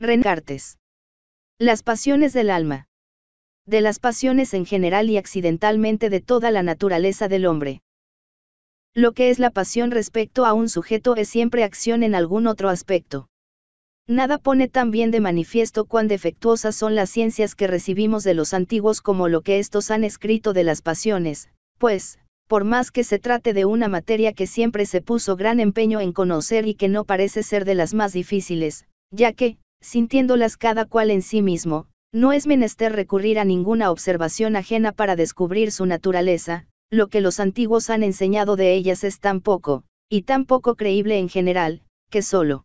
Rencartes. Las pasiones del alma. De las pasiones en general y accidentalmente de toda la naturaleza del hombre. Lo que es la pasión respecto a un sujeto es siempre acción en algún otro aspecto. Nada pone tan bien de manifiesto cuán defectuosas son las ciencias que recibimos de los antiguos como lo que estos han escrito de las pasiones, pues, por más que se trate de una materia que siempre se puso gran empeño en conocer y que no parece ser de las más difíciles, ya que, sintiéndolas cada cual en sí mismo, no es menester recurrir a ninguna observación ajena para descubrir su naturaleza, lo que los antiguos han enseñado de ellas es tan poco, y tan poco creíble en general, que solo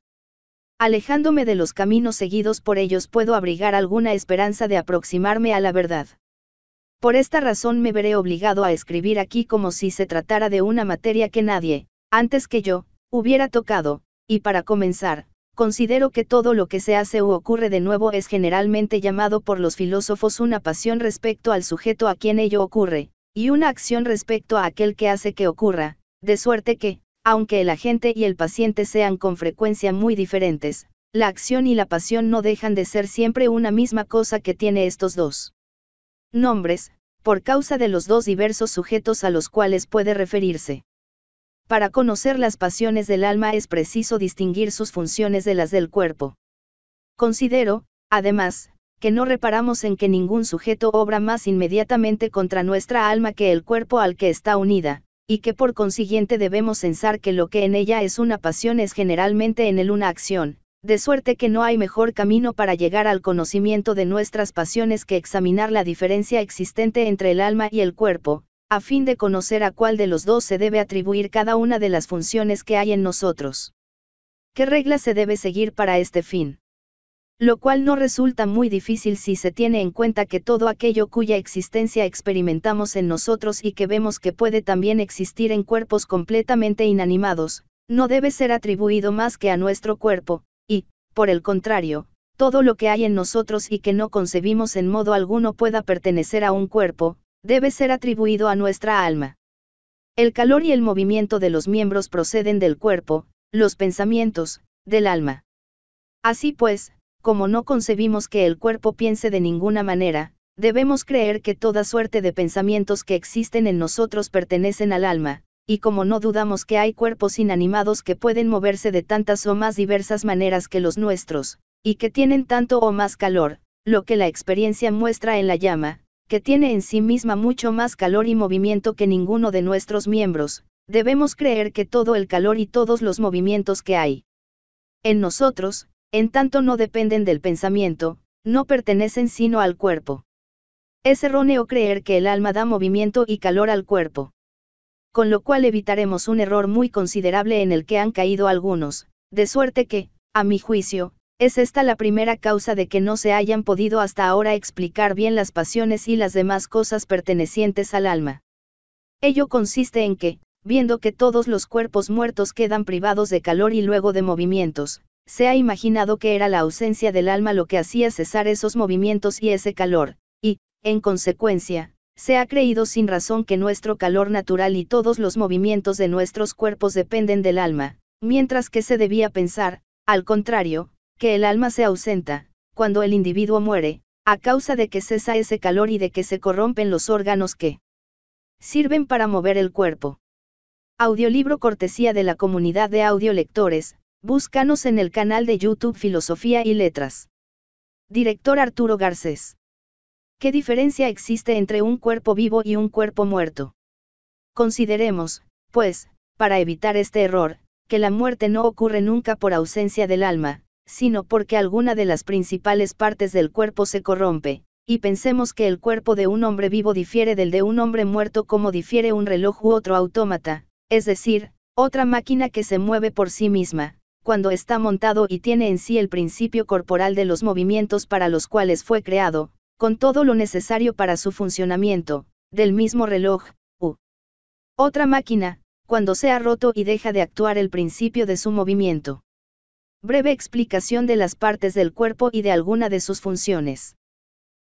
alejándome de los caminos seguidos por ellos puedo abrigar alguna esperanza de aproximarme a la verdad. Por esta razón me veré obligado a escribir aquí como si se tratara de una materia que nadie, antes que yo, hubiera tocado, y para comenzar, Considero que todo lo que se hace u ocurre de nuevo es generalmente llamado por los filósofos una pasión respecto al sujeto a quien ello ocurre, y una acción respecto a aquel que hace que ocurra, de suerte que, aunque el agente y el paciente sean con frecuencia muy diferentes, la acción y la pasión no dejan de ser siempre una misma cosa que tiene estos dos nombres, por causa de los dos diversos sujetos a los cuales puede referirse. Para conocer las pasiones del alma es preciso distinguir sus funciones de las del cuerpo. Considero, además, que no reparamos en que ningún sujeto obra más inmediatamente contra nuestra alma que el cuerpo al que está unida, y que por consiguiente debemos pensar que lo que en ella es una pasión es generalmente en él una acción, de suerte que no hay mejor camino para llegar al conocimiento de nuestras pasiones que examinar la diferencia existente entre el alma y el cuerpo, a fin de conocer a cuál de los dos se debe atribuir cada una de las funciones que hay en nosotros. ¿Qué regla se debe seguir para este fin? Lo cual no resulta muy difícil si se tiene en cuenta que todo aquello cuya existencia experimentamos en nosotros y que vemos que puede también existir en cuerpos completamente inanimados, no debe ser atribuido más que a nuestro cuerpo, y, por el contrario, todo lo que hay en nosotros y que no concebimos en modo alguno pueda pertenecer a un cuerpo, debe ser atribuido a nuestra alma. El calor y el movimiento de los miembros proceden del cuerpo, los pensamientos, del alma. Así pues, como no concebimos que el cuerpo piense de ninguna manera, debemos creer que toda suerte de pensamientos que existen en nosotros pertenecen al alma, y como no dudamos que hay cuerpos inanimados que pueden moverse de tantas o más diversas maneras que los nuestros, y que tienen tanto o más calor, lo que la experiencia muestra en la llama, que tiene en sí misma mucho más calor y movimiento que ninguno de nuestros miembros, debemos creer que todo el calor y todos los movimientos que hay en nosotros, en tanto no dependen del pensamiento, no pertenecen sino al cuerpo. Es erróneo creer que el alma da movimiento y calor al cuerpo. Con lo cual evitaremos un error muy considerable en el que han caído algunos, de suerte que, a mi juicio, es esta la primera causa de que no se hayan podido hasta ahora explicar bien las pasiones y las demás cosas pertenecientes al alma. Ello consiste en que, viendo que todos los cuerpos muertos quedan privados de calor y luego de movimientos, se ha imaginado que era la ausencia del alma lo que hacía cesar esos movimientos y ese calor, y, en consecuencia, se ha creído sin razón que nuestro calor natural y todos los movimientos de nuestros cuerpos dependen del alma, mientras que se debía pensar, al contrario, que el alma se ausenta, cuando el individuo muere, a causa de que cesa ese calor y de que se corrompen los órganos que sirven para mover el cuerpo. Audiolibro cortesía de la comunidad de audiolectores, búscanos en el canal de YouTube Filosofía y Letras. Director Arturo Garcés. ¿Qué diferencia existe entre un cuerpo vivo y un cuerpo muerto? Consideremos, pues, para evitar este error, que la muerte no ocurre nunca por ausencia del alma, sino porque alguna de las principales partes del cuerpo se corrompe, y pensemos que el cuerpo de un hombre vivo difiere del de un hombre muerto como difiere un reloj u otro autómata, es decir, otra máquina que se mueve por sí misma, cuando está montado y tiene en sí el principio corporal de los movimientos para los cuales fue creado, con todo lo necesario para su funcionamiento, del mismo reloj, u otra máquina, cuando se ha roto y deja de actuar el principio de su movimiento. Breve explicación de las partes del cuerpo y de alguna de sus funciones.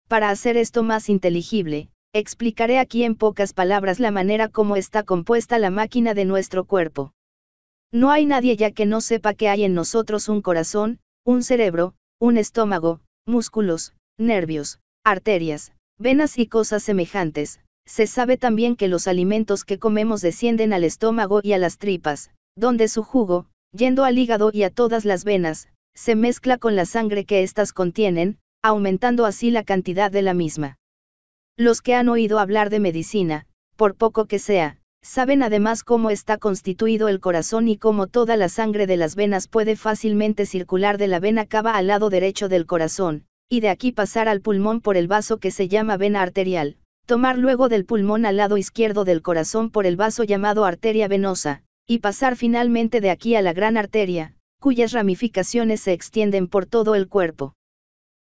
Para hacer esto más inteligible, explicaré aquí en pocas palabras la manera como está compuesta la máquina de nuestro cuerpo. No hay nadie ya que no sepa que hay en nosotros un corazón, un cerebro, un estómago, músculos, nervios, arterias, venas y cosas semejantes. Se sabe también que los alimentos que comemos descienden al estómago y a las tripas, donde su jugo, yendo al hígado y a todas las venas, se mezcla con la sangre que éstas contienen, aumentando así la cantidad de la misma. Los que han oído hablar de medicina, por poco que sea, saben además cómo está constituido el corazón y cómo toda la sangre de las venas puede fácilmente circular de la vena cava al lado derecho del corazón, y de aquí pasar al pulmón por el vaso que se llama vena arterial, tomar luego del pulmón al lado izquierdo del corazón por el vaso llamado arteria venosa, y pasar finalmente de aquí a la gran arteria, cuyas ramificaciones se extienden por todo el cuerpo.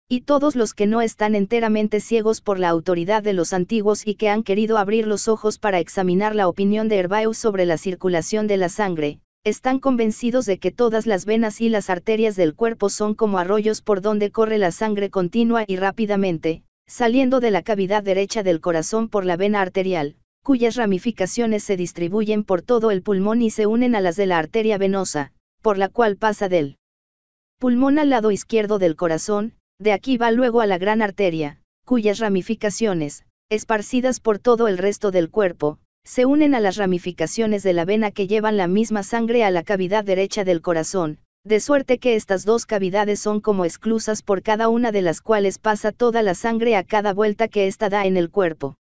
Y todos los que no están enteramente ciegos por la autoridad de los antiguos y que han querido abrir los ojos para examinar la opinión de Herbaeus sobre la circulación de la sangre, están convencidos de que todas las venas y las arterias del cuerpo son como arroyos por donde corre la sangre continua y rápidamente, saliendo de la cavidad derecha del corazón por la vena arterial, cuyas ramificaciones se distribuyen por todo el pulmón y se unen a las de la arteria venosa, por la cual pasa del pulmón al lado izquierdo del corazón, de aquí va luego a la gran arteria, cuyas ramificaciones, esparcidas por todo el resto del cuerpo, se unen a las ramificaciones de la vena que llevan la misma sangre a la cavidad derecha del corazón, de suerte que estas dos cavidades son como esclusas por cada una de las cuales pasa toda la sangre a cada vuelta que ésta da en el cuerpo.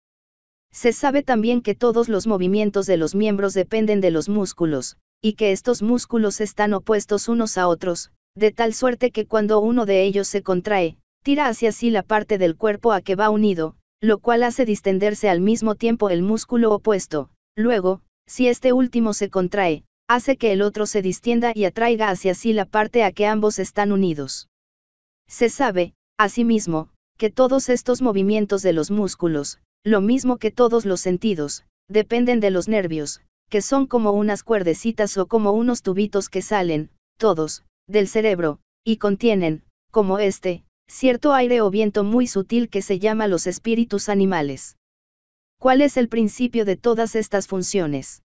Se sabe también que todos los movimientos de los miembros dependen de los músculos, y que estos músculos están opuestos unos a otros, de tal suerte que cuando uno de ellos se contrae, tira hacia sí la parte del cuerpo a que va unido, lo cual hace distenderse al mismo tiempo el músculo opuesto, luego, si este último se contrae, hace que el otro se distienda y atraiga hacia sí la parte a que ambos están unidos. Se sabe, asimismo, que todos estos movimientos de los músculos, lo mismo que todos los sentidos, dependen de los nervios, que son como unas cuerdecitas o como unos tubitos que salen, todos, del cerebro, y contienen, como este, cierto aire o viento muy sutil que se llama los espíritus animales. ¿Cuál es el principio de todas estas funciones?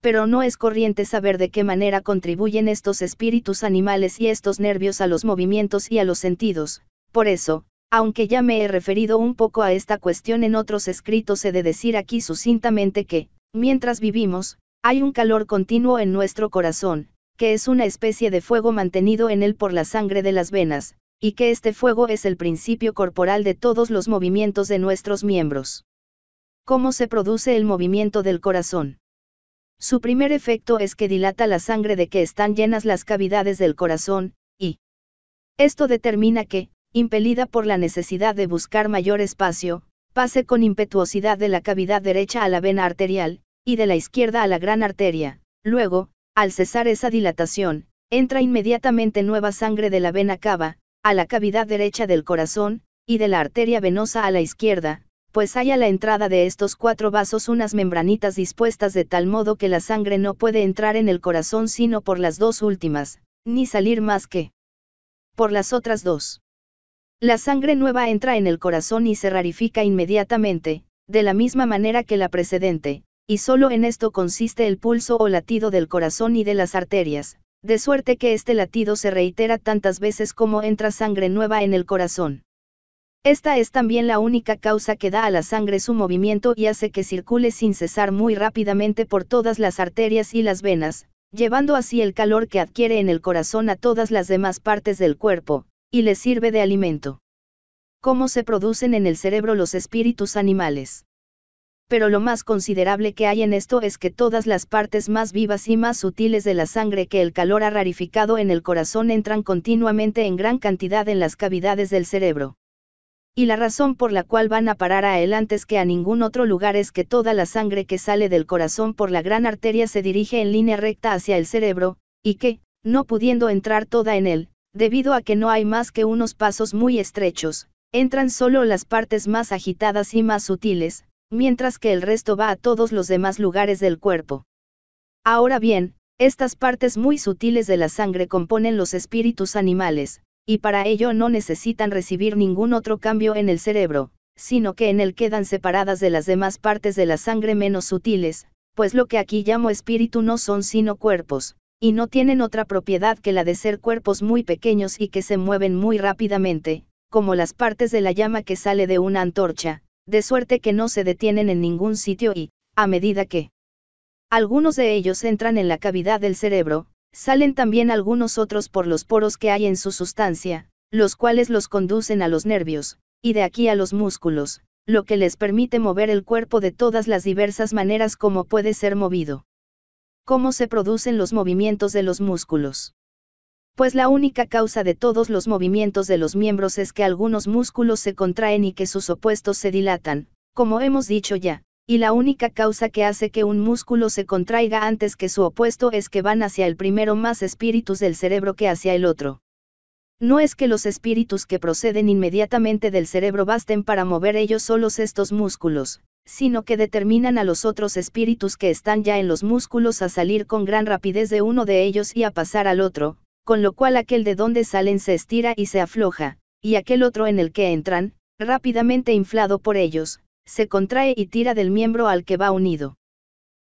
Pero no es corriente saber de qué manera contribuyen estos espíritus animales y estos nervios a los movimientos y a los sentidos, por eso, aunque ya me he referido un poco a esta cuestión en otros escritos, he de decir aquí sucintamente que, mientras vivimos, hay un calor continuo en nuestro corazón, que es una especie de fuego mantenido en él por la sangre de las venas, y que este fuego es el principio corporal de todos los movimientos de nuestros miembros. ¿Cómo se produce el movimiento del corazón? Su primer efecto es que dilata la sangre de que están llenas las cavidades del corazón, y esto determina que, impelida por la necesidad de buscar mayor espacio, pase con impetuosidad de la cavidad derecha a la vena arterial, y de la izquierda a la gran arteria. Luego, al cesar esa dilatación, entra inmediatamente nueva sangre de la vena cava, a la cavidad derecha del corazón, y de la arteria venosa a la izquierda, pues hay a la entrada de estos cuatro vasos unas membranitas dispuestas de tal modo que la sangre no puede entrar en el corazón sino por las dos últimas, ni salir más que por las otras dos. La sangre nueva entra en el corazón y se rarifica inmediatamente, de la misma manera que la precedente, y solo en esto consiste el pulso o latido del corazón y de las arterias, de suerte que este latido se reitera tantas veces como entra sangre nueva en el corazón. Esta es también la única causa que da a la sangre su movimiento y hace que circule sin cesar muy rápidamente por todas las arterias y las venas, llevando así el calor que adquiere en el corazón a todas las demás partes del cuerpo, y les sirve de alimento. Cómo se producen en el cerebro los espíritus animales. Pero lo más considerable que hay en esto es que todas las partes más vivas y más sutiles de la sangre que el calor ha rarificado en el corazón entran continuamente en gran cantidad en las cavidades del cerebro y la razón por la cual van a parar a él antes que a ningún otro lugar es que toda la sangre que sale del corazón por la gran arteria se dirige en línea recta hacia el cerebro, y que, no pudiendo entrar toda en él, debido a que no hay más que unos pasos muy estrechos, entran solo las partes más agitadas y más sutiles, mientras que el resto va a todos los demás lugares del cuerpo. Ahora bien, estas partes muy sutiles de la sangre componen los espíritus animales, y para ello no necesitan recibir ningún otro cambio en el cerebro, sino que en él quedan separadas de las demás partes de la sangre menos sutiles, pues lo que aquí llamo espíritu no son sino cuerpos, y no tienen otra propiedad que la de ser cuerpos muy pequeños y que se mueven muy rápidamente, como las partes de la llama que sale de una antorcha, de suerte que no se detienen en ningún sitio y, a medida que algunos de ellos entran en la cavidad del cerebro, salen también algunos otros por los poros que hay en su sustancia, los cuales los conducen a los nervios, y de aquí a los músculos, lo que les permite mover el cuerpo de todas las diversas maneras como puede ser movido cómo se producen los movimientos de los músculos. Pues la única causa de todos los movimientos de los miembros es que algunos músculos se contraen y que sus opuestos se dilatan, como hemos dicho ya, y la única causa que hace que un músculo se contraiga antes que su opuesto es que van hacia el primero más espíritus del cerebro que hacia el otro. No es que los espíritus que proceden inmediatamente del cerebro basten para mover ellos solos estos músculos, sino que determinan a los otros espíritus que están ya en los músculos a salir con gran rapidez de uno de ellos y a pasar al otro, con lo cual aquel de donde salen se estira y se afloja, y aquel otro en el que entran, rápidamente inflado por ellos, se contrae y tira del miembro al que va unido.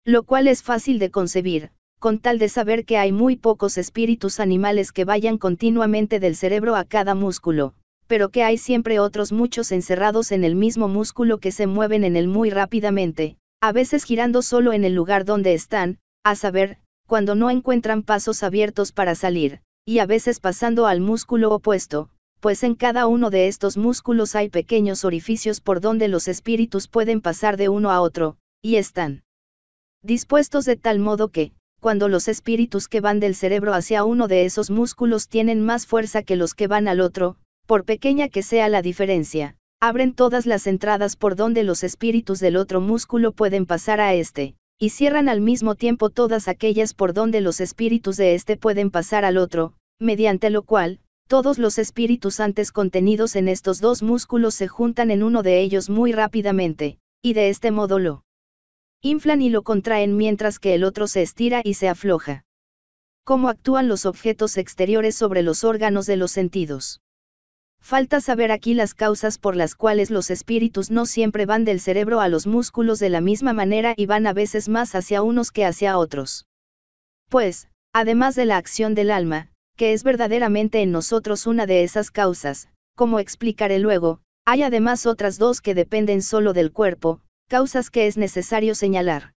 Lo cual es fácil de concebir, con tal de saber que hay muy pocos espíritus animales que vayan continuamente del cerebro a cada músculo, pero que hay siempre otros muchos encerrados en el mismo músculo que se mueven en él muy rápidamente, a veces girando solo en el lugar donde están, a saber, cuando no encuentran pasos abiertos para salir, y a veces pasando al músculo opuesto, pues en cada uno de estos músculos hay pequeños orificios por donde los espíritus pueden pasar de uno a otro, y están dispuestos de tal modo que, cuando los espíritus que van del cerebro hacia uno de esos músculos tienen más fuerza que los que van al otro, por pequeña que sea la diferencia, abren todas las entradas por donde los espíritus del otro músculo pueden pasar a este, y cierran al mismo tiempo todas aquellas por donde los espíritus de este pueden pasar al otro, mediante lo cual, todos los espíritus antes contenidos en estos dos músculos se juntan en uno de ellos muy rápidamente, y de este modo lo inflan y lo contraen mientras que el otro se estira y se afloja. ¿Cómo actúan los objetos exteriores sobre los órganos de los sentidos? Falta saber aquí las causas por las cuales los espíritus no siempre van del cerebro a los músculos de la misma manera y van a veces más hacia unos que hacia otros. Pues, además de la acción del alma, que es verdaderamente en nosotros una de esas causas, como explicaré luego, hay además otras dos que dependen solo del cuerpo, causas que es necesario señalar.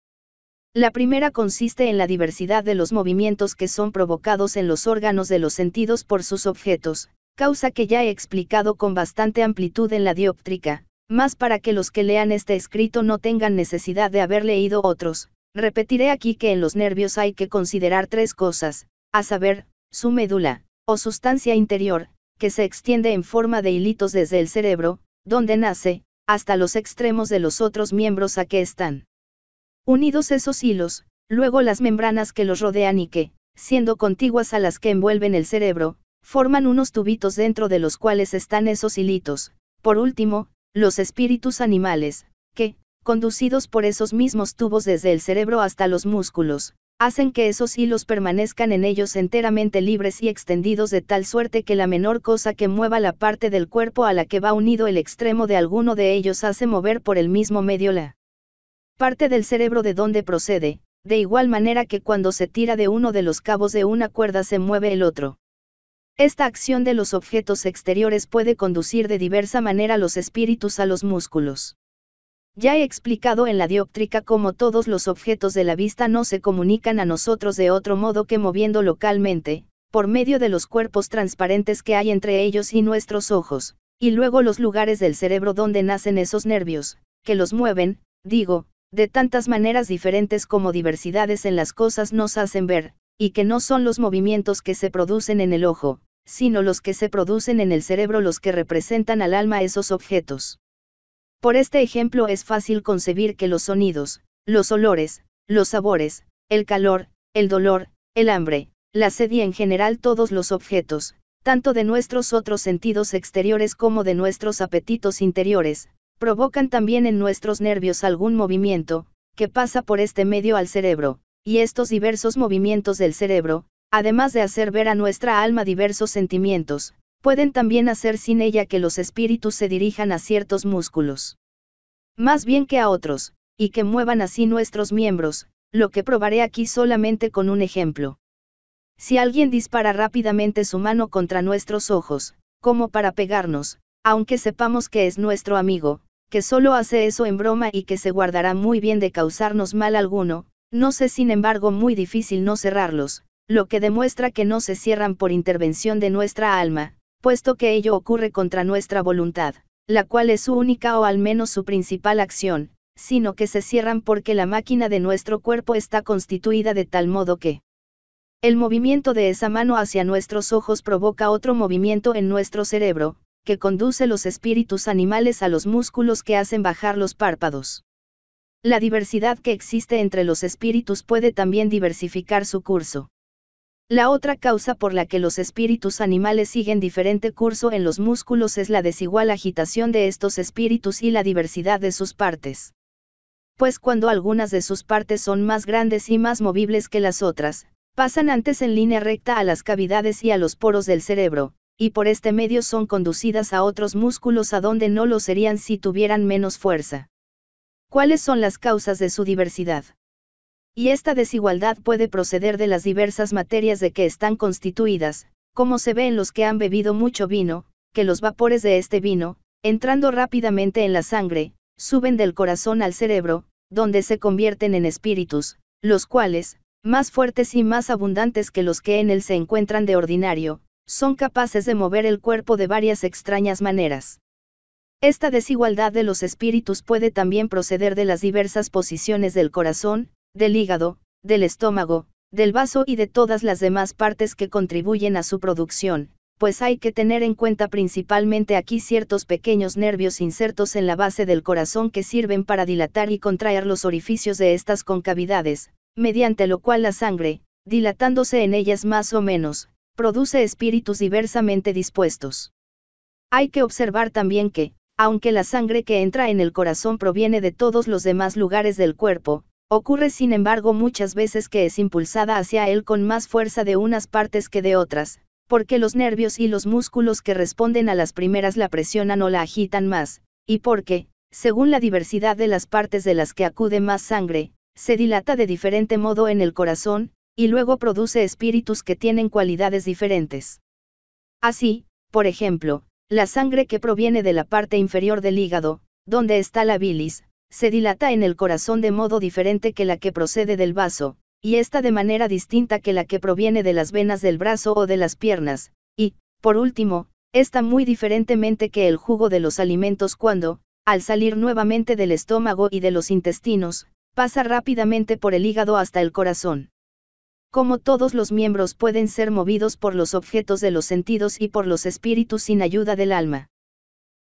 La primera consiste en la diversidad de los movimientos que son provocados en los órganos de los sentidos por sus objetos, causa que ya he explicado con bastante amplitud en la dióptrica, más para que los que lean este escrito no tengan necesidad de haber leído otros, repetiré aquí que en los nervios hay que considerar tres cosas, a saber, su médula, o sustancia interior, que se extiende en forma de hilitos desde el cerebro, donde nace, hasta los extremos de los otros miembros a que están unidos esos hilos, luego las membranas que los rodean y que, siendo contiguas a las que envuelven el cerebro, forman unos tubitos dentro de los cuales están esos hilitos, por último, los espíritus animales, que, conducidos por esos mismos tubos desde el cerebro hasta los músculos, hacen que esos hilos permanezcan en ellos enteramente libres y extendidos de tal suerte que la menor cosa que mueva la parte del cuerpo a la que va unido el extremo de alguno de ellos hace mover por el mismo medio la parte del cerebro de donde procede, de igual manera que cuando se tira de uno de los cabos de una cuerda se mueve el otro. Esta acción de los objetos exteriores puede conducir de diversa manera los espíritus a los músculos. Ya he explicado en la dióptrica cómo todos los objetos de la vista no se comunican a nosotros de otro modo que moviendo localmente, por medio de los cuerpos transparentes que hay entre ellos y nuestros ojos, y luego los lugares del cerebro donde nacen esos nervios, que los mueven, digo, de tantas maneras diferentes como diversidades en las cosas nos hacen ver, y que no son los movimientos que se producen en el ojo, sino los que se producen en el cerebro los que representan al alma esos objetos. Por este ejemplo es fácil concebir que los sonidos, los olores, los sabores, el calor, el dolor, el hambre, la sed y en general todos los objetos, tanto de nuestros otros sentidos exteriores como de nuestros apetitos interiores, provocan también en nuestros nervios algún movimiento, que pasa por este medio al cerebro, y estos diversos movimientos del cerebro, además de hacer ver a nuestra alma diversos sentimientos, pueden también hacer sin ella que los espíritus se dirijan a ciertos músculos. Más bien que a otros, y que muevan así nuestros miembros, lo que probaré aquí solamente con un ejemplo. Si alguien dispara rápidamente su mano contra nuestros ojos, como para pegarnos, aunque sepamos que es nuestro amigo, que solo hace eso en broma y que se guardará muy bien de causarnos mal alguno, no sé, sin embargo muy difícil no cerrarlos, lo que demuestra que no se cierran por intervención de nuestra alma, puesto que ello ocurre contra nuestra voluntad, la cual es su única o al menos su principal acción, sino que se cierran porque la máquina de nuestro cuerpo está constituida de tal modo que el movimiento de esa mano hacia nuestros ojos provoca otro movimiento en nuestro cerebro, que conduce los espíritus animales a los músculos que hacen bajar los párpados. La diversidad que existe entre los espíritus puede también diversificar su curso. La otra causa por la que los espíritus animales siguen diferente curso en los músculos es la desigual agitación de estos espíritus y la diversidad de sus partes. Pues cuando algunas de sus partes son más grandes y más movibles que las otras, pasan antes en línea recta a las cavidades y a los poros del cerebro, y por este medio son conducidas a otros músculos a donde no lo serían si tuvieran menos fuerza. ¿Cuáles son las causas de su diversidad? Y esta desigualdad puede proceder de las diversas materias de que están constituidas, como se ve en los que han bebido mucho vino, que los vapores de este vino, entrando rápidamente en la sangre, suben del corazón al cerebro, donde se convierten en espíritus, los cuales, más fuertes y más abundantes que los que en él se encuentran de ordinario, son capaces de mover el cuerpo de varias extrañas maneras. Esta desigualdad de los espíritus puede también proceder de las diversas posiciones del corazón, del hígado, del estómago, del vaso y de todas las demás partes que contribuyen a su producción, pues hay que tener en cuenta principalmente aquí ciertos pequeños nervios insertos en la base del corazón que sirven para dilatar y contraer los orificios de estas concavidades, mediante lo cual la sangre, dilatándose en ellas más o menos, produce espíritus diversamente dispuestos. Hay que observar también que, aunque la sangre que entra en el corazón proviene de todos los demás lugares del cuerpo, ocurre sin embargo muchas veces que es impulsada hacia él con más fuerza de unas partes que de otras, porque los nervios y los músculos que responden a las primeras la presionan o la agitan más, y porque, según la diversidad de las partes de las que acude más sangre, se dilata de diferente modo en el corazón, y luego produce espíritus que tienen cualidades diferentes. Así, por ejemplo, la sangre que proviene de la parte inferior del hígado, donde está la bilis, se dilata en el corazón de modo diferente que la que procede del vaso, y esta de manera distinta que la que proviene de las venas del brazo o de las piernas, y, por último, está muy diferentemente que el jugo de los alimentos cuando, al salir nuevamente del estómago y de los intestinos, pasa rápidamente por el hígado hasta el corazón como todos los miembros pueden ser movidos por los objetos de los sentidos y por los espíritus sin ayuda del alma.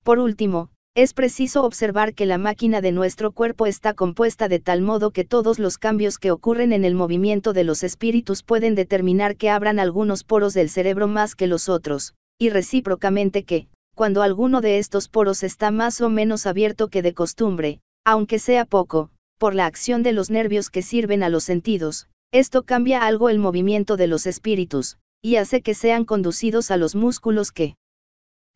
Por último, es preciso observar que la máquina de nuestro cuerpo está compuesta de tal modo que todos los cambios que ocurren en el movimiento de los espíritus pueden determinar que abran algunos poros del cerebro más que los otros, y recíprocamente que, cuando alguno de estos poros está más o menos abierto que de costumbre, aunque sea poco, por la acción de los nervios que sirven a los sentidos, esto cambia algo el movimiento de los espíritus, y hace que sean conducidos a los músculos que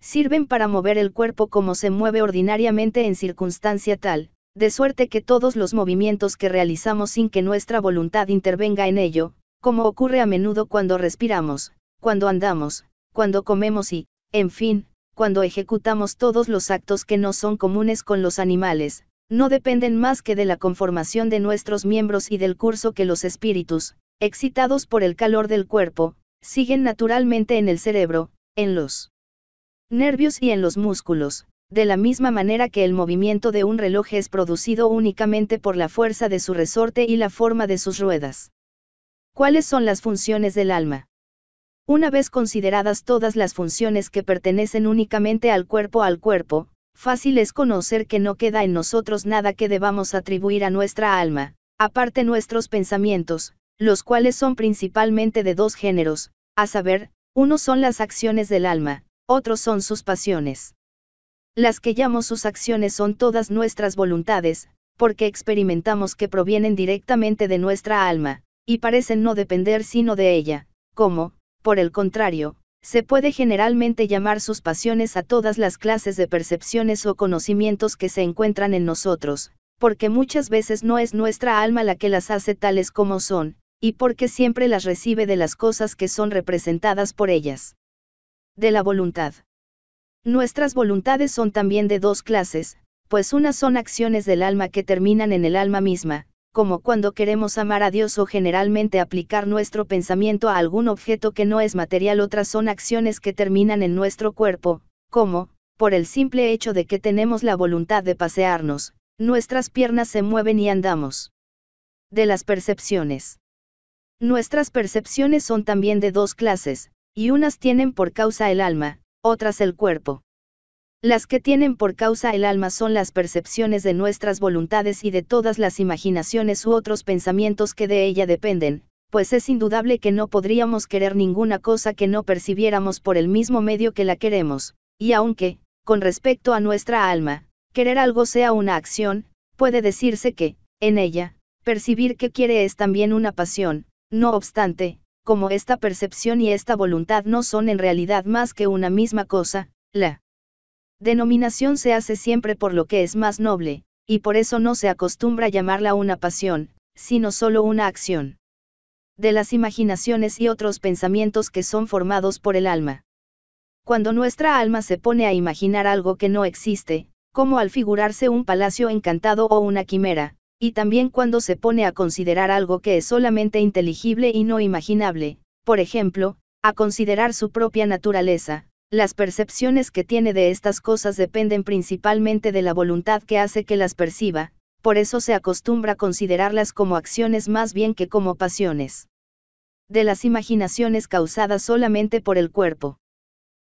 sirven para mover el cuerpo como se mueve ordinariamente en circunstancia tal, de suerte que todos los movimientos que realizamos sin que nuestra voluntad intervenga en ello, como ocurre a menudo cuando respiramos, cuando andamos, cuando comemos y, en fin, cuando ejecutamos todos los actos que no son comunes con los animales, no dependen más que de la conformación de nuestros miembros y del curso que los espíritus, excitados por el calor del cuerpo, siguen naturalmente en el cerebro, en los nervios y en los músculos, de la misma manera que el movimiento de un reloj es producido únicamente por la fuerza de su resorte y la forma de sus ruedas. ¿Cuáles son las funciones del alma? Una vez consideradas todas las funciones que pertenecen únicamente al cuerpo al cuerpo, Fácil es conocer que no queda en nosotros nada que debamos atribuir a nuestra alma, aparte nuestros pensamientos, los cuales son principalmente de dos géneros, a saber, unos son las acciones del alma, otros son sus pasiones. Las que llamo sus acciones son todas nuestras voluntades, porque experimentamos que provienen directamente de nuestra alma, y parecen no depender sino de ella, como, por el contrario, se puede generalmente llamar sus pasiones a todas las clases de percepciones o conocimientos que se encuentran en nosotros, porque muchas veces no es nuestra alma la que las hace tales como son, y porque siempre las recibe de las cosas que son representadas por ellas. De la voluntad. Nuestras voluntades son también de dos clases, pues unas son acciones del alma que terminan en el alma misma, como cuando queremos amar a Dios o generalmente aplicar nuestro pensamiento a algún objeto que no es material, otras son acciones que terminan en nuestro cuerpo, como, por el simple hecho de que tenemos la voluntad de pasearnos, nuestras piernas se mueven y andamos. De las percepciones. Nuestras percepciones son también de dos clases, y unas tienen por causa el alma, otras el cuerpo. Las que tienen por causa el alma son las percepciones de nuestras voluntades y de todas las imaginaciones u otros pensamientos que de ella dependen, pues es indudable que no podríamos querer ninguna cosa que no percibiéramos por el mismo medio que la queremos, y aunque, con respecto a nuestra alma, querer algo sea una acción, puede decirse que, en ella, percibir que quiere es también una pasión, no obstante, como esta percepción y esta voluntad no son en realidad más que una misma cosa, la Denominación se hace siempre por lo que es más noble, y por eso no se acostumbra llamarla una pasión, sino solo una acción. De las imaginaciones y otros pensamientos que son formados por el alma. Cuando nuestra alma se pone a imaginar algo que no existe, como al figurarse un palacio encantado o una quimera, y también cuando se pone a considerar algo que es solamente inteligible y no imaginable, por ejemplo, a considerar su propia naturaleza, las percepciones que tiene de estas cosas dependen principalmente de la voluntad que hace que las perciba, por eso se acostumbra a considerarlas como acciones más bien que como pasiones. De las imaginaciones causadas solamente por el cuerpo.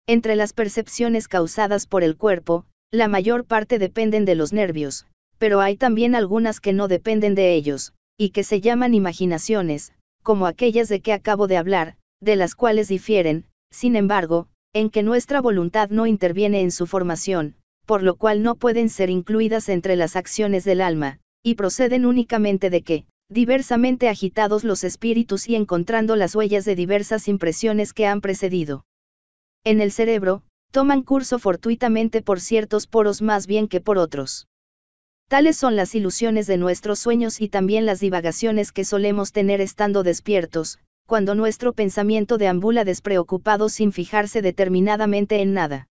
Entre las percepciones causadas por el cuerpo, la mayor parte dependen de los nervios, pero hay también algunas que no dependen de ellos, y que se llaman imaginaciones, como aquellas de que acabo de hablar, de las cuales difieren, sin embargo, en que nuestra voluntad no interviene en su formación, por lo cual no pueden ser incluidas entre las acciones del alma, y proceden únicamente de que, diversamente agitados los espíritus y encontrando las huellas de diversas impresiones que han precedido. En el cerebro, toman curso fortuitamente por ciertos poros más bien que por otros. Tales son las ilusiones de nuestros sueños y también las divagaciones que solemos tener estando despiertos, cuando nuestro pensamiento deambula despreocupado sin fijarse determinadamente en nada.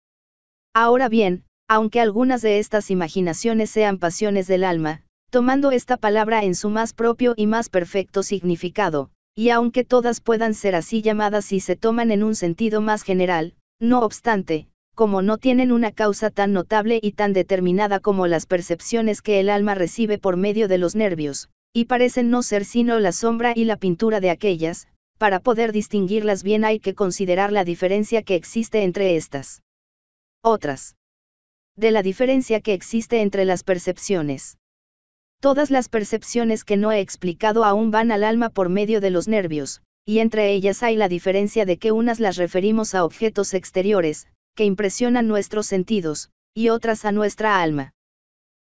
Ahora bien, aunque algunas de estas imaginaciones sean pasiones del alma, tomando esta palabra en su más propio y más perfecto significado, y aunque todas puedan ser así llamadas y se toman en un sentido más general, no obstante, como no tienen una causa tan notable y tan determinada como las percepciones que el alma recibe por medio de los nervios, y parecen no ser sino la sombra y la pintura de aquellas, para poder distinguirlas bien hay que considerar la diferencia que existe entre estas. Otras. De la diferencia que existe entre las percepciones. Todas las percepciones que no he explicado aún van al alma por medio de los nervios, y entre ellas hay la diferencia de que unas las referimos a objetos exteriores, que impresionan nuestros sentidos, y otras a nuestra alma.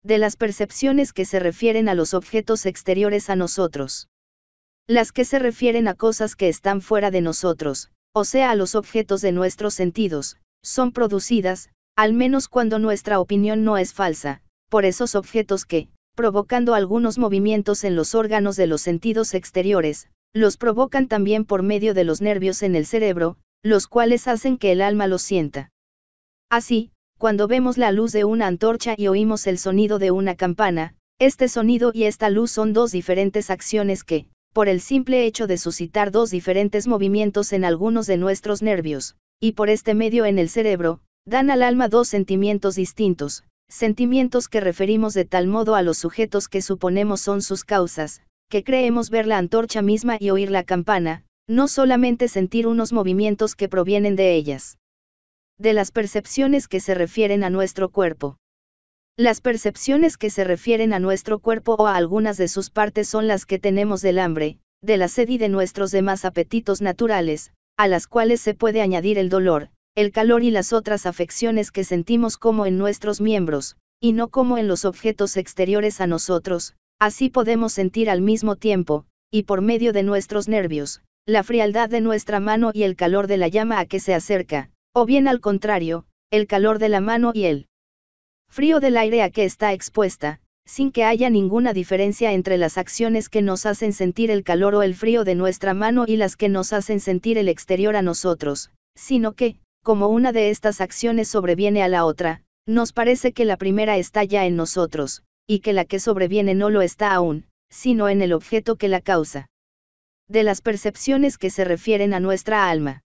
De las percepciones que se refieren a los objetos exteriores a nosotros las que se refieren a cosas que están fuera de nosotros, o sea a los objetos de nuestros sentidos, son producidas, al menos cuando nuestra opinión no es falsa, por esos objetos que, provocando algunos movimientos en los órganos de los sentidos exteriores, los provocan también por medio de los nervios en el cerebro, los cuales hacen que el alma los sienta. Así, cuando vemos la luz de una antorcha y oímos el sonido de una campana, este sonido y esta luz son dos diferentes acciones que, por el simple hecho de suscitar dos diferentes movimientos en algunos de nuestros nervios, y por este medio en el cerebro, dan al alma dos sentimientos distintos, sentimientos que referimos de tal modo a los sujetos que suponemos son sus causas, que creemos ver la antorcha misma y oír la campana, no solamente sentir unos movimientos que provienen de ellas. De las percepciones que se refieren a nuestro cuerpo. Las percepciones que se refieren a nuestro cuerpo o a algunas de sus partes son las que tenemos del hambre, de la sed y de nuestros demás apetitos naturales, a las cuales se puede añadir el dolor, el calor y las otras afecciones que sentimos como en nuestros miembros, y no como en los objetos exteriores a nosotros, así podemos sentir al mismo tiempo, y por medio de nuestros nervios, la frialdad de nuestra mano y el calor de la llama a que se acerca, o bien al contrario, el calor de la mano y el frío del aire a que está expuesta, sin que haya ninguna diferencia entre las acciones que nos hacen sentir el calor o el frío de nuestra mano y las que nos hacen sentir el exterior a nosotros, sino que, como una de estas acciones sobreviene a la otra, nos parece que la primera está ya en nosotros, y que la que sobreviene no lo está aún, sino en el objeto que la causa. De las percepciones que se refieren a nuestra alma.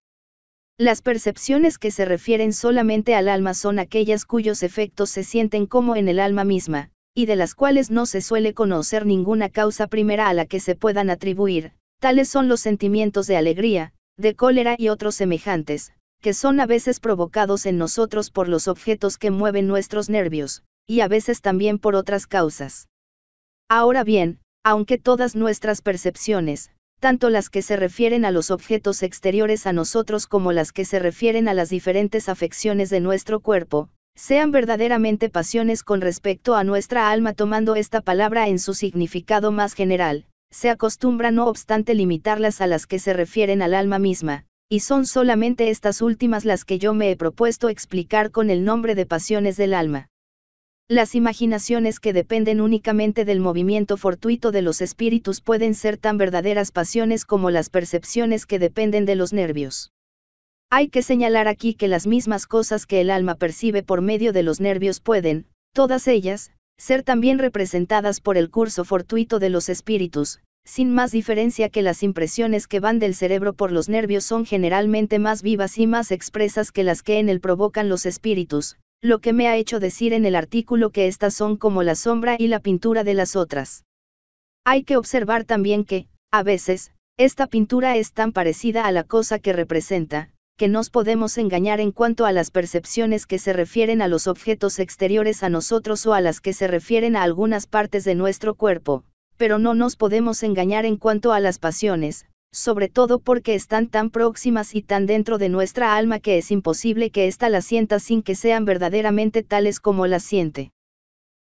Las percepciones que se refieren solamente al alma son aquellas cuyos efectos se sienten como en el alma misma, y de las cuales no se suele conocer ninguna causa primera a la que se puedan atribuir, tales son los sentimientos de alegría, de cólera y otros semejantes, que son a veces provocados en nosotros por los objetos que mueven nuestros nervios, y a veces también por otras causas. Ahora bien, aunque todas nuestras percepciones, tanto las que se refieren a los objetos exteriores a nosotros como las que se refieren a las diferentes afecciones de nuestro cuerpo, sean verdaderamente pasiones con respecto a nuestra alma tomando esta palabra en su significado más general, se acostumbra no obstante limitarlas a las que se refieren al alma misma, y son solamente estas últimas las que yo me he propuesto explicar con el nombre de pasiones del alma. Las imaginaciones que dependen únicamente del movimiento fortuito de los espíritus pueden ser tan verdaderas pasiones como las percepciones que dependen de los nervios. Hay que señalar aquí que las mismas cosas que el alma percibe por medio de los nervios pueden, todas ellas, ser también representadas por el curso fortuito de los espíritus, sin más diferencia que las impresiones que van del cerebro por los nervios son generalmente más vivas y más expresas que las que en él provocan los espíritus, lo que me ha hecho decir en el artículo que estas son como la sombra y la pintura de las otras. Hay que observar también que, a veces, esta pintura es tan parecida a la cosa que representa, que nos podemos engañar en cuanto a las percepciones que se refieren a los objetos exteriores a nosotros o a las que se refieren a algunas partes de nuestro cuerpo, pero no nos podemos engañar en cuanto a las pasiones, sobre todo porque están tan próximas y tan dentro de nuestra alma que es imposible que ésta las sienta sin que sean verdaderamente tales como las siente.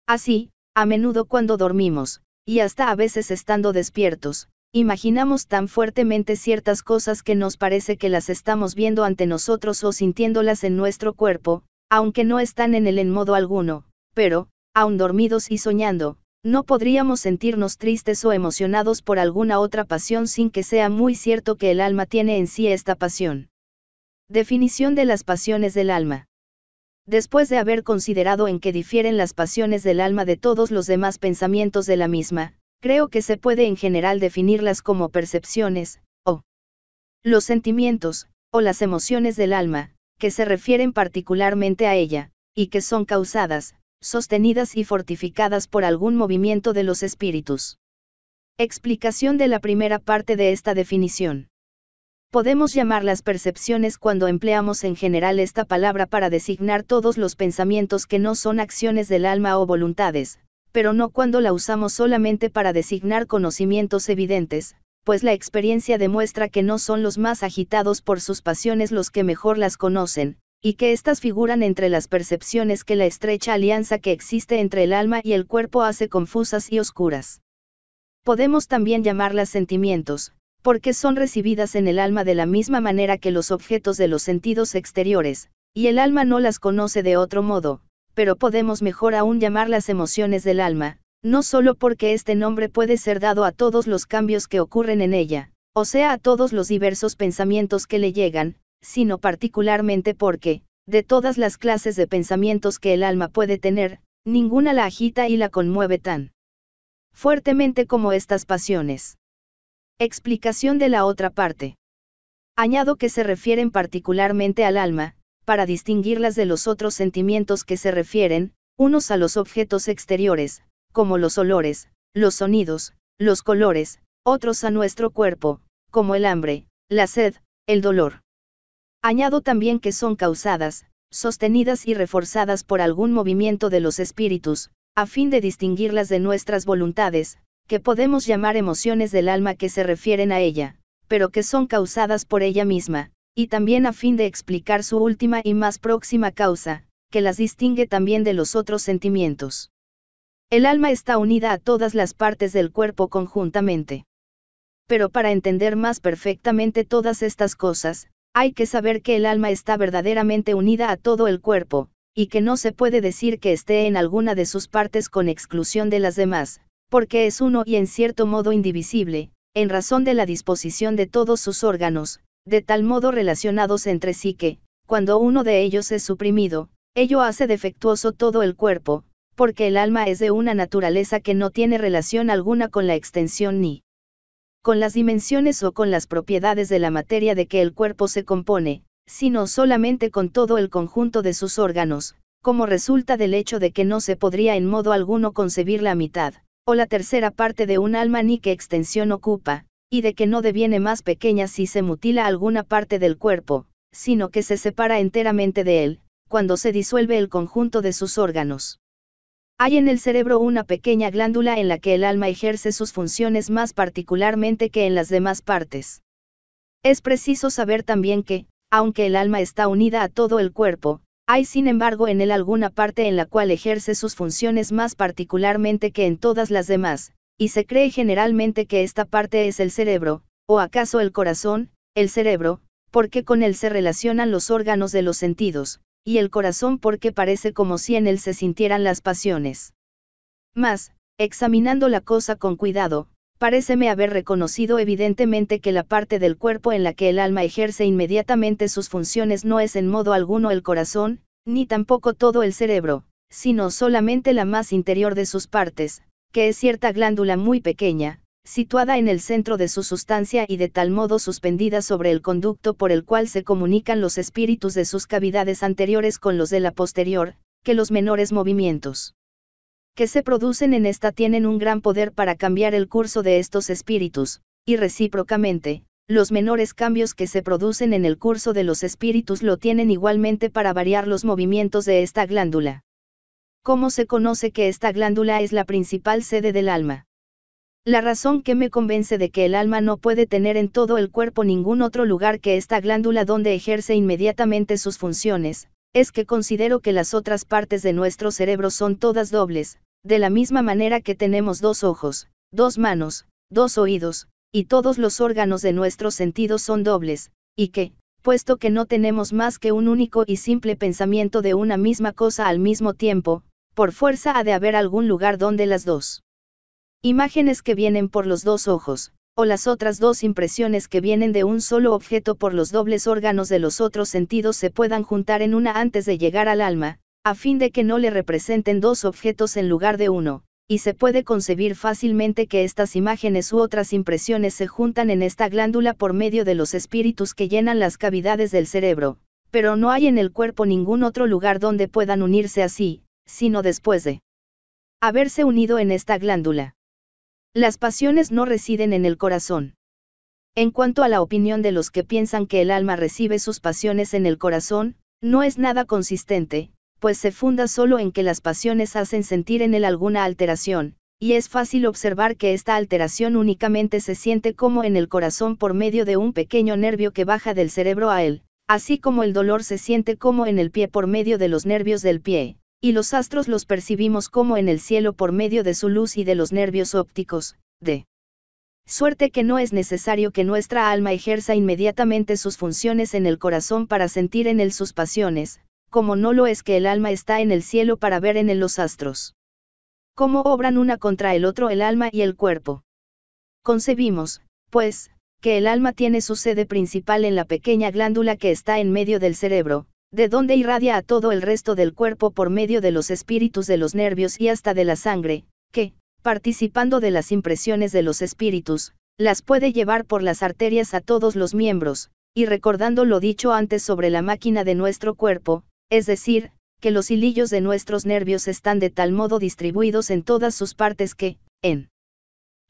Así, a menudo cuando dormimos, y hasta a veces estando despiertos, imaginamos tan fuertemente ciertas cosas que nos parece que las estamos viendo ante nosotros o sintiéndolas en nuestro cuerpo, aunque no están en él en modo alguno, pero, aun dormidos y soñando, no podríamos sentirnos tristes o emocionados por alguna otra pasión sin que sea muy cierto que el alma tiene en sí esta pasión. Definición de las pasiones del alma. Después de haber considerado en qué difieren las pasiones del alma de todos los demás pensamientos de la misma, creo que se puede en general definirlas como percepciones, o los sentimientos, o las emociones del alma, que se refieren particularmente a ella, y que son causadas, sostenidas y fortificadas por algún movimiento de los espíritus. Explicación de la primera parte de esta definición. Podemos llamar las percepciones cuando empleamos en general esta palabra para designar todos los pensamientos que no son acciones del alma o voluntades, pero no cuando la usamos solamente para designar conocimientos evidentes, pues la experiencia demuestra que no son los más agitados por sus pasiones los que mejor las conocen, y que éstas figuran entre las percepciones que la estrecha alianza que existe entre el alma y el cuerpo hace confusas y oscuras. Podemos también llamarlas sentimientos, porque son recibidas en el alma de la misma manera que los objetos de los sentidos exteriores, y el alma no las conoce de otro modo, pero podemos mejor aún llamarlas emociones del alma, no solo porque este nombre puede ser dado a todos los cambios que ocurren en ella, o sea a todos los diversos pensamientos que le llegan, sino particularmente porque, de todas las clases de pensamientos que el alma puede tener, ninguna la agita y la conmueve tan fuertemente como estas pasiones. Explicación de la otra parte. Añado que se refieren particularmente al alma, para distinguirlas de los otros sentimientos que se refieren, unos a los objetos exteriores, como los olores, los sonidos, los colores, otros a nuestro cuerpo, como el hambre, la sed, el dolor. Añado también que son causadas, sostenidas y reforzadas por algún movimiento de los espíritus, a fin de distinguirlas de nuestras voluntades, que podemos llamar emociones del alma que se refieren a ella, pero que son causadas por ella misma, y también a fin de explicar su última y más próxima causa, que las distingue también de los otros sentimientos. El alma está unida a todas las partes del cuerpo conjuntamente. Pero para entender más perfectamente todas estas cosas, hay que saber que el alma está verdaderamente unida a todo el cuerpo, y que no se puede decir que esté en alguna de sus partes con exclusión de las demás, porque es uno y en cierto modo indivisible, en razón de la disposición de todos sus órganos, de tal modo relacionados entre sí que, cuando uno de ellos es suprimido, ello hace defectuoso todo el cuerpo, porque el alma es de una naturaleza que no tiene relación alguna con la extensión ni con las dimensiones o con las propiedades de la materia de que el cuerpo se compone, sino solamente con todo el conjunto de sus órganos, como resulta del hecho de que no se podría en modo alguno concebir la mitad, o la tercera parte de un alma ni qué extensión ocupa, y de que no deviene más pequeña si se mutila alguna parte del cuerpo, sino que se separa enteramente de él, cuando se disuelve el conjunto de sus órganos. Hay en el cerebro una pequeña glándula en la que el alma ejerce sus funciones más particularmente que en las demás partes. Es preciso saber también que, aunque el alma está unida a todo el cuerpo, hay sin embargo en él alguna parte en la cual ejerce sus funciones más particularmente que en todas las demás, y se cree generalmente que esta parte es el cerebro, o acaso el corazón, el cerebro, porque con él se relacionan los órganos de los sentidos, y el corazón porque parece como si en él se sintieran las pasiones. Mas, examinando la cosa con cuidado, paréceme haber reconocido evidentemente que la parte del cuerpo en la que el alma ejerce inmediatamente sus funciones no es en modo alguno el corazón, ni tampoco todo el cerebro, sino solamente la más interior de sus partes, que es cierta glándula muy pequeña, situada en el centro de su sustancia y de tal modo suspendida sobre el conducto por el cual se comunican los espíritus de sus cavidades anteriores con los de la posterior, que los menores movimientos que se producen en esta tienen un gran poder para cambiar el curso de estos espíritus, y recíprocamente, los menores cambios que se producen en el curso de los espíritus lo tienen igualmente para variar los movimientos de esta glándula. ¿Cómo se conoce que esta glándula es la principal sede del alma? La razón que me convence de que el alma no puede tener en todo el cuerpo ningún otro lugar que esta glándula donde ejerce inmediatamente sus funciones, es que considero que las otras partes de nuestro cerebro son todas dobles, de la misma manera que tenemos dos ojos, dos manos, dos oídos, y todos los órganos de nuestros sentidos son dobles, y que, puesto que no tenemos más que un único y simple pensamiento de una misma cosa al mismo tiempo, por fuerza ha de haber algún lugar donde las dos Imágenes que vienen por los dos ojos, o las otras dos impresiones que vienen de un solo objeto por los dobles órganos de los otros sentidos se puedan juntar en una antes de llegar al alma, a fin de que no le representen dos objetos en lugar de uno, y se puede concebir fácilmente que estas imágenes u otras impresiones se juntan en esta glándula por medio de los espíritus que llenan las cavidades del cerebro, pero no hay en el cuerpo ningún otro lugar donde puedan unirse así, sino después de haberse unido en esta glándula. Las pasiones no residen en el corazón. En cuanto a la opinión de los que piensan que el alma recibe sus pasiones en el corazón, no es nada consistente, pues se funda solo en que las pasiones hacen sentir en él alguna alteración, y es fácil observar que esta alteración únicamente se siente como en el corazón por medio de un pequeño nervio que baja del cerebro a él, así como el dolor se siente como en el pie por medio de los nervios del pie, y los astros los percibimos como en el cielo por medio de su luz y de los nervios ópticos, de suerte que no es necesario que nuestra alma ejerza inmediatamente sus funciones en el corazón para sentir en él sus pasiones, como no lo es que el alma está en el cielo para ver en él los astros. Cómo obran una contra el otro el alma y el cuerpo. Concebimos, pues, que el alma tiene su sede principal en la pequeña glándula que está en medio del cerebro, de donde irradia a todo el resto del cuerpo por medio de los espíritus de los nervios y hasta de la sangre, que, participando de las impresiones de los espíritus, las puede llevar por las arterias a todos los miembros, y recordando lo dicho antes sobre la máquina de nuestro cuerpo, es decir, que los hilillos de nuestros nervios están de tal modo distribuidos en todas sus partes que, en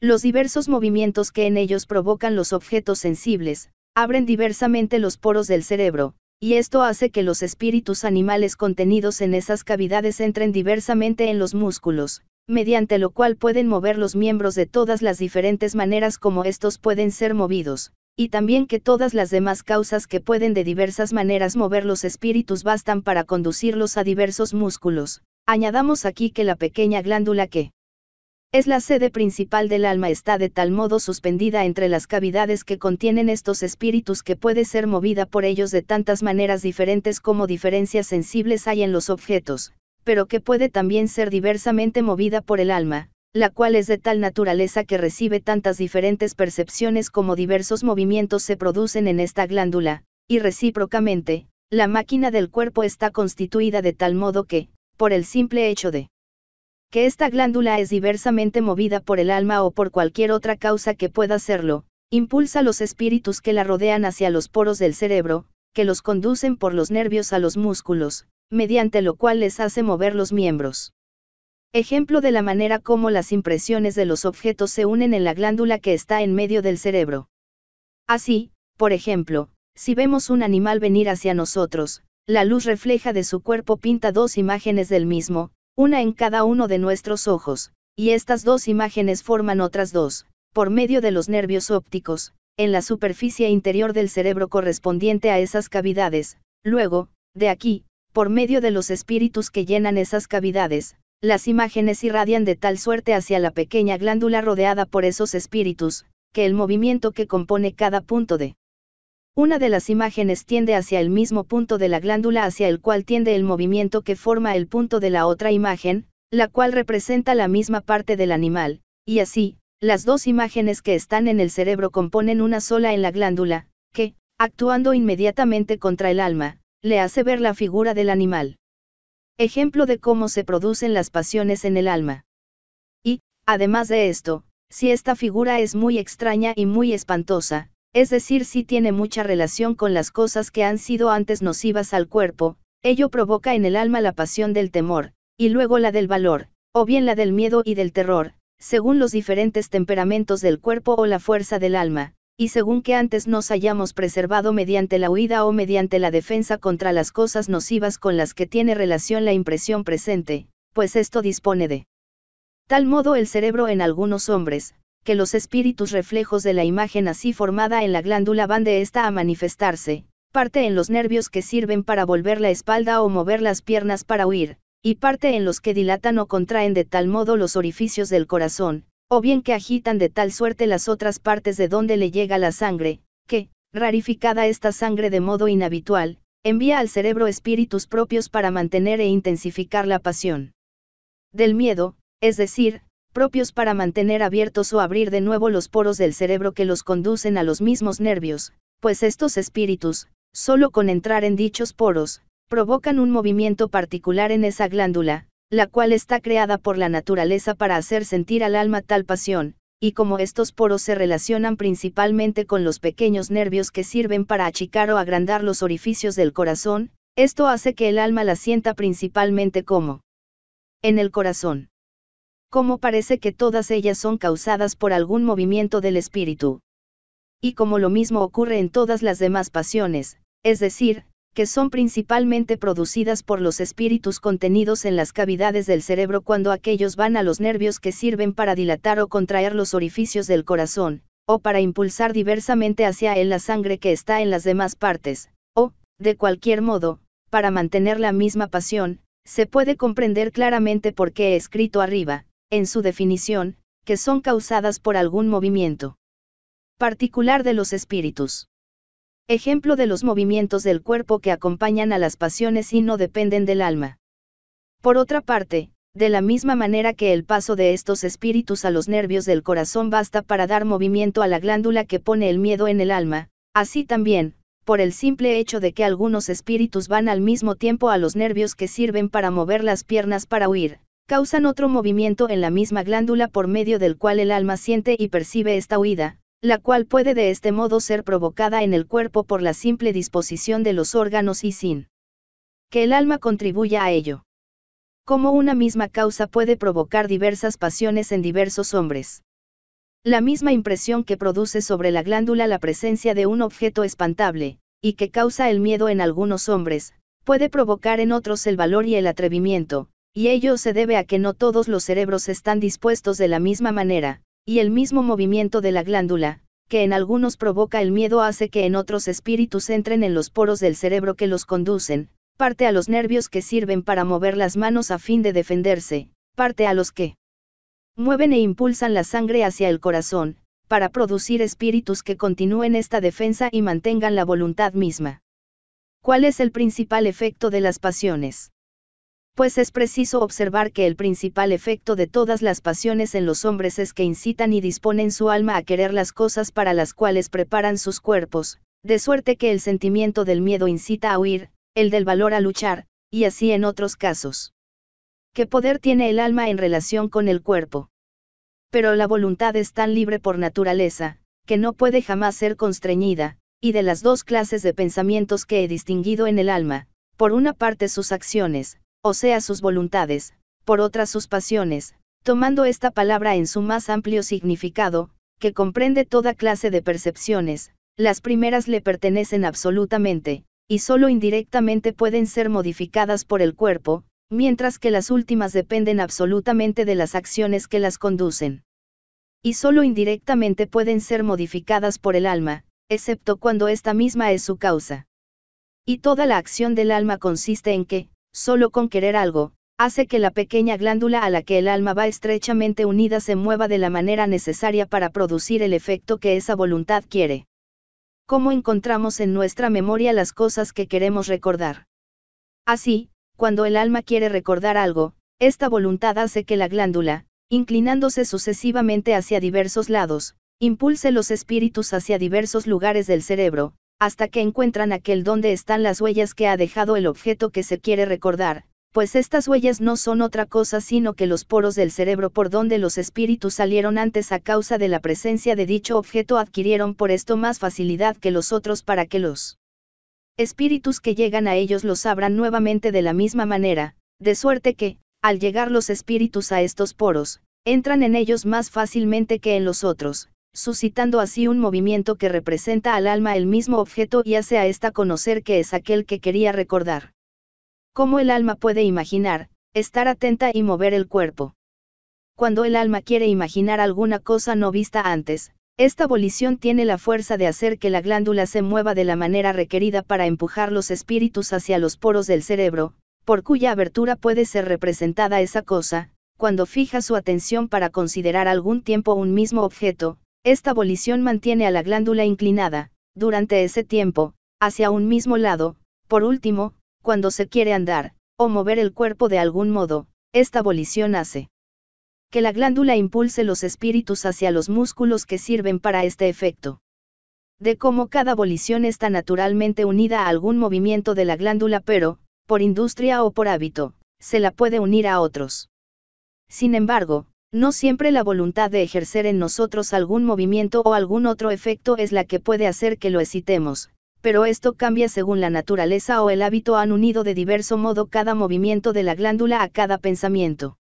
los diversos movimientos que en ellos provocan los objetos sensibles, abren diversamente los poros del cerebro, y esto hace que los espíritus animales contenidos en esas cavidades entren diversamente en los músculos, mediante lo cual pueden mover los miembros de todas las diferentes maneras como estos pueden ser movidos, y también que todas las demás causas que pueden de diversas maneras mover los espíritus bastan para conducirlos a diversos músculos. Añadamos aquí que la pequeña glándula que es la sede principal del alma está de tal modo suspendida entre las cavidades que contienen estos espíritus que puede ser movida por ellos de tantas maneras diferentes como diferencias sensibles hay en los objetos, pero que puede también ser diversamente movida por el alma, la cual es de tal naturaleza que recibe tantas diferentes percepciones como diversos movimientos se producen en esta glándula, y recíprocamente, la máquina del cuerpo está constituida de tal modo que, por el simple hecho de que esta glándula es diversamente movida por el alma o por cualquier otra causa que pueda serlo, impulsa los espíritus que la rodean hacia los poros del cerebro, que los conducen por los nervios a los músculos, mediante lo cual les hace mover los miembros. Ejemplo de la manera como las impresiones de los objetos se unen en la glándula que está en medio del cerebro. Así, por ejemplo, si vemos un animal venir hacia nosotros, la luz refleja de su cuerpo pinta dos imágenes del mismo, una en cada uno de nuestros ojos, y estas dos imágenes forman otras dos, por medio de los nervios ópticos, en la superficie interior del cerebro correspondiente a esas cavidades, luego, de aquí, por medio de los espíritus que llenan esas cavidades, las imágenes irradian de tal suerte hacia la pequeña glándula rodeada por esos espíritus, que el movimiento que compone cada punto de una de las imágenes tiende hacia el mismo punto de la glándula hacia el cual tiende el movimiento que forma el punto de la otra imagen, la cual representa la misma parte del animal, y así, las dos imágenes que están en el cerebro componen una sola en la glándula, que, actuando inmediatamente contra el alma, le hace ver la figura del animal. Ejemplo de cómo se producen las pasiones en el alma. Y, además de esto, si esta figura es muy extraña y muy espantosa, es decir, si tiene mucha relación con las cosas que han sido antes nocivas al cuerpo, ello provoca en el alma la pasión del temor, y luego la del valor, o bien la del miedo y del terror, según los diferentes temperamentos del cuerpo o la fuerza del alma, y según que antes nos hayamos preservado mediante la huida o mediante la defensa contra las cosas nocivas con las que tiene relación la impresión presente, pues esto dispone de tal modo el cerebro en algunos hombres, que los espíritus reflejos de la imagen así formada en la glándula van de esta a manifestarse, parte en los nervios que sirven para volver la espalda o mover las piernas para huir, y parte en los que dilatan o contraen de tal modo los orificios del corazón, o bien que agitan de tal suerte las otras partes de donde le llega la sangre, que, rarificada esta sangre de modo inhabitual, envía al cerebro espíritus propios para mantener e intensificar la pasión. Del miedo, es decir, propios para mantener abiertos o abrir de nuevo los poros del cerebro que los conducen a los mismos nervios, pues estos espíritus, solo con entrar en dichos poros, provocan un movimiento particular en esa glándula, la cual está creada por la naturaleza para hacer sentir al alma tal pasión, y como estos poros se relacionan principalmente con los pequeños nervios que sirven para achicar o agrandar los orificios del corazón, esto hace que el alma la sienta principalmente como en el corazón como parece que todas ellas son causadas por algún movimiento del espíritu. Y como lo mismo ocurre en todas las demás pasiones, es decir, que son principalmente producidas por los espíritus contenidos en las cavidades del cerebro cuando aquellos van a los nervios que sirven para dilatar o contraer los orificios del corazón, o para impulsar diversamente hacia él la sangre que está en las demás partes, o, de cualquier modo, para mantener la misma pasión, se puede comprender claramente por qué he escrito arriba, en su definición, que son causadas por algún movimiento particular de los espíritus. Ejemplo de los movimientos del cuerpo que acompañan a las pasiones y no dependen del alma. Por otra parte, de la misma manera que el paso de estos espíritus a los nervios del corazón basta para dar movimiento a la glándula que pone el miedo en el alma, así también, por el simple hecho de que algunos espíritus van al mismo tiempo a los nervios que sirven para mover las piernas para huir, causan otro movimiento en la misma glándula por medio del cual el alma siente y percibe esta huida, la cual puede de este modo ser provocada en el cuerpo por la simple disposición de los órganos y sin que el alma contribuya a ello. Como una misma causa puede provocar diversas pasiones en diversos hombres. La misma impresión que produce sobre la glándula la presencia de un objeto espantable, y que causa el miedo en algunos hombres, puede provocar en otros el valor y el atrevimiento, y ello se debe a que no todos los cerebros están dispuestos de la misma manera, y el mismo movimiento de la glándula, que en algunos provoca el miedo hace que en otros espíritus entren en los poros del cerebro que los conducen, parte a los nervios que sirven para mover las manos a fin de defenderse, parte a los que mueven e impulsan la sangre hacia el corazón, para producir espíritus que continúen esta defensa y mantengan la voluntad misma. ¿Cuál es el principal efecto de las pasiones? pues es preciso observar que el principal efecto de todas las pasiones en los hombres es que incitan y disponen su alma a querer las cosas para las cuales preparan sus cuerpos, de suerte que el sentimiento del miedo incita a huir, el del valor a luchar, y así en otros casos. ¿Qué poder tiene el alma en relación con el cuerpo? Pero la voluntad es tan libre por naturaleza, que no puede jamás ser constreñida, y de las dos clases de pensamientos que he distinguido en el alma, por una parte sus acciones, o sea sus voluntades, por otras sus pasiones, tomando esta palabra en su más amplio significado, que comprende toda clase de percepciones, las primeras le pertenecen absolutamente, y solo indirectamente pueden ser modificadas por el cuerpo, mientras que las últimas dependen absolutamente de las acciones que las conducen. Y solo indirectamente pueden ser modificadas por el alma, excepto cuando esta misma es su causa. Y toda la acción del alma consiste en que, solo con querer algo, hace que la pequeña glándula a la que el alma va estrechamente unida se mueva de la manera necesaria para producir el efecto que esa voluntad quiere. ¿Cómo encontramos en nuestra memoria las cosas que queremos recordar? Así, cuando el alma quiere recordar algo, esta voluntad hace que la glándula, inclinándose sucesivamente hacia diversos lados, impulse los espíritus hacia diversos lugares del cerebro, hasta que encuentran aquel donde están las huellas que ha dejado el objeto que se quiere recordar, pues estas huellas no son otra cosa sino que los poros del cerebro por donde los espíritus salieron antes a causa de la presencia de dicho objeto adquirieron por esto más facilidad que los otros para que los espíritus que llegan a ellos los abran nuevamente de la misma manera, de suerte que, al llegar los espíritus a estos poros, entran en ellos más fácilmente que en los otros, suscitando así un movimiento que representa al alma el mismo objeto y hace a ésta conocer que es aquel que quería recordar. ¿Cómo el alma puede imaginar, estar atenta y mover el cuerpo? Cuando el alma quiere imaginar alguna cosa no vista antes, esta volición tiene la fuerza de hacer que la glándula se mueva de la manera requerida para empujar los espíritus hacia los poros del cerebro, por cuya abertura puede ser representada esa cosa, cuando fija su atención para considerar algún tiempo un mismo objeto, esta volición mantiene a la glándula inclinada, durante ese tiempo, hacia un mismo lado, por último, cuando se quiere andar, o mover el cuerpo de algún modo, esta volición hace que la glándula impulse los espíritus hacia los músculos que sirven para este efecto. De cómo cada volición está naturalmente unida a algún movimiento de la glándula pero, por industria o por hábito, se la puede unir a otros. Sin embargo, no siempre la voluntad de ejercer en nosotros algún movimiento o algún otro efecto es la que puede hacer que lo excitemos, pero esto cambia según la naturaleza o el hábito han unido de diverso modo cada movimiento de la glándula a cada pensamiento.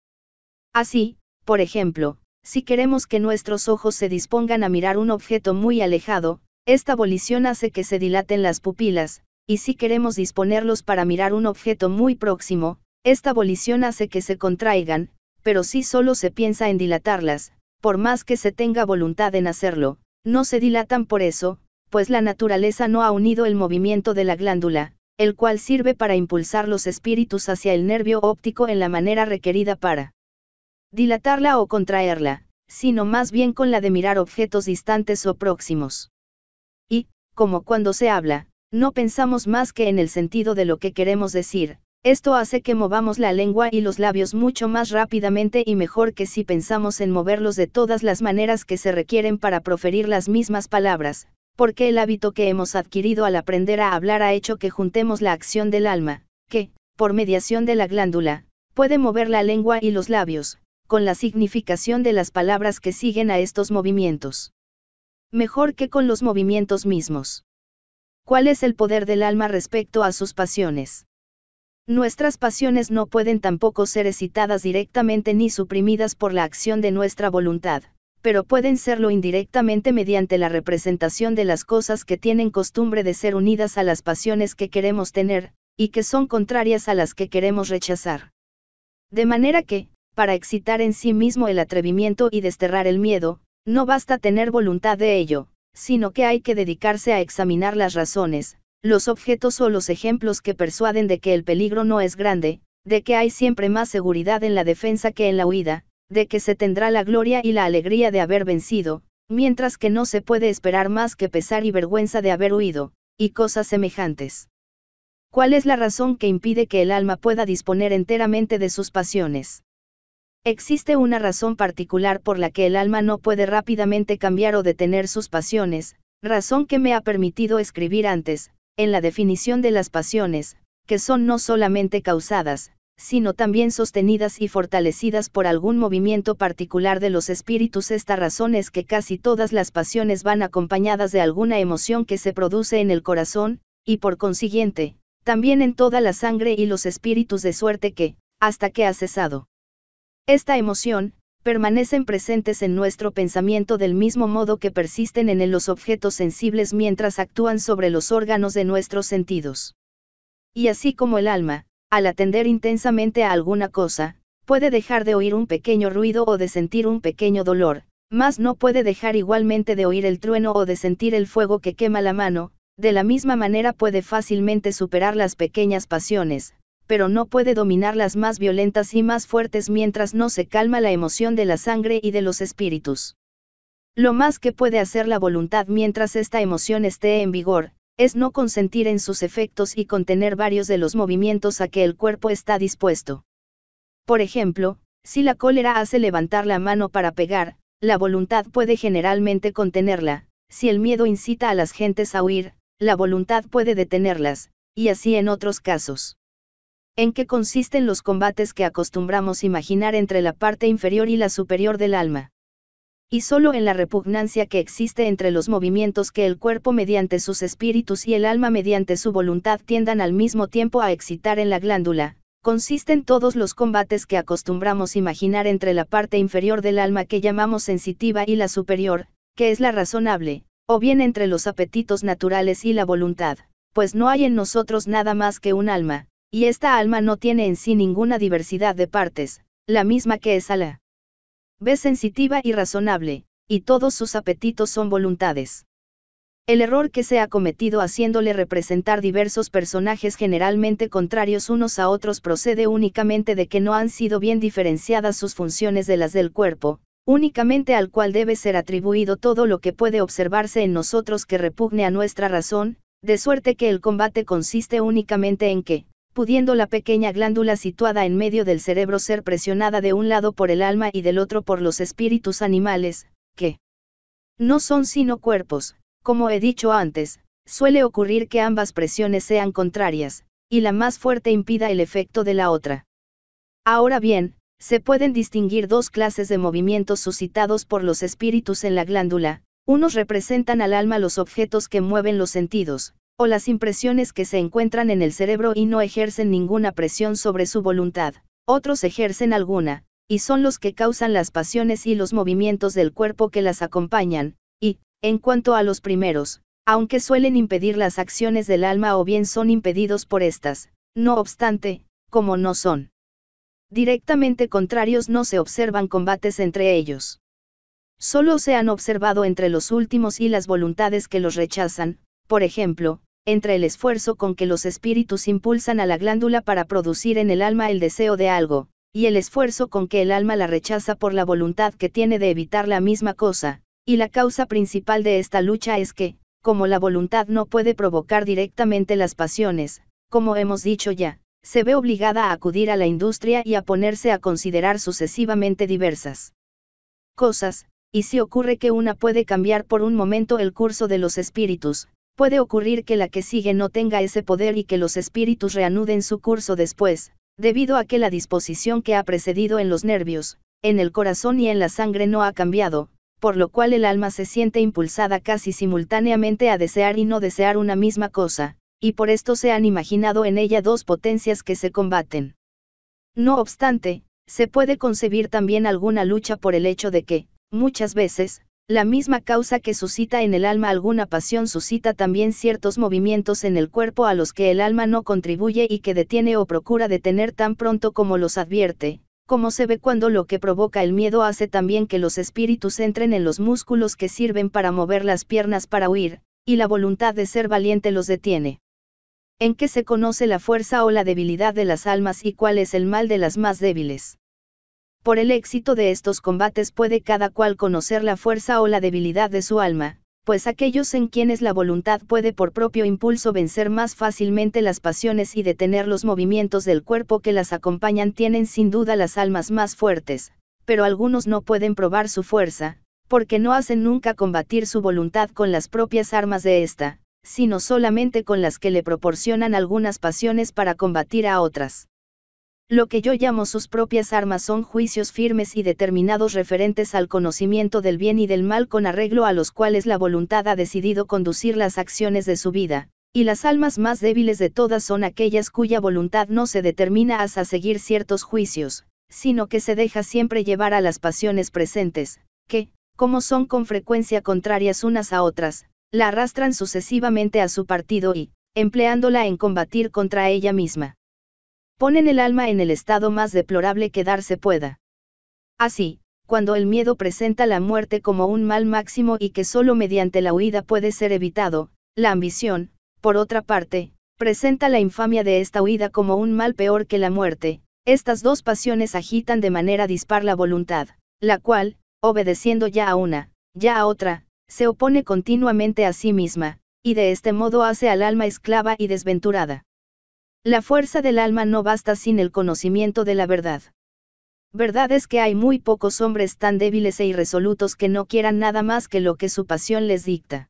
Así, por ejemplo, si queremos que nuestros ojos se dispongan a mirar un objeto muy alejado, esta volición hace que se dilaten las pupilas, y si queremos disponerlos para mirar un objeto muy próximo, esta volición hace que se contraigan, pero si solo se piensa en dilatarlas, por más que se tenga voluntad en hacerlo, no se dilatan por eso, pues la naturaleza no ha unido el movimiento de la glándula, el cual sirve para impulsar los espíritus hacia el nervio óptico en la manera requerida para dilatarla o contraerla, sino más bien con la de mirar objetos distantes o próximos. Y, como cuando se habla, no pensamos más que en el sentido de lo que queremos decir, esto hace que movamos la lengua y los labios mucho más rápidamente y mejor que si pensamos en moverlos de todas las maneras que se requieren para proferir las mismas palabras, porque el hábito que hemos adquirido al aprender a hablar ha hecho que juntemos la acción del alma, que, por mediación de la glándula, puede mover la lengua y los labios, con la significación de las palabras que siguen a estos movimientos. Mejor que con los movimientos mismos. ¿Cuál es el poder del alma respecto a sus pasiones? Nuestras pasiones no pueden tampoco ser excitadas directamente ni suprimidas por la acción de nuestra voluntad, pero pueden serlo indirectamente mediante la representación de las cosas que tienen costumbre de ser unidas a las pasiones que queremos tener, y que son contrarias a las que queremos rechazar. De manera que, para excitar en sí mismo el atrevimiento y desterrar el miedo, no basta tener voluntad de ello, sino que hay que dedicarse a examinar las razones, los objetos o los ejemplos que persuaden de que el peligro no es grande, de que hay siempre más seguridad en la defensa que en la huida, de que se tendrá la gloria y la alegría de haber vencido, mientras que no se puede esperar más que pesar y vergüenza de haber huido, y cosas semejantes. ¿Cuál es la razón que impide que el alma pueda disponer enteramente de sus pasiones? Existe una razón particular por la que el alma no puede rápidamente cambiar o detener sus pasiones, razón que me ha permitido escribir antes, en la definición de las pasiones, que son no solamente causadas, sino también sostenidas y fortalecidas por algún movimiento particular de los espíritus. Esta razón es que casi todas las pasiones van acompañadas de alguna emoción que se produce en el corazón, y por consiguiente, también en toda la sangre y los espíritus de suerte que, hasta que ha cesado. Esta emoción, permanecen presentes en nuestro pensamiento del mismo modo que persisten en los objetos sensibles mientras actúan sobre los órganos de nuestros sentidos. Y así como el alma, al atender intensamente a alguna cosa, puede dejar de oír un pequeño ruido o de sentir un pequeño dolor, mas no puede dejar igualmente de oír el trueno o de sentir el fuego que quema la mano, de la misma manera puede fácilmente superar las pequeñas pasiones, pero no puede dominar las más violentas y más fuertes mientras no se calma la emoción de la sangre y de los espíritus. Lo más que puede hacer la voluntad mientras esta emoción esté en vigor, es no consentir en sus efectos y contener varios de los movimientos a que el cuerpo está dispuesto. Por ejemplo, si la cólera hace levantar la mano para pegar, la voluntad puede generalmente contenerla, si el miedo incita a las gentes a huir, la voluntad puede detenerlas, y así en otros casos en qué consisten los combates que acostumbramos imaginar entre la parte inferior y la superior del alma. Y solo en la repugnancia que existe entre los movimientos que el cuerpo mediante sus espíritus y el alma mediante su voluntad tiendan al mismo tiempo a excitar en la glándula, consisten todos los combates que acostumbramos imaginar entre la parte inferior del alma que llamamos sensitiva y la superior, que es la razonable, o bien entre los apetitos naturales y la voluntad, pues no hay en nosotros nada más que un alma, y esta alma no tiene en sí ninguna diversidad de partes, la misma que es la Ve sensitiva y razonable, y todos sus apetitos son voluntades. El error que se ha cometido haciéndole representar diversos personajes generalmente contrarios unos a otros procede únicamente de que no han sido bien diferenciadas sus funciones de las del cuerpo, únicamente al cual debe ser atribuido todo lo que puede observarse en nosotros que repugne a nuestra razón, de suerte que el combate consiste únicamente en que, pudiendo la pequeña glándula situada en medio del cerebro ser presionada de un lado por el alma y del otro por los espíritus animales, que no son sino cuerpos, como he dicho antes, suele ocurrir que ambas presiones sean contrarias, y la más fuerte impida el efecto de la otra. Ahora bien, se pueden distinguir dos clases de movimientos suscitados por los espíritus en la glándula, unos representan al alma los objetos que mueven los sentidos, o las impresiones que se encuentran en el cerebro y no ejercen ninguna presión sobre su voluntad, otros ejercen alguna, y son los que causan las pasiones y los movimientos del cuerpo que las acompañan, y, en cuanto a los primeros, aunque suelen impedir las acciones del alma o bien son impedidos por estas, no obstante, como no son directamente contrarios no se observan combates entre ellos. Solo se han observado entre los últimos y las voluntades que los rechazan, por ejemplo, entre el esfuerzo con que los espíritus impulsan a la glándula para producir en el alma el deseo de algo, y el esfuerzo con que el alma la rechaza por la voluntad que tiene de evitar la misma cosa, y la causa principal de esta lucha es que, como la voluntad no puede provocar directamente las pasiones, como hemos dicho ya, se ve obligada a acudir a la industria y a ponerse a considerar sucesivamente diversas cosas, y si ocurre que una puede cambiar por un momento el curso de los espíritus, puede ocurrir que la que sigue no tenga ese poder y que los espíritus reanuden su curso después, debido a que la disposición que ha precedido en los nervios, en el corazón y en la sangre no ha cambiado, por lo cual el alma se siente impulsada casi simultáneamente a desear y no desear una misma cosa, y por esto se han imaginado en ella dos potencias que se combaten. No obstante, se puede concebir también alguna lucha por el hecho de que, muchas veces, la misma causa que suscita en el alma alguna pasión suscita también ciertos movimientos en el cuerpo a los que el alma no contribuye y que detiene o procura detener tan pronto como los advierte, como se ve cuando lo que provoca el miedo hace también que los espíritus entren en los músculos que sirven para mover las piernas para huir, y la voluntad de ser valiente los detiene. ¿En qué se conoce la fuerza o la debilidad de las almas y cuál es el mal de las más débiles? por el éxito de estos combates puede cada cual conocer la fuerza o la debilidad de su alma, pues aquellos en quienes la voluntad puede por propio impulso vencer más fácilmente las pasiones y detener los movimientos del cuerpo que las acompañan tienen sin duda las almas más fuertes, pero algunos no pueden probar su fuerza, porque no hacen nunca combatir su voluntad con las propias armas de ésta, sino solamente con las que le proporcionan algunas pasiones para combatir a otras. Lo que yo llamo sus propias armas son juicios firmes y determinados referentes al conocimiento del bien y del mal con arreglo a los cuales la voluntad ha decidido conducir las acciones de su vida, y las almas más débiles de todas son aquellas cuya voluntad no se determina hasta seguir ciertos juicios, sino que se deja siempre llevar a las pasiones presentes, que, como son con frecuencia contrarias unas a otras, la arrastran sucesivamente a su partido y, empleándola en combatir contra ella misma ponen el alma en el estado más deplorable que darse pueda. Así, cuando el miedo presenta la muerte como un mal máximo y que solo mediante la huida puede ser evitado, la ambición, por otra parte, presenta la infamia de esta huida como un mal peor que la muerte, estas dos pasiones agitan de manera dispar la voluntad, la cual, obedeciendo ya a una, ya a otra, se opone continuamente a sí misma, y de este modo hace al alma esclava y desventurada. La fuerza del alma no basta sin el conocimiento de la verdad. Verdad es que hay muy pocos hombres tan débiles e irresolutos que no quieran nada más que lo que su pasión les dicta.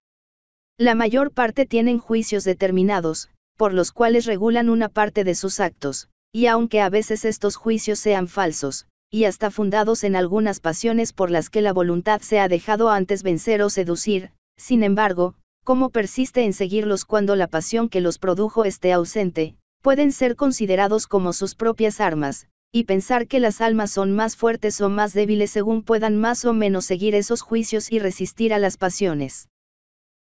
La mayor parte tienen juicios determinados, por los cuales regulan una parte de sus actos, y aunque a veces estos juicios sean falsos, y hasta fundados en algunas pasiones por las que la voluntad se ha dejado antes vencer o seducir, sin embargo, ¿cómo persiste en seguirlos cuando la pasión que los produjo esté ausente, pueden ser considerados como sus propias armas, y pensar que las almas son más fuertes o más débiles según puedan más o menos seguir esos juicios y resistir a las pasiones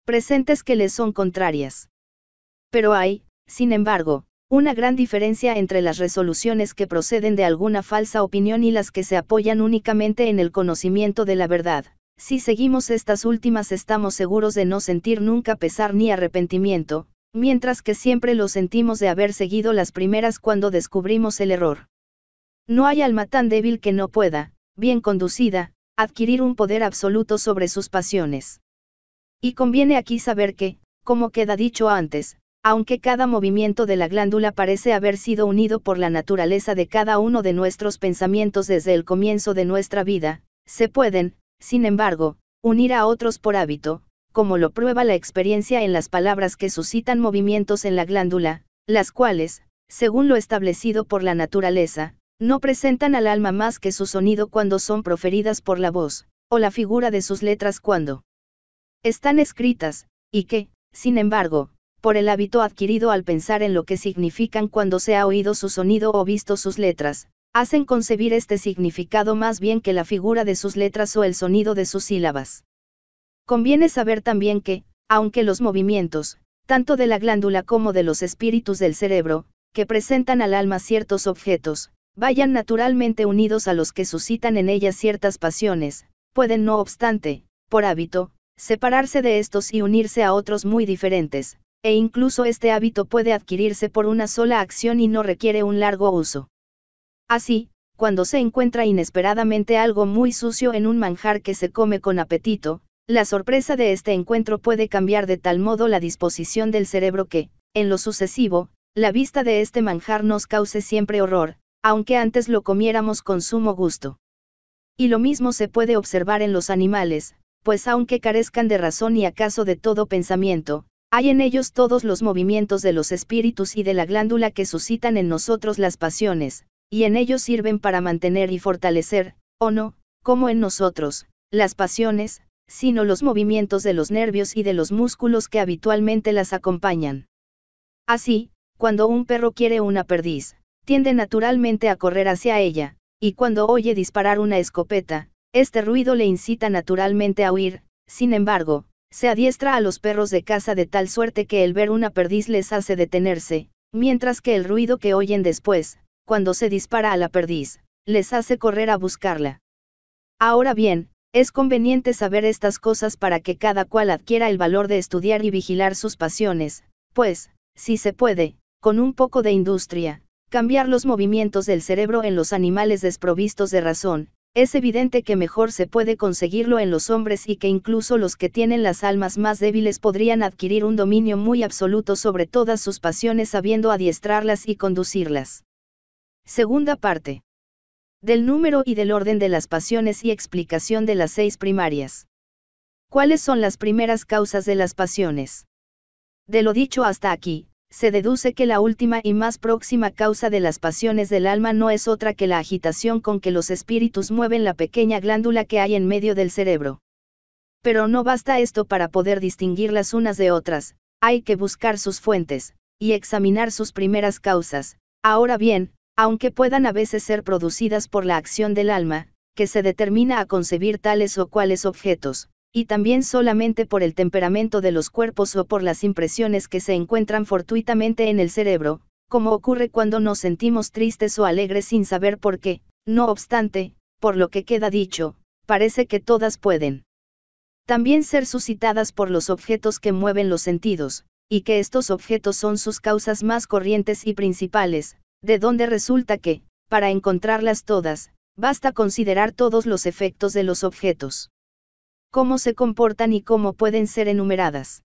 presentes que les son contrarias. Pero hay, sin embargo, una gran diferencia entre las resoluciones que proceden de alguna falsa opinión y las que se apoyan únicamente en el conocimiento de la verdad. Si seguimos estas últimas estamos seguros de no sentir nunca pesar ni arrepentimiento, mientras que siempre lo sentimos de haber seguido las primeras cuando descubrimos el error. No hay alma tan débil que no pueda, bien conducida, adquirir un poder absoluto sobre sus pasiones. Y conviene aquí saber que, como queda dicho antes, aunque cada movimiento de la glándula parece haber sido unido por la naturaleza de cada uno de nuestros pensamientos desde el comienzo de nuestra vida, se pueden, sin embargo, unir a otros por hábito, como lo prueba la experiencia en las palabras que suscitan movimientos en la glándula, las cuales, según lo establecido por la naturaleza, no presentan al alma más que su sonido cuando son proferidas por la voz, o la figura de sus letras cuando están escritas, y que, sin embargo, por el hábito adquirido al pensar en lo que significan cuando se ha oído su sonido o visto sus letras, hacen concebir este significado más bien que la figura de sus letras o el sonido de sus sílabas. Conviene saber también que, aunque los movimientos, tanto de la glándula como de los espíritus del cerebro, que presentan al alma ciertos objetos, vayan naturalmente unidos a los que suscitan en ella ciertas pasiones, pueden no obstante, por hábito, separarse de estos y unirse a otros muy diferentes, e incluso este hábito puede adquirirse por una sola acción y no requiere un largo uso. Así, cuando se encuentra inesperadamente algo muy sucio en un manjar que se come con apetito, la sorpresa de este encuentro puede cambiar de tal modo la disposición del cerebro que, en lo sucesivo, la vista de este manjar nos cause siempre horror, aunque antes lo comiéramos con sumo gusto. Y lo mismo se puede observar en los animales, pues aunque carezcan de razón y acaso de todo pensamiento, hay en ellos todos los movimientos de los espíritus y de la glándula que suscitan en nosotros las pasiones, y en ellos sirven para mantener y fortalecer, o no, como en nosotros, las pasiones, sino los movimientos de los nervios y de los músculos que habitualmente las acompañan. Así, cuando un perro quiere una perdiz, tiende naturalmente a correr hacia ella, y cuando oye disparar una escopeta, este ruido le incita naturalmente a huir, sin embargo, se adiestra a los perros de caza de tal suerte que el ver una perdiz les hace detenerse, mientras que el ruido que oyen después, cuando se dispara a la perdiz, les hace correr a buscarla. Ahora bien, es conveniente saber estas cosas para que cada cual adquiera el valor de estudiar y vigilar sus pasiones, pues, si se puede, con un poco de industria, cambiar los movimientos del cerebro en los animales desprovistos de razón, es evidente que mejor se puede conseguirlo en los hombres y que incluso los que tienen las almas más débiles podrían adquirir un dominio muy absoluto sobre todas sus pasiones sabiendo adiestrarlas y conducirlas. Segunda parte. Del número y del orden de las pasiones y explicación de las seis primarias. ¿Cuáles son las primeras causas de las pasiones? De lo dicho hasta aquí, se deduce que la última y más próxima causa de las pasiones del alma no es otra que la agitación con que los espíritus mueven la pequeña glándula que hay en medio del cerebro. Pero no basta esto para poder distinguirlas unas de otras, hay que buscar sus fuentes, y examinar sus primeras causas. Ahora bien, aunque puedan a veces ser producidas por la acción del alma, que se determina a concebir tales o cuales objetos, y también solamente por el temperamento de los cuerpos o por las impresiones que se encuentran fortuitamente en el cerebro, como ocurre cuando nos sentimos tristes o alegres sin saber por qué, no obstante, por lo que queda dicho, parece que todas pueden también ser suscitadas por los objetos que mueven los sentidos, y que estos objetos son sus causas más corrientes y principales, de donde resulta que, para encontrarlas todas, basta considerar todos los efectos de los objetos. Cómo se comportan y cómo pueden ser enumeradas.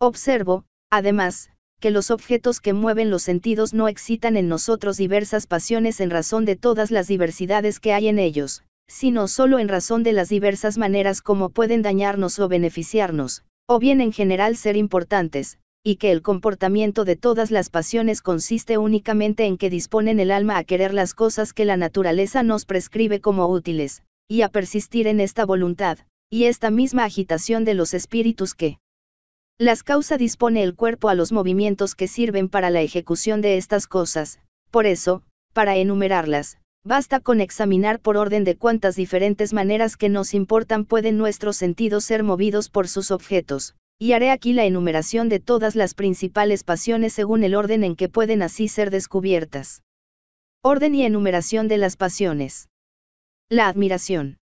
Observo, además, que los objetos que mueven los sentidos no excitan en nosotros diversas pasiones en razón de todas las diversidades que hay en ellos, sino solo en razón de las diversas maneras como pueden dañarnos o beneficiarnos, o bien en general ser importantes, y que el comportamiento de todas las pasiones consiste únicamente en que disponen el alma a querer las cosas que la naturaleza nos prescribe como útiles, y a persistir en esta voluntad, y esta misma agitación de los espíritus que las causa dispone el cuerpo a los movimientos que sirven para la ejecución de estas cosas, por eso, para enumerarlas, basta con examinar por orden de cuántas diferentes maneras que nos importan pueden nuestros sentidos ser movidos por sus objetos, y haré aquí la enumeración de todas las principales pasiones según el orden en que pueden así ser descubiertas. Orden y enumeración de las pasiones. La admiración.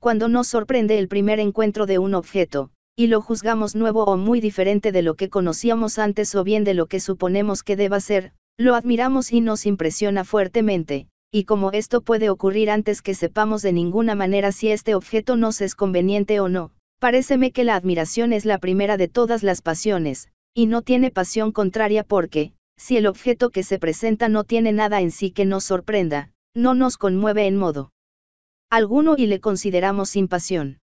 Cuando nos sorprende el primer encuentro de un objeto, y lo juzgamos nuevo o muy diferente de lo que conocíamos antes o bien de lo que suponemos que deba ser, lo admiramos y nos impresiona fuertemente, y como esto puede ocurrir antes que sepamos de ninguna manera si este objeto nos es conveniente o no, Paréceme que la admiración es la primera de todas las pasiones, y no tiene pasión contraria porque, si el objeto que se presenta no tiene nada en sí que nos sorprenda, no nos conmueve en modo alguno y le consideramos sin pasión.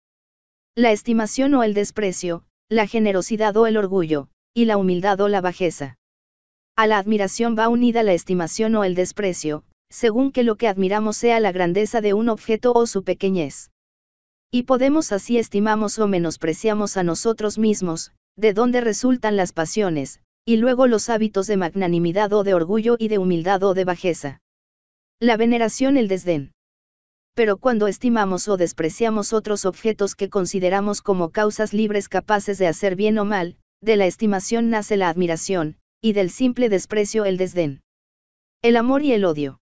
La estimación o el desprecio, la generosidad o el orgullo, y la humildad o la bajeza. A la admiración va unida la estimación o el desprecio, según que lo que admiramos sea la grandeza de un objeto o su pequeñez y podemos así estimamos o menospreciamos a nosotros mismos, de dónde resultan las pasiones, y luego los hábitos de magnanimidad o de orgullo y de humildad o de bajeza. La veneración, el desdén. Pero cuando estimamos o despreciamos otros objetos que consideramos como causas libres capaces de hacer bien o mal, de la estimación nace la admiración, y del simple desprecio el desdén. El amor y el odio.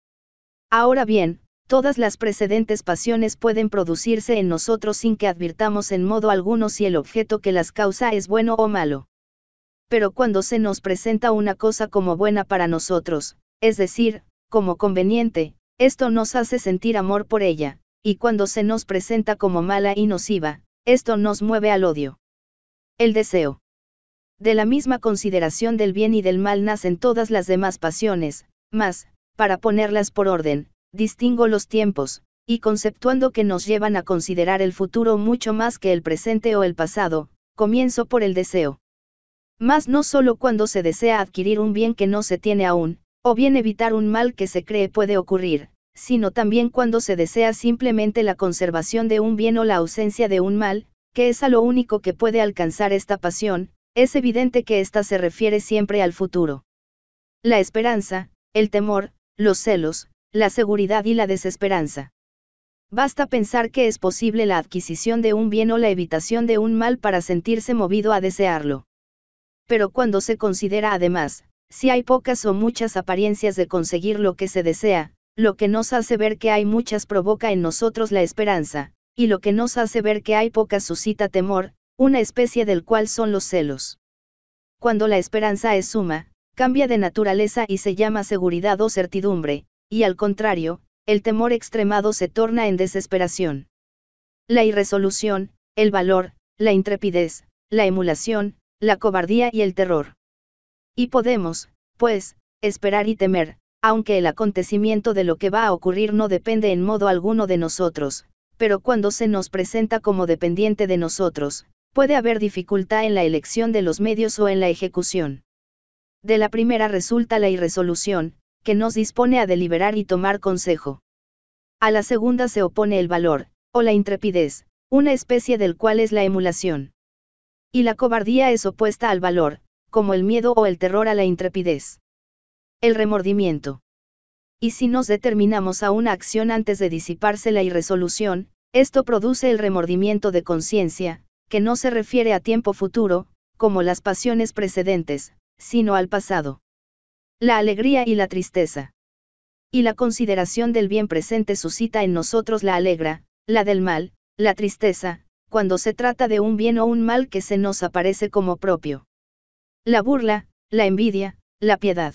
Ahora bien, todas las precedentes pasiones pueden producirse en nosotros sin que advirtamos en modo alguno si el objeto que las causa es bueno o malo. Pero cuando se nos presenta una cosa como buena para nosotros, es decir, como conveniente, esto nos hace sentir amor por ella, y cuando se nos presenta como mala y nociva, esto nos mueve al odio. El deseo. De la misma consideración del bien y del mal nacen todas las demás pasiones, mas, para ponerlas por orden, Distingo los tiempos, y conceptuando que nos llevan a considerar el futuro mucho más que el presente o el pasado, comienzo por el deseo. Mas no solo cuando se desea adquirir un bien que no se tiene aún, o bien evitar un mal que se cree puede ocurrir, sino también cuando se desea simplemente la conservación de un bien o la ausencia de un mal, que es a lo único que puede alcanzar esta pasión, es evidente que ésta se refiere siempre al futuro. La esperanza, el temor, los celos, la seguridad y la desesperanza. Basta pensar que es posible la adquisición de un bien o la evitación de un mal para sentirse movido a desearlo. Pero cuando se considera además, si hay pocas o muchas apariencias de conseguir lo que se desea, lo que nos hace ver que hay muchas provoca en nosotros la esperanza, y lo que nos hace ver que hay pocas suscita temor, una especie del cual son los celos. Cuando la esperanza es suma, cambia de naturaleza y se llama seguridad o certidumbre, y al contrario, el temor extremado se torna en desesperación. La irresolución, el valor, la intrepidez, la emulación, la cobardía y el terror. Y podemos, pues, esperar y temer, aunque el acontecimiento de lo que va a ocurrir no depende en modo alguno de nosotros, pero cuando se nos presenta como dependiente de nosotros, puede haber dificultad en la elección de los medios o en la ejecución. De la primera resulta la irresolución, que nos dispone a deliberar y tomar consejo. A la segunda se opone el valor, o la intrepidez, una especie del cual es la emulación. Y la cobardía es opuesta al valor, como el miedo o el terror a la intrepidez. El remordimiento. Y si nos determinamos a una acción antes de disiparse la irresolución, esto produce el remordimiento de conciencia, que no se refiere a tiempo futuro, como las pasiones precedentes, sino al pasado la alegría y la tristeza. Y la consideración del bien presente suscita en nosotros la alegra, la del mal, la tristeza, cuando se trata de un bien o un mal que se nos aparece como propio. La burla, la envidia, la piedad.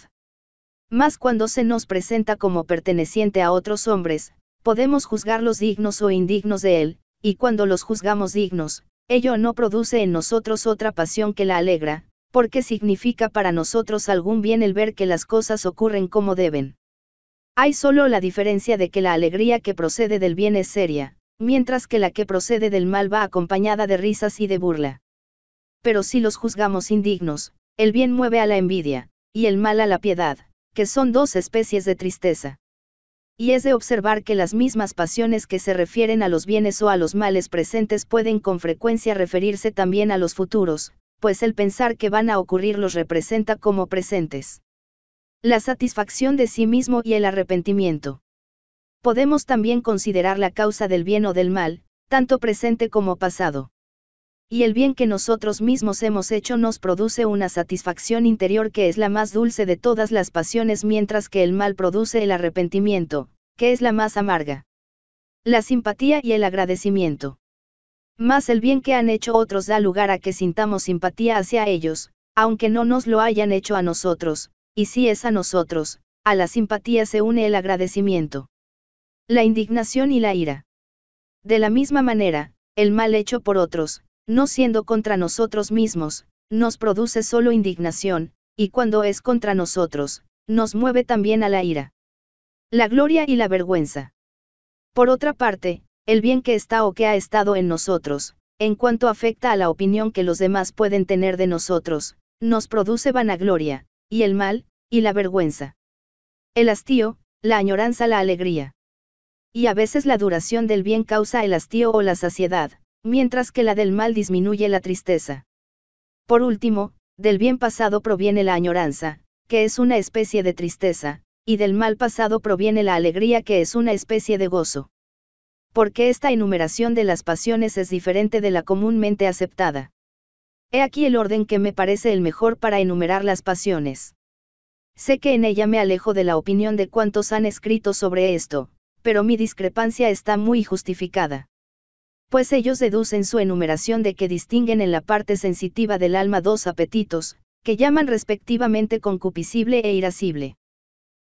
Más cuando se nos presenta como perteneciente a otros hombres, podemos juzgarlos dignos o indignos de él, y cuando los juzgamos dignos, ello no produce en nosotros otra pasión que la alegra, porque significa para nosotros algún bien el ver que las cosas ocurren como deben. Hay solo la diferencia de que la alegría que procede del bien es seria, mientras que la que procede del mal va acompañada de risas y de burla. Pero si los juzgamos indignos, el bien mueve a la envidia, y el mal a la piedad, que son dos especies de tristeza. Y es de observar que las mismas pasiones que se refieren a los bienes o a los males presentes pueden con frecuencia referirse también a los futuros, pues el pensar que van a ocurrir los representa como presentes. La satisfacción de sí mismo y el arrepentimiento. Podemos también considerar la causa del bien o del mal, tanto presente como pasado. Y el bien que nosotros mismos hemos hecho nos produce una satisfacción interior que es la más dulce de todas las pasiones mientras que el mal produce el arrepentimiento, que es la más amarga. La simpatía y el agradecimiento. Mas el bien que han hecho otros da lugar a que sintamos simpatía hacia ellos, aunque no nos lo hayan hecho a nosotros, y si es a nosotros, a la simpatía se une el agradecimiento. La indignación y la ira. De la misma manera, el mal hecho por otros, no siendo contra nosotros mismos, nos produce solo indignación, y cuando es contra nosotros, nos mueve también a la ira. La gloria y la vergüenza. Por otra parte, el bien que está o que ha estado en nosotros, en cuanto afecta a la opinión que los demás pueden tener de nosotros, nos produce vanagloria, y el mal, y la vergüenza. El hastío, la añoranza, la alegría. Y a veces la duración del bien causa el hastío o la saciedad, mientras que la del mal disminuye la tristeza. Por último, del bien pasado proviene la añoranza, que es una especie de tristeza, y del mal pasado proviene la alegría que es una especie de gozo porque esta enumeración de las pasiones es diferente de la comúnmente aceptada. He aquí el orden que me parece el mejor para enumerar las pasiones. Sé que en ella me alejo de la opinión de cuantos han escrito sobre esto, pero mi discrepancia está muy justificada. Pues ellos deducen su enumeración de que distinguen en la parte sensitiva del alma dos apetitos, que llaman respectivamente concupiscible e irascible.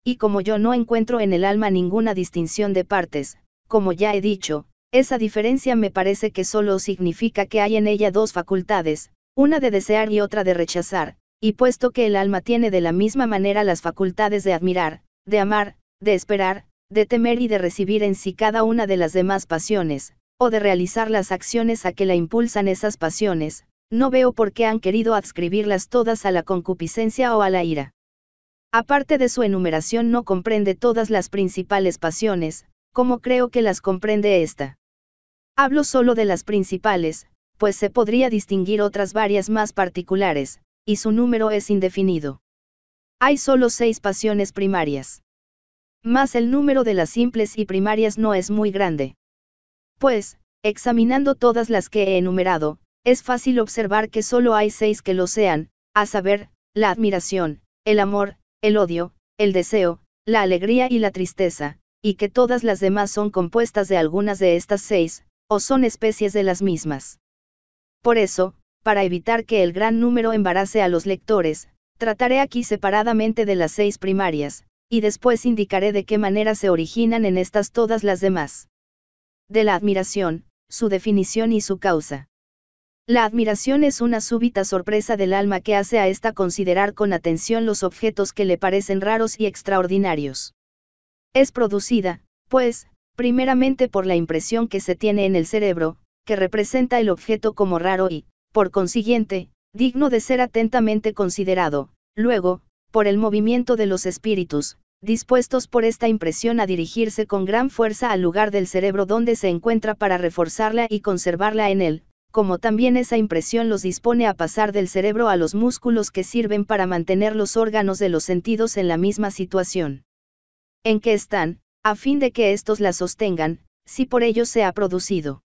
Y como yo no encuentro en el alma ninguna distinción de partes, como ya he dicho, esa diferencia me parece que solo significa que hay en ella dos facultades, una de desear y otra de rechazar, y puesto que el alma tiene de la misma manera las facultades de admirar, de amar, de esperar, de temer y de recibir en sí cada una de las demás pasiones, o de realizar las acciones a que la impulsan esas pasiones, no veo por qué han querido adscribirlas todas a la concupiscencia o a la ira. Aparte de su enumeración no comprende todas las principales pasiones, como creo que las comprende esta. Hablo solo de las principales, pues se podría distinguir otras varias más particulares, y su número es indefinido. Hay solo seis pasiones primarias. Mas el número de las simples y primarias no es muy grande. Pues, examinando todas las que he enumerado, es fácil observar que solo hay seis que lo sean, a saber, la admiración, el amor, el odio, el deseo, la alegría y la tristeza, y que todas las demás son compuestas de algunas de estas seis, o son especies de las mismas. Por eso, para evitar que el gran número embarace a los lectores, trataré aquí separadamente de las seis primarias, y después indicaré de qué manera se originan en estas todas las demás. De la admiración, su definición y su causa. La admiración es una súbita sorpresa del alma que hace a ésta considerar con atención los objetos que le parecen raros y extraordinarios. Es producida, pues, primeramente por la impresión que se tiene en el cerebro, que representa el objeto como raro y, por consiguiente, digno de ser atentamente considerado, luego, por el movimiento de los espíritus, dispuestos por esta impresión a dirigirse con gran fuerza al lugar del cerebro donde se encuentra para reforzarla y conservarla en él, como también esa impresión los dispone a pasar del cerebro a los músculos que sirven para mantener los órganos de los sentidos en la misma situación en que están, a fin de que éstos la sostengan, si por ello se ha producido.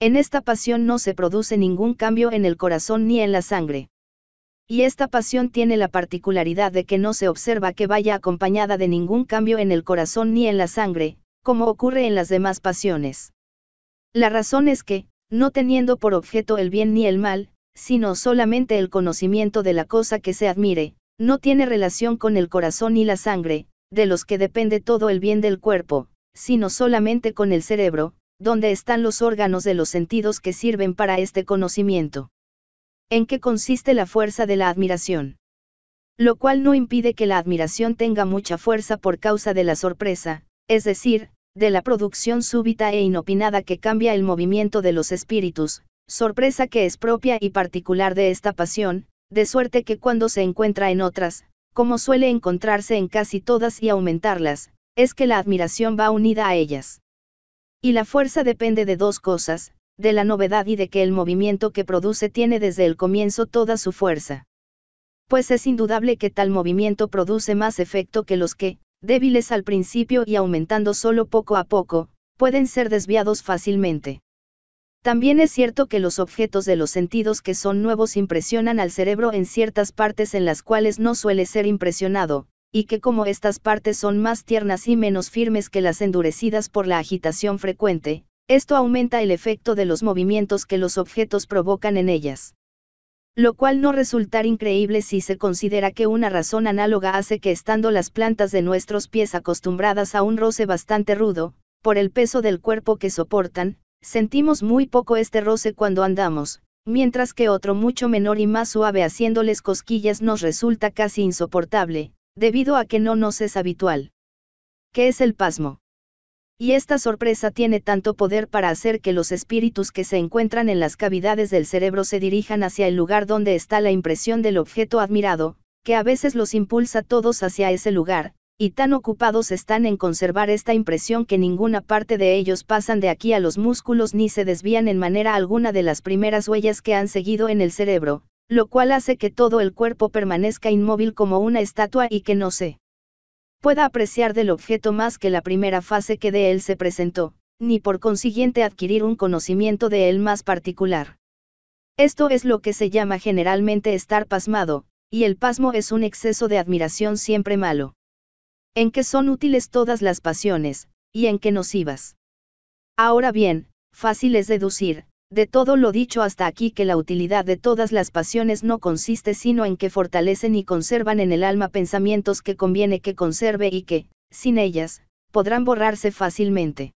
En esta pasión no se produce ningún cambio en el corazón ni en la sangre. Y esta pasión tiene la particularidad de que no se observa que vaya acompañada de ningún cambio en el corazón ni en la sangre, como ocurre en las demás pasiones. La razón es que, no teniendo por objeto el bien ni el mal, sino solamente el conocimiento de la cosa que se admire, no tiene relación con el corazón ni la sangre, de los que depende todo el bien del cuerpo, sino solamente con el cerebro, donde están los órganos de los sentidos que sirven para este conocimiento. ¿En qué consiste la fuerza de la admiración? Lo cual no impide que la admiración tenga mucha fuerza por causa de la sorpresa, es decir, de la producción súbita e inopinada que cambia el movimiento de los espíritus, sorpresa que es propia y particular de esta pasión, de suerte que cuando se encuentra en otras, como suele encontrarse en casi todas y aumentarlas, es que la admiración va unida a ellas. Y la fuerza depende de dos cosas, de la novedad y de que el movimiento que produce tiene desde el comienzo toda su fuerza. Pues es indudable que tal movimiento produce más efecto que los que, débiles al principio y aumentando solo poco a poco, pueden ser desviados fácilmente. También es cierto que los objetos de los sentidos que son nuevos impresionan al cerebro en ciertas partes en las cuales no suele ser impresionado, y que como estas partes son más tiernas y menos firmes que las endurecidas por la agitación frecuente, esto aumenta el efecto de los movimientos que los objetos provocan en ellas. Lo cual no resultará increíble si se considera que una razón análoga hace que estando las plantas de nuestros pies acostumbradas a un roce bastante rudo, por el peso del cuerpo que soportan, Sentimos muy poco este roce cuando andamos, mientras que otro mucho menor y más suave haciéndoles cosquillas nos resulta casi insoportable, debido a que no nos es habitual. ¿Qué es el pasmo? Y esta sorpresa tiene tanto poder para hacer que los espíritus que se encuentran en las cavidades del cerebro se dirijan hacia el lugar donde está la impresión del objeto admirado, que a veces los impulsa todos hacia ese lugar, y tan ocupados están en conservar esta impresión que ninguna parte de ellos pasan de aquí a los músculos ni se desvían en manera alguna de las primeras huellas que han seguido en el cerebro, lo cual hace que todo el cuerpo permanezca inmóvil como una estatua y que no se pueda apreciar del objeto más que la primera fase que de él se presentó, ni por consiguiente adquirir un conocimiento de él más particular. Esto es lo que se llama generalmente estar pasmado, y el pasmo es un exceso de admiración siempre malo en que son útiles todas las pasiones, y en que nocivas. Ahora bien, fácil es deducir, de todo lo dicho hasta aquí que la utilidad de todas las pasiones no consiste sino en que fortalecen y conservan en el alma pensamientos que conviene que conserve y que, sin ellas, podrán borrarse fácilmente.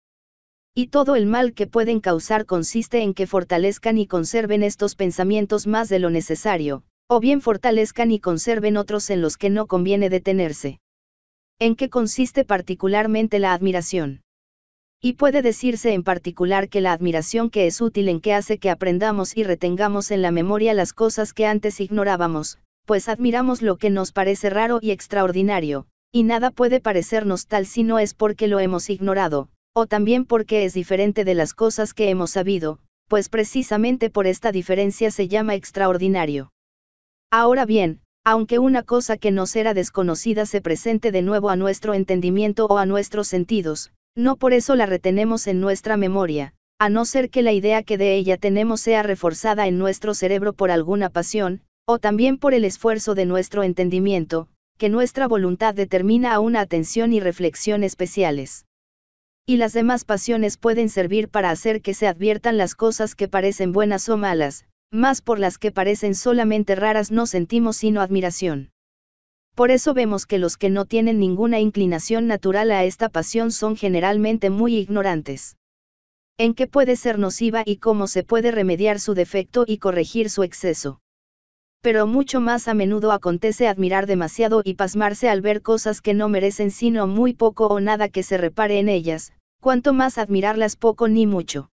Y todo el mal que pueden causar consiste en que fortalezcan y conserven estos pensamientos más de lo necesario, o bien fortalezcan y conserven otros en los que no conviene detenerse en qué consiste particularmente la admiración. Y puede decirse en particular que la admiración que es útil en que hace que aprendamos y retengamos en la memoria las cosas que antes ignorábamos, pues admiramos lo que nos parece raro y extraordinario, y nada puede parecernos tal si no es porque lo hemos ignorado, o también porque es diferente de las cosas que hemos sabido, pues precisamente por esta diferencia se llama extraordinario. Ahora bien, aunque una cosa que nos era desconocida se presente de nuevo a nuestro entendimiento o a nuestros sentidos, no por eso la retenemos en nuestra memoria, a no ser que la idea que de ella tenemos sea reforzada en nuestro cerebro por alguna pasión, o también por el esfuerzo de nuestro entendimiento, que nuestra voluntad determina a una atención y reflexión especiales. Y las demás pasiones pueden servir para hacer que se adviertan las cosas que parecen buenas o malas, más por las que parecen solamente raras no sentimos sino admiración. Por eso vemos que los que no tienen ninguna inclinación natural a esta pasión son generalmente muy ignorantes. En qué puede ser nociva y cómo se puede remediar su defecto y corregir su exceso. Pero mucho más a menudo acontece admirar demasiado y pasmarse al ver cosas que no merecen sino muy poco o nada que se repare en ellas, cuanto más admirarlas poco ni mucho.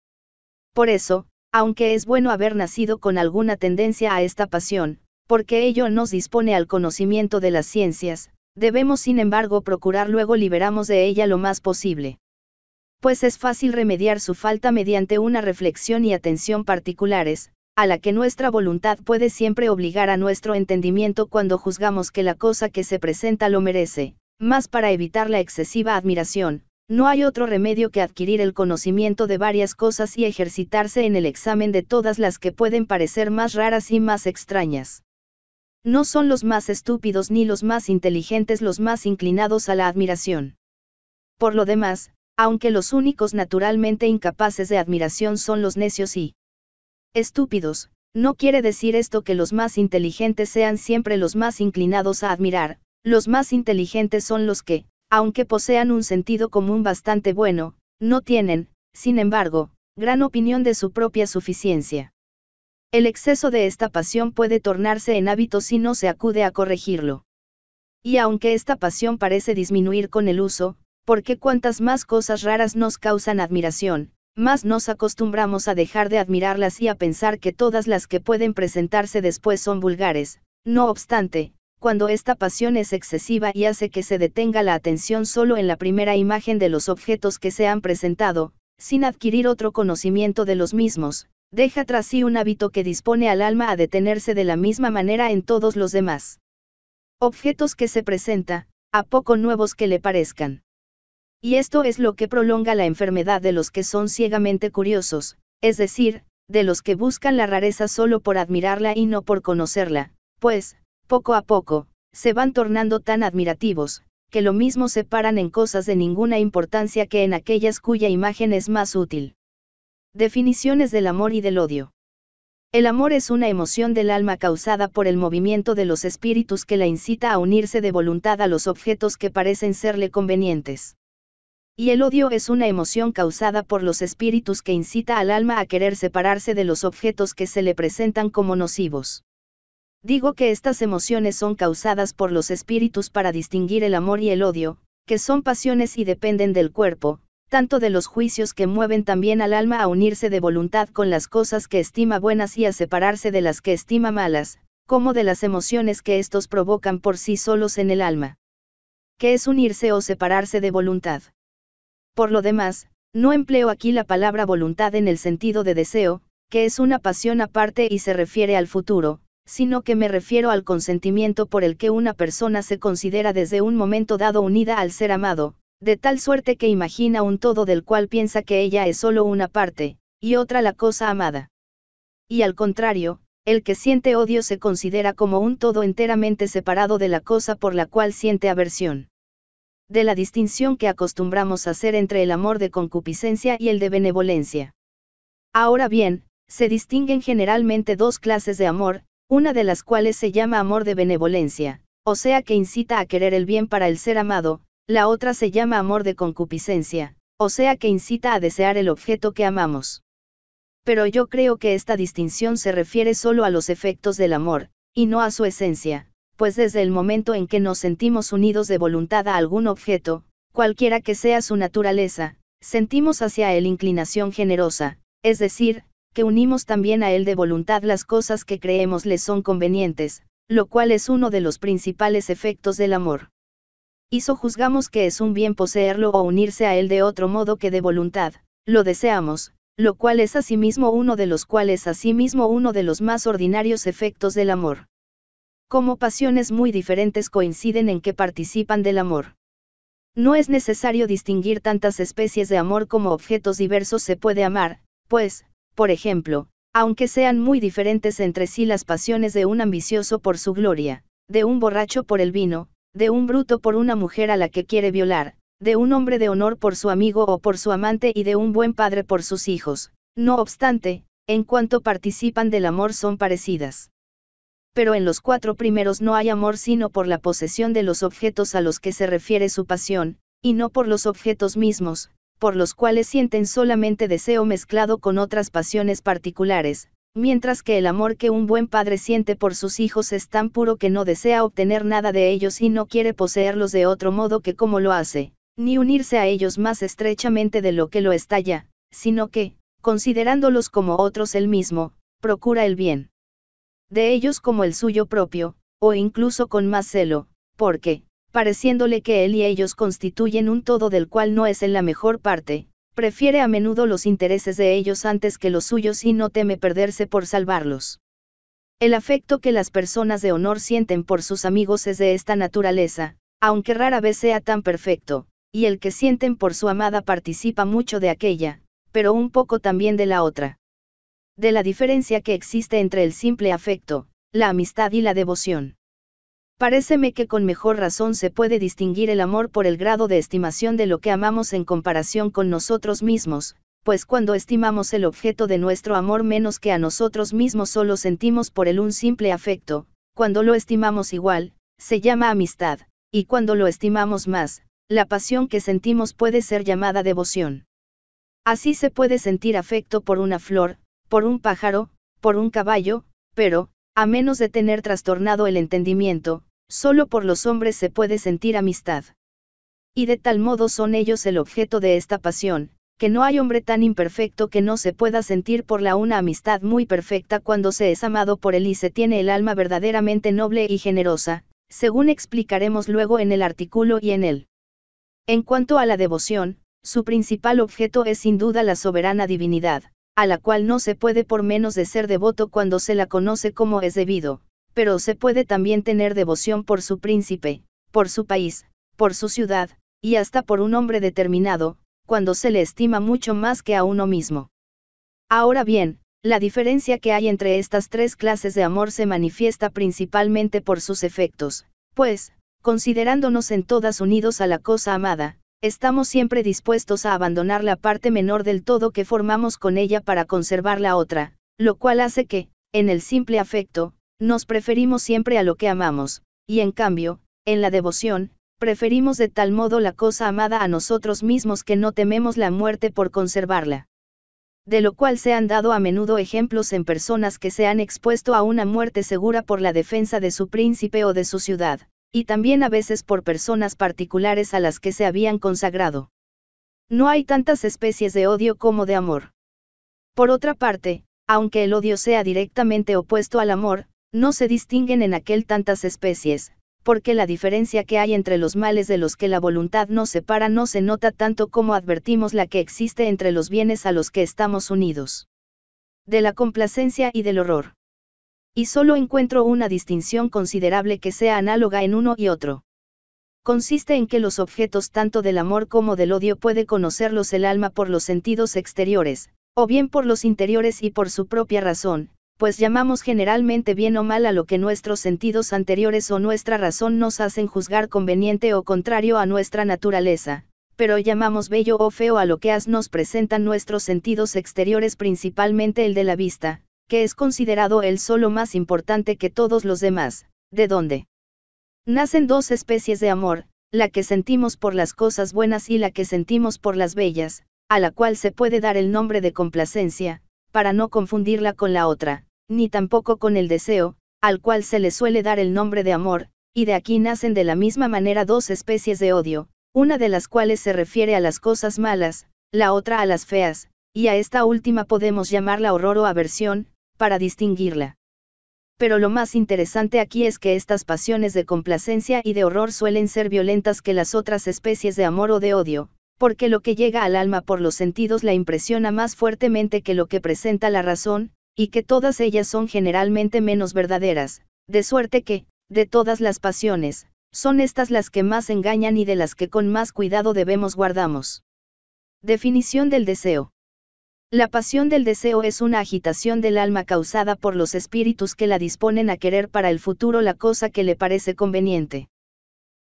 Por eso, aunque es bueno haber nacido con alguna tendencia a esta pasión, porque ello nos dispone al conocimiento de las ciencias, debemos sin embargo procurar luego liberamos de ella lo más posible. Pues es fácil remediar su falta mediante una reflexión y atención particulares, a la que nuestra voluntad puede siempre obligar a nuestro entendimiento cuando juzgamos que la cosa que se presenta lo merece, más para evitar la excesiva admiración, no hay otro remedio que adquirir el conocimiento de varias cosas y ejercitarse en el examen de todas las que pueden parecer más raras y más extrañas. No son los más estúpidos ni los más inteligentes los más inclinados a la admiración. Por lo demás, aunque los únicos naturalmente incapaces de admiración son los necios y estúpidos, no quiere decir esto que los más inteligentes sean siempre los más inclinados a admirar, los más inteligentes son los que, aunque posean un sentido común bastante bueno, no tienen, sin embargo, gran opinión de su propia suficiencia. El exceso de esta pasión puede tornarse en hábito si no se acude a corregirlo. Y aunque esta pasión parece disminuir con el uso, porque cuantas más cosas raras nos causan admiración, más nos acostumbramos a dejar de admirarlas y a pensar que todas las que pueden presentarse después son vulgares, no obstante, cuando esta pasión es excesiva y hace que se detenga la atención solo en la primera imagen de los objetos que se han presentado, sin adquirir otro conocimiento de los mismos, deja tras sí un hábito que dispone al alma a detenerse de la misma manera en todos los demás. Objetos que se presenta, a poco nuevos que le parezcan. Y esto es lo que prolonga la enfermedad de los que son ciegamente curiosos, es decir, de los que buscan la rareza solo por admirarla y no por conocerla, pues, poco a poco, se van tornando tan admirativos, que lo mismo se paran en cosas de ninguna importancia que en aquellas cuya imagen es más útil. Definiciones del amor y del odio. El amor es una emoción del alma causada por el movimiento de los espíritus que la incita a unirse de voluntad a los objetos que parecen serle convenientes. Y el odio es una emoción causada por los espíritus que incita al alma a querer separarse de los objetos que se le presentan como nocivos. Digo que estas emociones son causadas por los espíritus para distinguir el amor y el odio, que son pasiones y dependen del cuerpo, tanto de los juicios que mueven también al alma a unirse de voluntad con las cosas que estima buenas y a separarse de las que estima malas, como de las emociones que estos provocan por sí solos en el alma. ¿Qué es unirse o separarse de voluntad. Por lo demás, no empleo aquí la palabra voluntad en el sentido de deseo, que es una pasión aparte y se refiere al futuro, sino que me refiero al consentimiento por el que una persona se considera desde un momento dado unida al ser amado, de tal suerte que imagina un todo del cual piensa que ella es solo una parte, y otra la cosa amada. Y al contrario, el que siente odio se considera como un todo enteramente separado de la cosa por la cual siente aversión. De la distinción que acostumbramos hacer entre el amor de concupiscencia y el de benevolencia. Ahora bien, se distinguen generalmente dos clases de amor, una de las cuales se llama amor de benevolencia, o sea que incita a querer el bien para el ser amado, la otra se llama amor de concupiscencia, o sea que incita a desear el objeto que amamos. Pero yo creo que esta distinción se refiere solo a los efectos del amor, y no a su esencia, pues desde el momento en que nos sentimos unidos de voluntad a algún objeto, cualquiera que sea su naturaleza, sentimos hacia él inclinación generosa, es decir, que unimos también a Él de voluntad las cosas que creemos les son convenientes, lo cual es uno de los principales efectos del amor. Hizo juzgamos que es un bien poseerlo o unirse a Él de otro modo que de voluntad, lo deseamos, lo cual es asimismo uno de los cuales asimismo uno de los más ordinarios efectos del amor. Como pasiones muy diferentes coinciden en que participan del amor. No es necesario distinguir tantas especies de amor como objetos diversos se puede amar, pues, por ejemplo, aunque sean muy diferentes entre sí las pasiones de un ambicioso por su gloria, de un borracho por el vino, de un bruto por una mujer a la que quiere violar, de un hombre de honor por su amigo o por su amante y de un buen padre por sus hijos, no obstante, en cuanto participan del amor son parecidas. Pero en los cuatro primeros no hay amor sino por la posesión de los objetos a los que se refiere su pasión, y no por los objetos mismos, por los cuales sienten solamente deseo mezclado con otras pasiones particulares, mientras que el amor que un buen padre siente por sus hijos es tan puro que no desea obtener nada de ellos y no quiere poseerlos de otro modo que como lo hace, ni unirse a ellos más estrechamente de lo que lo está ya, sino que, considerándolos como otros el mismo, procura el bien de ellos como el suyo propio, o incluso con más celo, porque, pareciéndole que él y ellos constituyen un todo del cual no es en la mejor parte, prefiere a menudo los intereses de ellos antes que los suyos y no teme perderse por salvarlos. El afecto que las personas de honor sienten por sus amigos es de esta naturaleza, aunque rara vez sea tan perfecto, y el que sienten por su amada participa mucho de aquella, pero un poco también de la otra. De la diferencia que existe entre el simple afecto, la amistad y la devoción. Paréceme que con mejor razón se puede distinguir el amor por el grado de estimación de lo que amamos en comparación con nosotros mismos, pues cuando estimamos el objeto de nuestro amor menos que a nosotros mismos solo sentimos por él un simple afecto, cuando lo estimamos igual, se llama amistad, y cuando lo estimamos más, la pasión que sentimos puede ser llamada devoción. Así se puede sentir afecto por una flor, por un pájaro, por un caballo, pero, a menos de tener trastornado el entendimiento, Solo por los hombres se puede sentir amistad. Y de tal modo son ellos el objeto de esta pasión, que no hay hombre tan imperfecto que no se pueda sentir por la una amistad muy perfecta cuando se es amado por él y se tiene el alma verdaderamente noble y generosa, según explicaremos luego en el artículo y en él. En cuanto a la devoción, su principal objeto es sin duda la soberana divinidad, a la cual no se puede por menos de ser devoto cuando se la conoce como es debido, pero se puede también tener devoción por su príncipe, por su país, por su ciudad, y hasta por un hombre determinado, cuando se le estima mucho más que a uno mismo. Ahora bien, la diferencia que hay entre estas tres clases de amor se manifiesta principalmente por sus efectos, pues, considerándonos en todas unidos a la cosa amada, estamos siempre dispuestos a abandonar la parte menor del todo que formamos con ella para conservar la otra, lo cual hace que, en el simple afecto, nos preferimos siempre a lo que amamos, y en cambio, en la devoción, preferimos de tal modo la cosa amada a nosotros mismos que no tememos la muerte por conservarla. De lo cual se han dado a menudo ejemplos en personas que se han expuesto a una muerte segura por la defensa de su príncipe o de su ciudad, y también a veces por personas particulares a las que se habían consagrado. No hay tantas especies de odio como de amor. Por otra parte, aunque el odio sea directamente opuesto al amor, no se distinguen en aquel tantas especies, porque la diferencia que hay entre los males de los que la voluntad nos separa no se nota tanto como advertimos la que existe entre los bienes a los que estamos unidos. De la complacencia y del horror. Y solo encuentro una distinción considerable que sea análoga en uno y otro. Consiste en que los objetos tanto del amor como del odio puede conocerlos el alma por los sentidos exteriores, o bien por los interiores y por su propia razón, pues llamamos generalmente bien o mal a lo que nuestros sentidos anteriores o nuestra razón nos hacen juzgar conveniente o contrario a nuestra naturaleza, pero llamamos bello o feo a lo que nos presentan nuestros sentidos exteriores principalmente el de la vista, que es considerado el solo más importante que todos los demás, de donde nacen dos especies de amor, la que sentimos por las cosas buenas y la que sentimos por las bellas, a la cual se puede dar el nombre de complacencia, para no confundirla con la otra ni tampoco con el deseo, al cual se le suele dar el nombre de amor, y de aquí nacen de la misma manera dos especies de odio, una de las cuales se refiere a las cosas malas, la otra a las feas, y a esta última podemos llamarla horror o aversión, para distinguirla. Pero lo más interesante aquí es que estas pasiones de complacencia y de horror suelen ser violentas que las otras especies de amor o de odio, porque lo que llega al alma por los sentidos la impresiona más fuertemente que lo que presenta la razón, y que todas ellas son generalmente menos verdaderas, de suerte que, de todas las pasiones, son estas las que más engañan y de las que con más cuidado debemos guardamos. Definición del deseo. La pasión del deseo es una agitación del alma causada por los espíritus que la disponen a querer para el futuro la cosa que le parece conveniente.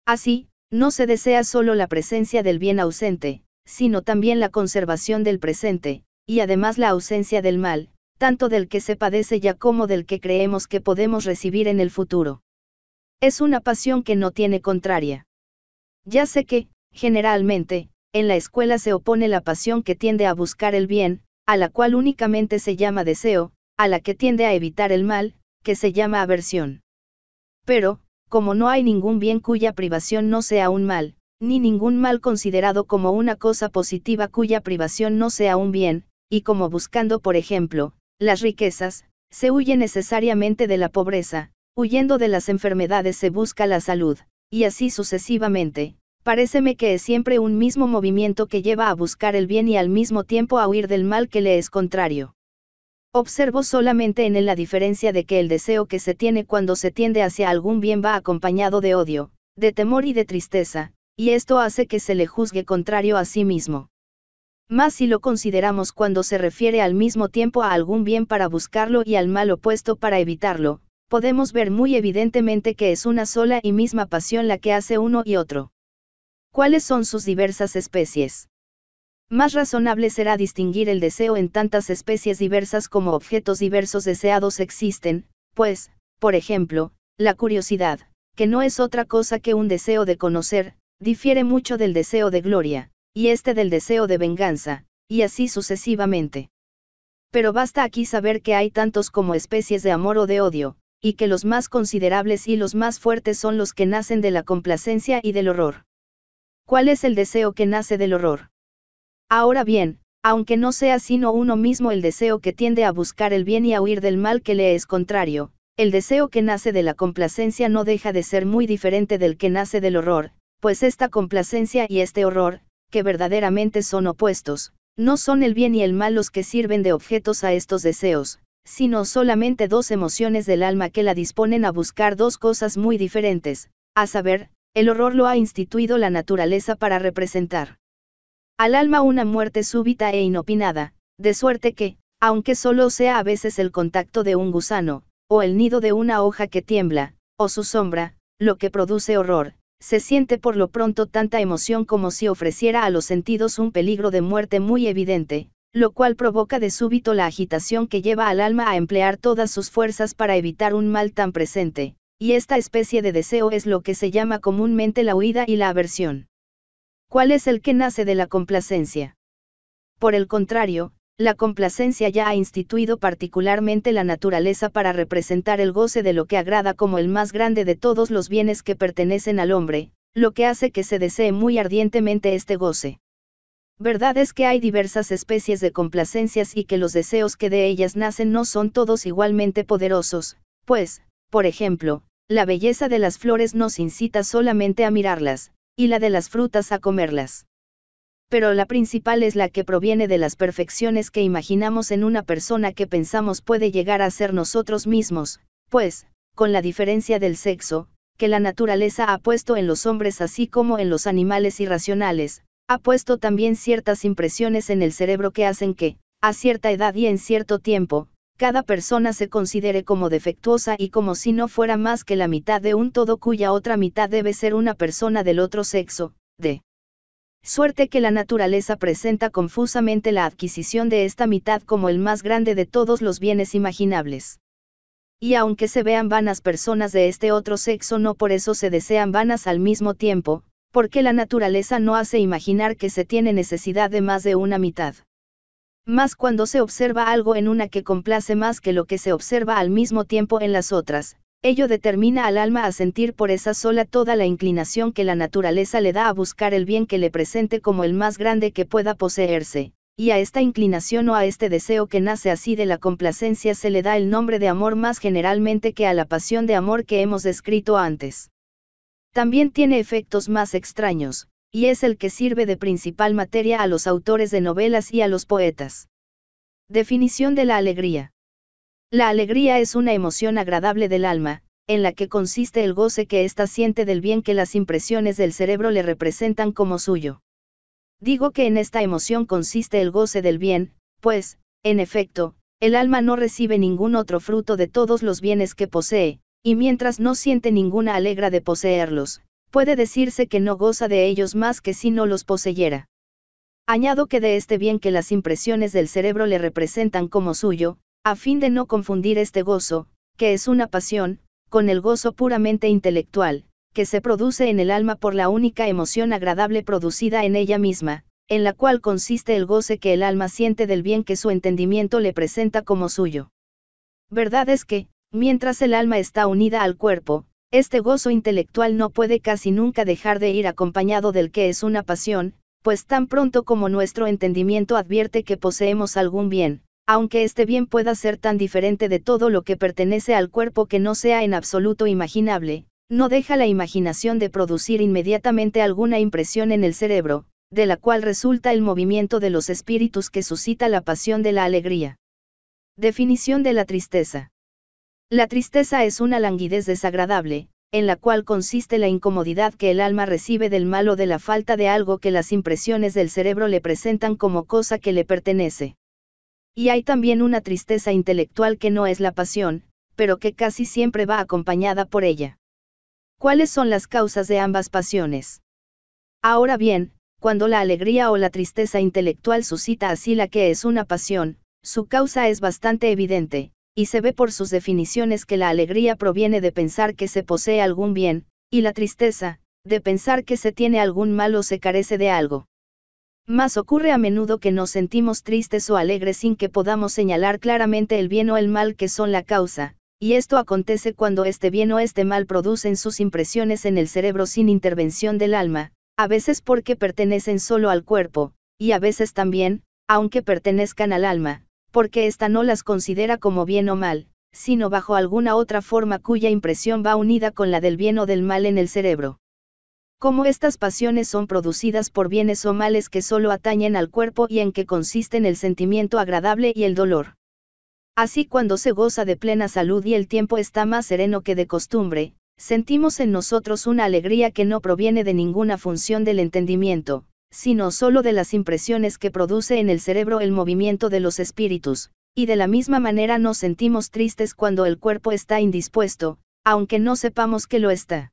Así, no se desea solo la presencia del bien ausente, sino también la conservación del presente, y además la ausencia del mal, tanto del que se padece ya como del que creemos que podemos recibir en el futuro. Es una pasión que no tiene contraria. Ya sé que, generalmente, en la escuela se opone la pasión que tiende a buscar el bien, a la cual únicamente se llama deseo, a la que tiende a evitar el mal, que se llama aversión. Pero, como no hay ningún bien cuya privación no sea un mal, ni ningún mal considerado como una cosa positiva cuya privación no sea un bien, y como buscando, por ejemplo, las riquezas, se huye necesariamente de la pobreza, huyendo de las enfermedades se busca la salud, y así sucesivamente, paréceme que es siempre un mismo movimiento que lleva a buscar el bien y al mismo tiempo a huir del mal que le es contrario. Observo solamente en él la diferencia de que el deseo que se tiene cuando se tiende hacia algún bien va acompañado de odio, de temor y de tristeza, y esto hace que se le juzgue contrario a sí mismo más si lo consideramos cuando se refiere al mismo tiempo a algún bien para buscarlo y al mal opuesto para evitarlo, podemos ver muy evidentemente que es una sola y misma pasión la que hace uno y otro. ¿Cuáles son sus diversas especies? Más razonable será distinguir el deseo en tantas especies diversas como objetos diversos deseados existen, pues, por ejemplo, la curiosidad, que no es otra cosa que un deseo de conocer, difiere mucho del deseo de gloria y este del deseo de venganza, y así sucesivamente. Pero basta aquí saber que hay tantos como especies de amor o de odio, y que los más considerables y los más fuertes son los que nacen de la complacencia y del horror. ¿Cuál es el deseo que nace del horror? Ahora bien, aunque no sea sino uno mismo el deseo que tiende a buscar el bien y a huir del mal que le es contrario, el deseo que nace de la complacencia no deja de ser muy diferente del que nace del horror, pues esta complacencia y este horror, que verdaderamente son opuestos, no son el bien y el mal los que sirven de objetos a estos deseos, sino solamente dos emociones del alma que la disponen a buscar dos cosas muy diferentes, a saber, el horror lo ha instituido la naturaleza para representar al alma una muerte súbita e inopinada, de suerte que, aunque solo sea a veces el contacto de un gusano, o el nido de una hoja que tiembla, o su sombra, lo que produce horror, se siente por lo pronto tanta emoción como si ofreciera a los sentidos un peligro de muerte muy evidente, lo cual provoca de súbito la agitación que lleva al alma a emplear todas sus fuerzas para evitar un mal tan presente, y esta especie de deseo es lo que se llama comúnmente la huida y la aversión. ¿Cuál es el que nace de la complacencia? Por el contrario, la complacencia ya ha instituido particularmente la naturaleza para representar el goce de lo que agrada como el más grande de todos los bienes que pertenecen al hombre, lo que hace que se desee muy ardientemente este goce. Verdad es que hay diversas especies de complacencias y que los deseos que de ellas nacen no son todos igualmente poderosos, pues, por ejemplo, la belleza de las flores nos incita solamente a mirarlas, y la de las frutas a comerlas pero la principal es la que proviene de las perfecciones que imaginamos en una persona que pensamos puede llegar a ser nosotros mismos, pues, con la diferencia del sexo, que la naturaleza ha puesto en los hombres así como en los animales irracionales, ha puesto también ciertas impresiones en el cerebro que hacen que, a cierta edad y en cierto tiempo, cada persona se considere como defectuosa y como si no fuera más que la mitad de un todo cuya otra mitad debe ser una persona del otro sexo, de Suerte que la naturaleza presenta confusamente la adquisición de esta mitad como el más grande de todos los bienes imaginables. Y aunque se vean vanas personas de este otro sexo, no por eso se desean vanas al mismo tiempo, porque la naturaleza no hace imaginar que se tiene necesidad de más de una mitad. Más cuando se observa algo en una que complace más que lo que se observa al mismo tiempo en las otras, Ello determina al alma a sentir por esa sola toda la inclinación que la naturaleza le da a buscar el bien que le presente como el más grande que pueda poseerse, y a esta inclinación o a este deseo que nace así de la complacencia se le da el nombre de amor más generalmente que a la pasión de amor que hemos descrito antes. También tiene efectos más extraños, y es el que sirve de principal materia a los autores de novelas y a los poetas. Definición de la alegría. La alegría es una emoción agradable del alma, en la que consiste el goce que ésta siente del bien que las impresiones del cerebro le representan como suyo. Digo que en esta emoción consiste el goce del bien, pues, en efecto, el alma no recibe ningún otro fruto de todos los bienes que posee, y mientras no siente ninguna alegra de poseerlos, puede decirse que no goza de ellos más que si no los poseyera. Añado que de este bien que las impresiones del cerebro le representan como suyo, a fin de no confundir este gozo, que es una pasión, con el gozo puramente intelectual, que se produce en el alma por la única emoción agradable producida en ella misma, en la cual consiste el goce que el alma siente del bien que su entendimiento le presenta como suyo. Verdad es que, mientras el alma está unida al cuerpo, este gozo intelectual no puede casi nunca dejar de ir acompañado del que es una pasión, pues tan pronto como nuestro entendimiento advierte que poseemos algún bien, aunque este bien pueda ser tan diferente de todo lo que pertenece al cuerpo que no sea en absoluto imaginable, no deja la imaginación de producir inmediatamente alguna impresión en el cerebro, de la cual resulta el movimiento de los espíritus que suscita la pasión de la alegría. Definición de la tristeza. La tristeza es una languidez desagradable, en la cual consiste la incomodidad que el alma recibe del mal o de la falta de algo que las impresiones del cerebro le presentan como cosa que le pertenece. Y hay también una tristeza intelectual que no es la pasión, pero que casi siempre va acompañada por ella. ¿Cuáles son las causas de ambas pasiones? Ahora bien, cuando la alegría o la tristeza intelectual suscita así la que es una pasión, su causa es bastante evidente, y se ve por sus definiciones que la alegría proviene de pensar que se posee algún bien, y la tristeza, de pensar que se tiene algún mal o se carece de algo. Más ocurre a menudo que nos sentimos tristes o alegres sin que podamos señalar claramente el bien o el mal que son la causa, y esto acontece cuando este bien o este mal producen sus impresiones en el cerebro sin intervención del alma, a veces porque pertenecen solo al cuerpo, y a veces también, aunque pertenezcan al alma, porque ésta no las considera como bien o mal, sino bajo alguna otra forma cuya impresión va unida con la del bien o del mal en el cerebro cómo estas pasiones son producidas por bienes o males que solo atañen al cuerpo y en que consisten el sentimiento agradable y el dolor. Así cuando se goza de plena salud y el tiempo está más sereno que de costumbre, sentimos en nosotros una alegría que no proviene de ninguna función del entendimiento, sino solo de las impresiones que produce en el cerebro el movimiento de los espíritus, y de la misma manera nos sentimos tristes cuando el cuerpo está indispuesto, aunque no sepamos que lo está.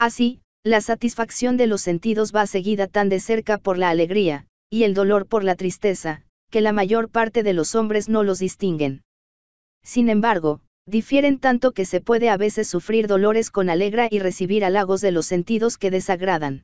Así, la satisfacción de los sentidos va seguida tan de cerca por la alegría, y el dolor por la tristeza, que la mayor parte de los hombres no los distinguen. Sin embargo, difieren tanto que se puede a veces sufrir dolores con alegra y recibir halagos de los sentidos que desagradan.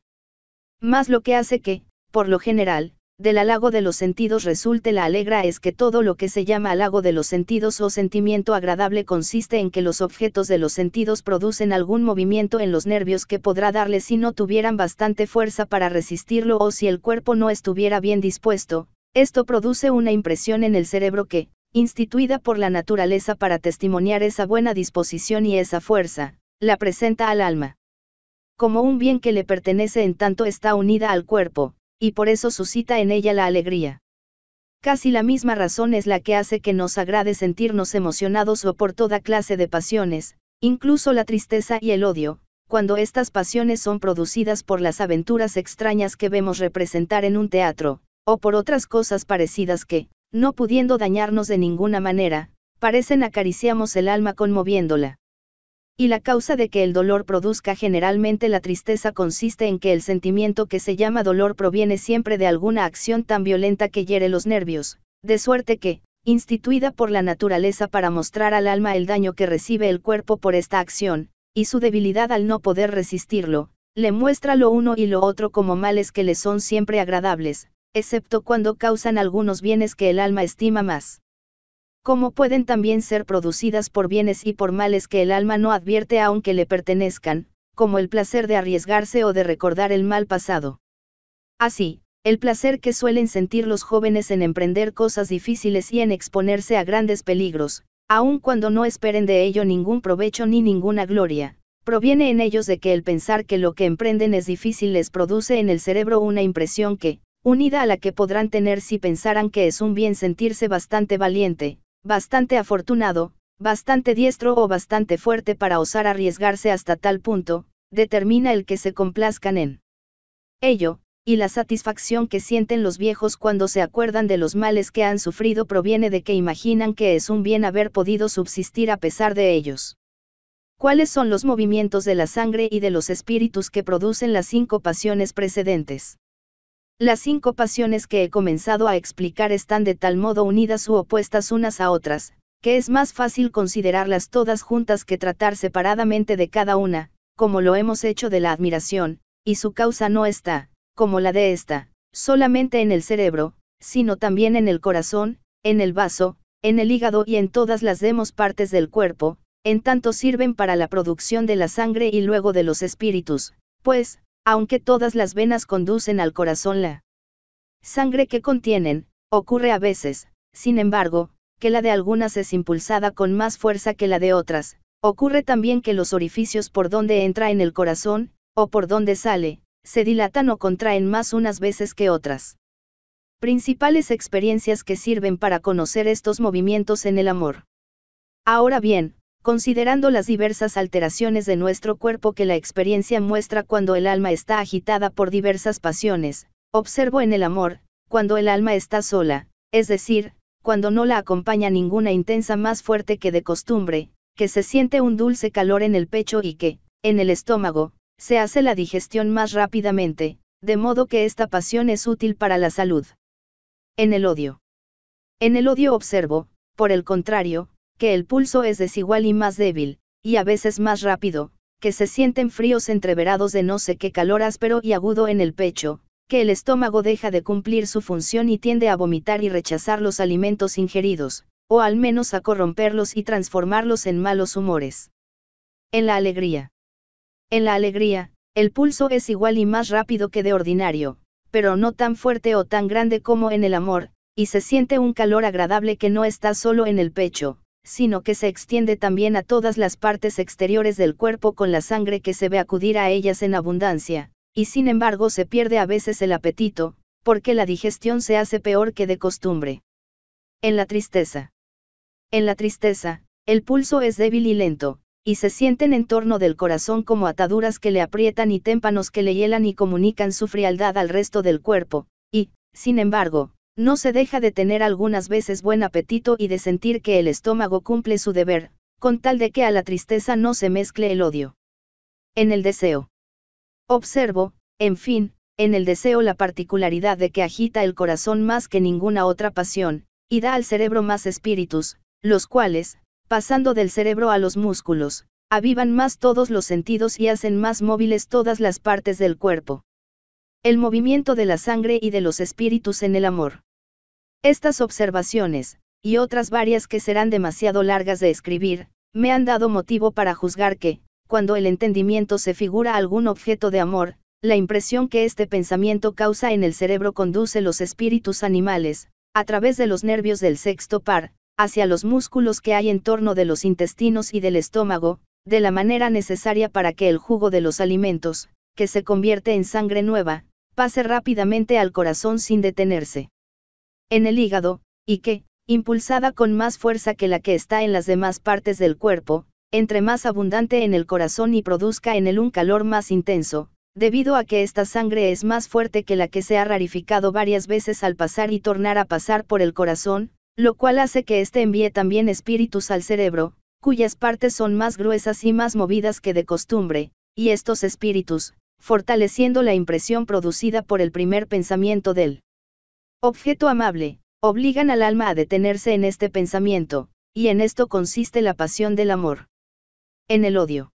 Más lo que hace que, por lo general, del halago de los sentidos resulte la alegra es que todo lo que se llama halago de los sentidos o sentimiento agradable consiste en que los objetos de los sentidos producen algún movimiento en los nervios que podrá darle si no tuvieran bastante fuerza para resistirlo o si el cuerpo no estuviera bien dispuesto, esto produce una impresión en el cerebro que, instituida por la naturaleza para testimoniar esa buena disposición y esa fuerza, la presenta al alma. Como un bien que le pertenece en tanto está unida al cuerpo, y por eso suscita en ella la alegría. Casi la misma razón es la que hace que nos agrade sentirnos emocionados o por toda clase de pasiones, incluso la tristeza y el odio, cuando estas pasiones son producidas por las aventuras extrañas que vemos representar en un teatro, o por otras cosas parecidas que, no pudiendo dañarnos de ninguna manera, parecen acariciamos el alma conmoviéndola. Y la causa de que el dolor produzca generalmente la tristeza consiste en que el sentimiento que se llama dolor proviene siempre de alguna acción tan violenta que hiere los nervios, de suerte que, instituida por la naturaleza para mostrar al alma el daño que recibe el cuerpo por esta acción, y su debilidad al no poder resistirlo, le muestra lo uno y lo otro como males que le son siempre agradables, excepto cuando causan algunos bienes que el alma estima más como pueden también ser producidas por bienes y por males que el alma no advierte aunque le pertenezcan, como el placer de arriesgarse o de recordar el mal pasado. Así, el placer que suelen sentir los jóvenes en emprender cosas difíciles y en exponerse a grandes peligros, aun cuando no esperen de ello ningún provecho ni ninguna gloria, proviene en ellos de que el pensar que lo que emprenden es difícil les produce en el cerebro una impresión que, unida a la que podrán tener si pensaran que es un bien sentirse bastante valiente, Bastante afortunado, bastante diestro o bastante fuerte para osar arriesgarse hasta tal punto, determina el que se complazcan en ello, y la satisfacción que sienten los viejos cuando se acuerdan de los males que han sufrido proviene de que imaginan que es un bien haber podido subsistir a pesar de ellos. ¿Cuáles son los movimientos de la sangre y de los espíritus que producen las cinco pasiones precedentes? Las cinco pasiones que he comenzado a explicar están de tal modo unidas u opuestas unas a otras, que es más fácil considerarlas todas juntas que tratar separadamente de cada una, como lo hemos hecho de la admiración, y su causa no está, como la de esta, solamente en el cerebro, sino también en el corazón, en el vaso, en el hígado y en todas las demos partes del cuerpo, en tanto sirven para la producción de la sangre y luego de los espíritus, pues, aunque todas las venas conducen al corazón la sangre que contienen, ocurre a veces, sin embargo, que la de algunas es impulsada con más fuerza que la de otras, ocurre también que los orificios por donde entra en el corazón, o por donde sale, se dilatan o contraen más unas veces que otras. Principales experiencias que sirven para conocer estos movimientos en el amor. Ahora bien, considerando las diversas alteraciones de nuestro cuerpo que la experiencia muestra cuando el alma está agitada por diversas pasiones, observo en el amor, cuando el alma está sola, es decir, cuando no la acompaña ninguna intensa más fuerte que de costumbre, que se siente un dulce calor en el pecho y que, en el estómago, se hace la digestión más rápidamente, de modo que esta pasión es útil para la salud. En el odio. En el odio observo, por el contrario, que el pulso es desigual y más débil, y a veces más rápido, que se sienten fríos entreverados de no sé qué calor áspero y agudo en el pecho, que el estómago deja de cumplir su función y tiende a vomitar y rechazar los alimentos ingeridos, o al menos a corromperlos y transformarlos en malos humores. En la alegría. En la alegría, el pulso es igual y más rápido que de ordinario, pero no tan fuerte o tan grande como en el amor, y se siente un calor agradable que no está solo en el pecho, sino que se extiende también a todas las partes exteriores del cuerpo con la sangre que se ve acudir a ellas en abundancia, y sin embargo se pierde a veces el apetito, porque la digestión se hace peor que de costumbre. En la tristeza. En la tristeza, el pulso es débil y lento, y se sienten en torno del corazón como ataduras que le aprietan y témpanos que le hielan y comunican su frialdad al resto del cuerpo, y, sin embargo, no se deja de tener algunas veces buen apetito y de sentir que el estómago cumple su deber, con tal de que a la tristeza no se mezcle el odio. En el deseo. Observo, en fin, en el deseo la particularidad de que agita el corazón más que ninguna otra pasión, y da al cerebro más espíritus, los cuales, pasando del cerebro a los músculos, avivan más todos los sentidos y hacen más móviles todas las partes del cuerpo. El movimiento de la sangre y de los espíritus en el amor. Estas observaciones, y otras varias que serán demasiado largas de escribir, me han dado motivo para juzgar que, cuando el entendimiento se figura algún objeto de amor, la impresión que este pensamiento causa en el cerebro conduce los espíritus animales, a través de los nervios del sexto par, hacia los músculos que hay en torno de los intestinos y del estómago, de la manera necesaria para que el jugo de los alimentos, que se convierte en sangre nueva, pase rápidamente al corazón sin detenerse en el hígado, y que, impulsada con más fuerza que la que está en las demás partes del cuerpo, entre más abundante en el corazón y produzca en él un calor más intenso, debido a que esta sangre es más fuerte que la que se ha rarificado varias veces al pasar y tornar a pasar por el corazón, lo cual hace que éste envíe también espíritus al cerebro, cuyas partes son más gruesas y más movidas que de costumbre, y estos espíritus, fortaleciendo la impresión producida por el primer pensamiento del Objeto amable, obligan al alma a detenerse en este pensamiento, y en esto consiste la pasión del amor. En el odio.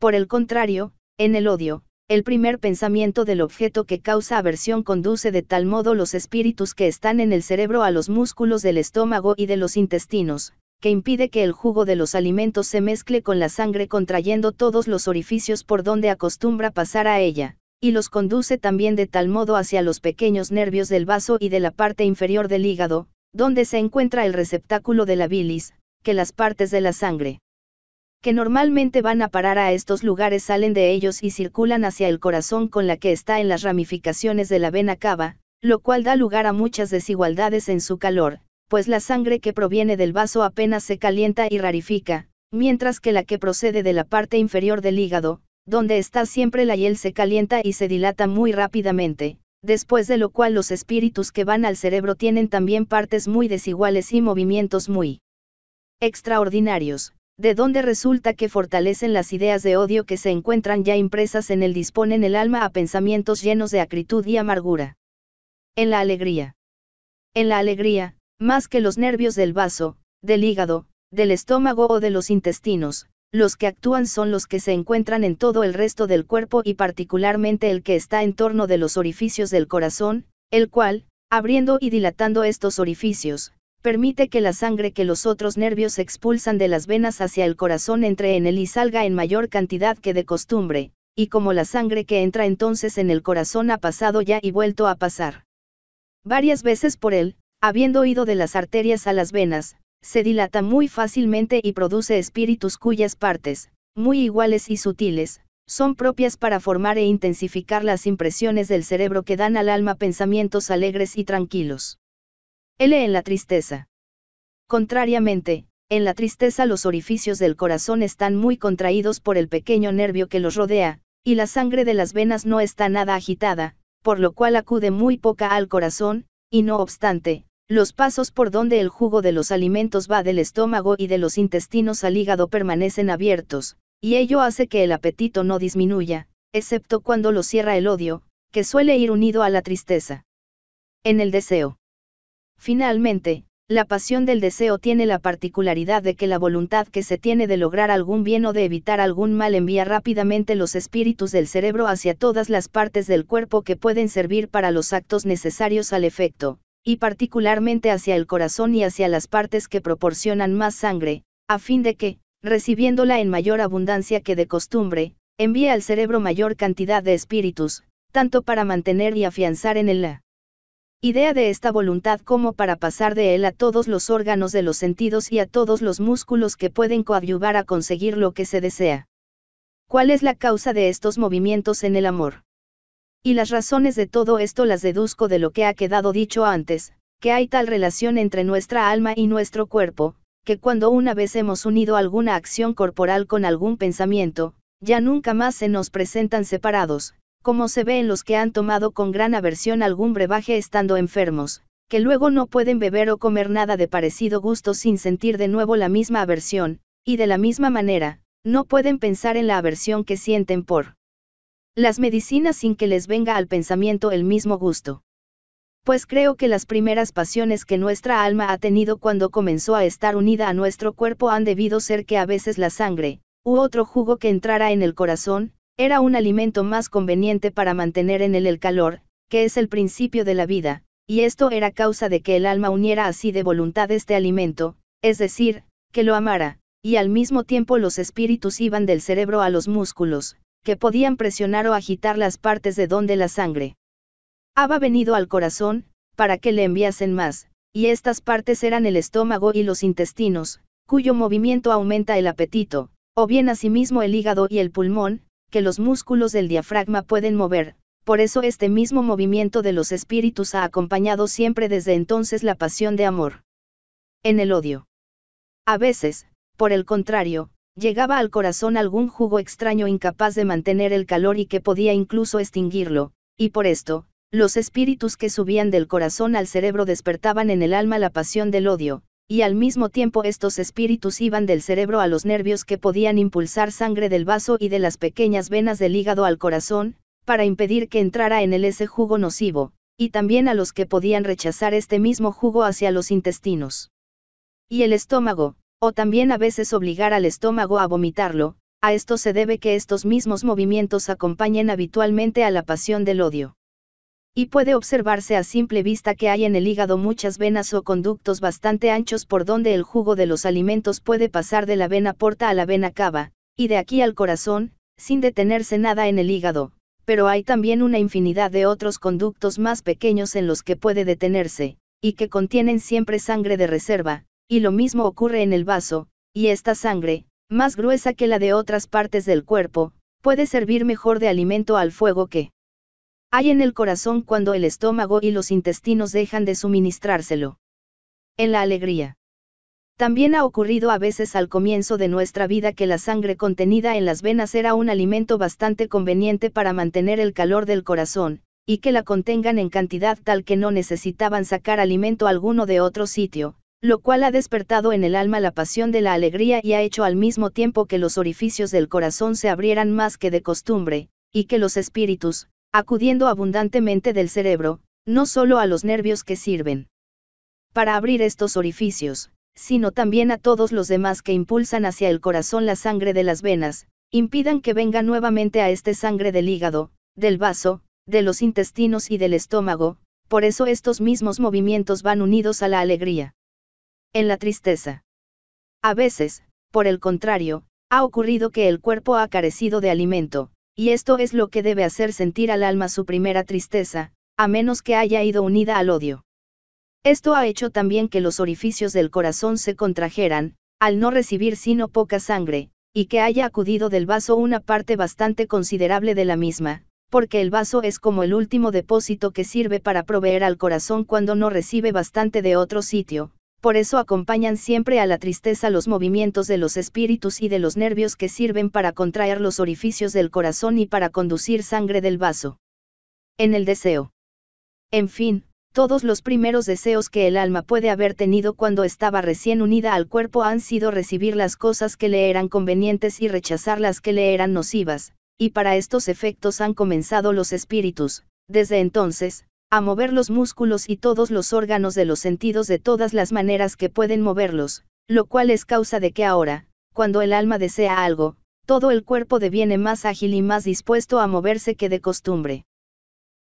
Por el contrario, en el odio, el primer pensamiento del objeto que causa aversión conduce de tal modo los espíritus que están en el cerebro a los músculos del estómago y de los intestinos, que impide que el jugo de los alimentos se mezcle con la sangre contrayendo todos los orificios por donde acostumbra pasar a ella y los conduce también de tal modo hacia los pequeños nervios del vaso y de la parte inferior del hígado, donde se encuentra el receptáculo de la bilis, que las partes de la sangre que normalmente van a parar a estos lugares salen de ellos y circulan hacia el corazón con la que está en las ramificaciones de la vena cava, lo cual da lugar a muchas desigualdades en su calor, pues la sangre que proviene del vaso apenas se calienta y rarifica, mientras que la que procede de la parte inferior del hígado, donde está siempre la hiel se calienta y se dilata muy rápidamente, después de lo cual los espíritus que van al cerebro tienen también partes muy desiguales y movimientos muy extraordinarios, de donde resulta que fortalecen las ideas de odio que se encuentran ya impresas en el disponen el alma a pensamientos llenos de acritud y amargura. En la alegría. En la alegría, más que los nervios del vaso, del hígado, del estómago o de los intestinos, los que actúan son los que se encuentran en todo el resto del cuerpo y particularmente el que está en torno de los orificios del corazón, el cual, abriendo y dilatando estos orificios, permite que la sangre que los otros nervios expulsan de las venas hacia el corazón entre en él y salga en mayor cantidad que de costumbre, y como la sangre que entra entonces en el corazón ha pasado ya y vuelto a pasar varias veces por él, habiendo ido de las arterias a las venas, se dilata muy fácilmente y produce espíritus cuyas partes, muy iguales y sutiles, son propias para formar e intensificar las impresiones del cerebro que dan al alma pensamientos alegres y tranquilos. L en la tristeza. Contrariamente, en la tristeza los orificios del corazón están muy contraídos por el pequeño nervio que los rodea, y la sangre de las venas no está nada agitada, por lo cual acude muy poca al corazón, y no obstante, los pasos por donde el jugo de los alimentos va del estómago y de los intestinos al hígado permanecen abiertos, y ello hace que el apetito no disminuya, excepto cuando lo cierra el odio, que suele ir unido a la tristeza. En el deseo. Finalmente, la pasión del deseo tiene la particularidad de que la voluntad que se tiene de lograr algún bien o de evitar algún mal envía rápidamente los espíritus del cerebro hacia todas las partes del cuerpo que pueden servir para los actos necesarios al efecto, y particularmente hacia el corazón y hacia las partes que proporcionan más sangre, a fin de que, recibiéndola en mayor abundancia que de costumbre, envíe al cerebro mayor cantidad de espíritus, tanto para mantener y afianzar en él la idea de esta voluntad como para pasar de él a todos los órganos de los sentidos y a todos los músculos que pueden coadyuvar a conseguir lo que se desea. ¿Cuál es la causa de estos movimientos en el amor? Y las razones de todo esto las deduzco de lo que ha quedado dicho antes, que hay tal relación entre nuestra alma y nuestro cuerpo, que cuando una vez hemos unido alguna acción corporal con algún pensamiento, ya nunca más se nos presentan separados, como se ve en los que han tomado con gran aversión algún brebaje estando enfermos, que luego no pueden beber o comer nada de parecido gusto sin sentir de nuevo la misma aversión, y de la misma manera, no pueden pensar en la aversión que sienten por las medicinas sin que les venga al pensamiento el mismo gusto. Pues creo que las primeras pasiones que nuestra alma ha tenido cuando comenzó a estar unida a nuestro cuerpo han debido ser que a veces la sangre, u otro jugo que entrara en el corazón, era un alimento más conveniente para mantener en él el calor, que es el principio de la vida, y esto era causa de que el alma uniera así de voluntad este alimento, es decir, que lo amara, y al mismo tiempo los espíritus iban del cerebro a los músculos, que podían presionar o agitar las partes de donde la sangre había venido al corazón, para que le enviasen más, y estas partes eran el estómago y los intestinos, cuyo movimiento aumenta el apetito, o bien asimismo el hígado y el pulmón, que los músculos del diafragma pueden mover, por eso este mismo movimiento de los espíritus ha acompañado siempre desde entonces la pasión de amor. En el odio. A veces, por el contrario, Llegaba al corazón algún jugo extraño incapaz de mantener el calor y que podía incluso extinguirlo, y por esto, los espíritus que subían del corazón al cerebro despertaban en el alma la pasión del odio, y al mismo tiempo estos espíritus iban del cerebro a los nervios que podían impulsar sangre del vaso y de las pequeñas venas del hígado al corazón, para impedir que entrara en él ese jugo nocivo, y también a los que podían rechazar este mismo jugo hacia los intestinos. Y el estómago, o también a veces obligar al estómago a vomitarlo, a esto se debe que estos mismos movimientos acompañen habitualmente a la pasión del odio. Y puede observarse a simple vista que hay en el hígado muchas venas o conductos bastante anchos por donde el jugo de los alimentos puede pasar de la vena porta a la vena cava, y de aquí al corazón, sin detenerse nada en el hígado, pero hay también una infinidad de otros conductos más pequeños en los que puede detenerse, y que contienen siempre sangre de reserva, y lo mismo ocurre en el vaso, y esta sangre, más gruesa que la de otras partes del cuerpo, puede servir mejor de alimento al fuego que hay en el corazón cuando el estómago y los intestinos dejan de suministrárselo. En la alegría. También ha ocurrido a veces al comienzo de nuestra vida que la sangre contenida en las venas era un alimento bastante conveniente para mantener el calor del corazón, y que la contengan en cantidad tal que no necesitaban sacar alimento alguno de otro sitio, lo cual ha despertado en el alma la pasión de la alegría y ha hecho al mismo tiempo que los orificios del corazón se abrieran más que de costumbre, y que los espíritus, acudiendo abundantemente del cerebro, no solo a los nervios que sirven para abrir estos orificios, sino también a todos los demás que impulsan hacia el corazón la sangre de las venas, impidan que venga nuevamente a este sangre del hígado, del vaso, de los intestinos y del estómago, por eso estos mismos movimientos van unidos a la alegría en la tristeza. A veces, por el contrario, ha ocurrido que el cuerpo ha carecido de alimento, y esto es lo que debe hacer sentir al alma su primera tristeza, a menos que haya ido unida al odio. Esto ha hecho también que los orificios del corazón se contrajeran, al no recibir sino poca sangre, y que haya acudido del vaso una parte bastante considerable de la misma, porque el vaso es como el último depósito que sirve para proveer al corazón cuando no recibe bastante de otro sitio, por eso acompañan siempre a la tristeza los movimientos de los espíritus y de los nervios que sirven para contraer los orificios del corazón y para conducir sangre del vaso. En el deseo. En fin, todos los primeros deseos que el alma puede haber tenido cuando estaba recién unida al cuerpo han sido recibir las cosas que le eran convenientes y rechazar las que le eran nocivas, y para estos efectos han comenzado los espíritus, desde entonces, a mover los músculos y todos los órganos de los sentidos de todas las maneras que pueden moverlos, lo cual es causa de que ahora, cuando el alma desea algo, todo el cuerpo deviene más ágil y más dispuesto a moverse que de costumbre.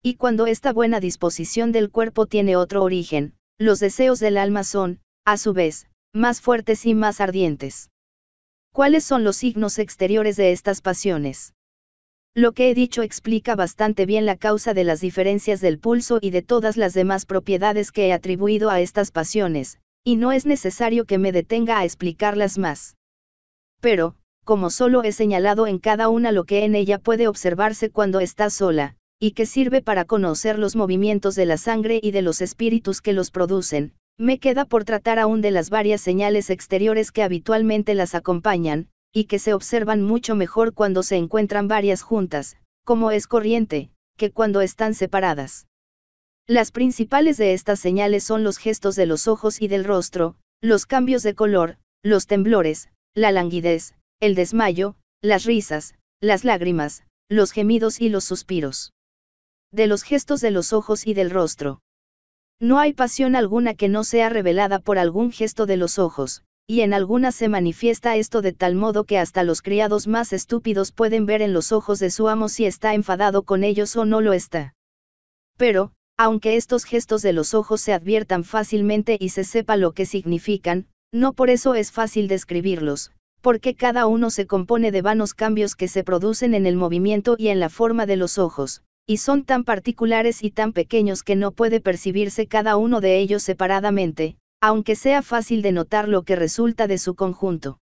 Y cuando esta buena disposición del cuerpo tiene otro origen, los deseos del alma son, a su vez, más fuertes y más ardientes. ¿Cuáles son los signos exteriores de estas pasiones? Lo que he dicho explica bastante bien la causa de las diferencias del pulso y de todas las demás propiedades que he atribuido a estas pasiones, y no es necesario que me detenga a explicarlas más. Pero, como solo he señalado en cada una lo que en ella puede observarse cuando está sola, y que sirve para conocer los movimientos de la sangre y de los espíritus que los producen, me queda por tratar aún de las varias señales exteriores que habitualmente las acompañan, y que se observan mucho mejor cuando se encuentran varias juntas, como es corriente, que cuando están separadas. Las principales de estas señales son los gestos de los ojos y del rostro, los cambios de color, los temblores, la languidez, el desmayo, las risas, las lágrimas, los gemidos y los suspiros. De los gestos de los ojos y del rostro. No hay pasión alguna que no sea revelada por algún gesto de los ojos, y en algunas se manifiesta esto de tal modo que hasta los criados más estúpidos pueden ver en los ojos de su amo si está enfadado con ellos o no lo está. Pero, aunque estos gestos de los ojos se adviertan fácilmente y se sepa lo que significan, no por eso es fácil describirlos, porque cada uno se compone de vanos cambios que se producen en el movimiento y en la forma de los ojos, y son tan particulares y tan pequeños que no puede percibirse cada uno de ellos separadamente, aunque sea fácil de notar lo que resulta de su conjunto.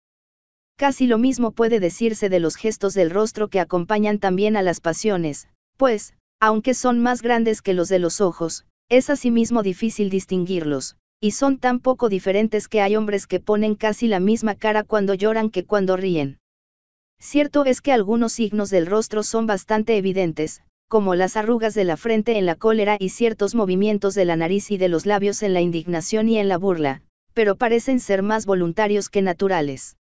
Casi lo mismo puede decirse de los gestos del rostro que acompañan también a las pasiones, pues, aunque son más grandes que los de los ojos, es asimismo difícil distinguirlos, y son tan poco diferentes que hay hombres que ponen casi la misma cara cuando lloran que cuando ríen. Cierto es que algunos signos del rostro son bastante evidentes, como las arrugas de la frente en la cólera y ciertos movimientos de la nariz y de los labios en la indignación y en la burla, pero parecen ser más voluntarios que naturales.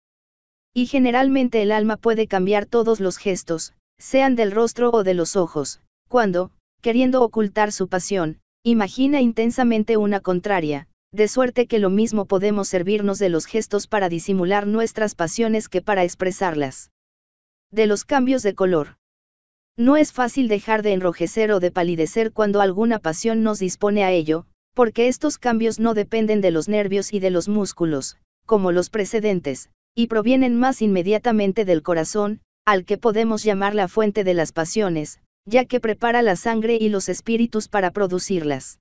Y generalmente el alma puede cambiar todos los gestos, sean del rostro o de los ojos, cuando, queriendo ocultar su pasión, imagina intensamente una contraria, de suerte que lo mismo podemos servirnos de los gestos para disimular nuestras pasiones que para expresarlas. De los cambios de color. No es fácil dejar de enrojecer o de palidecer cuando alguna pasión nos dispone a ello, porque estos cambios no dependen de los nervios y de los músculos, como los precedentes, y provienen más inmediatamente del corazón, al que podemos llamar la fuente de las pasiones, ya que prepara la sangre y los espíritus para producirlas.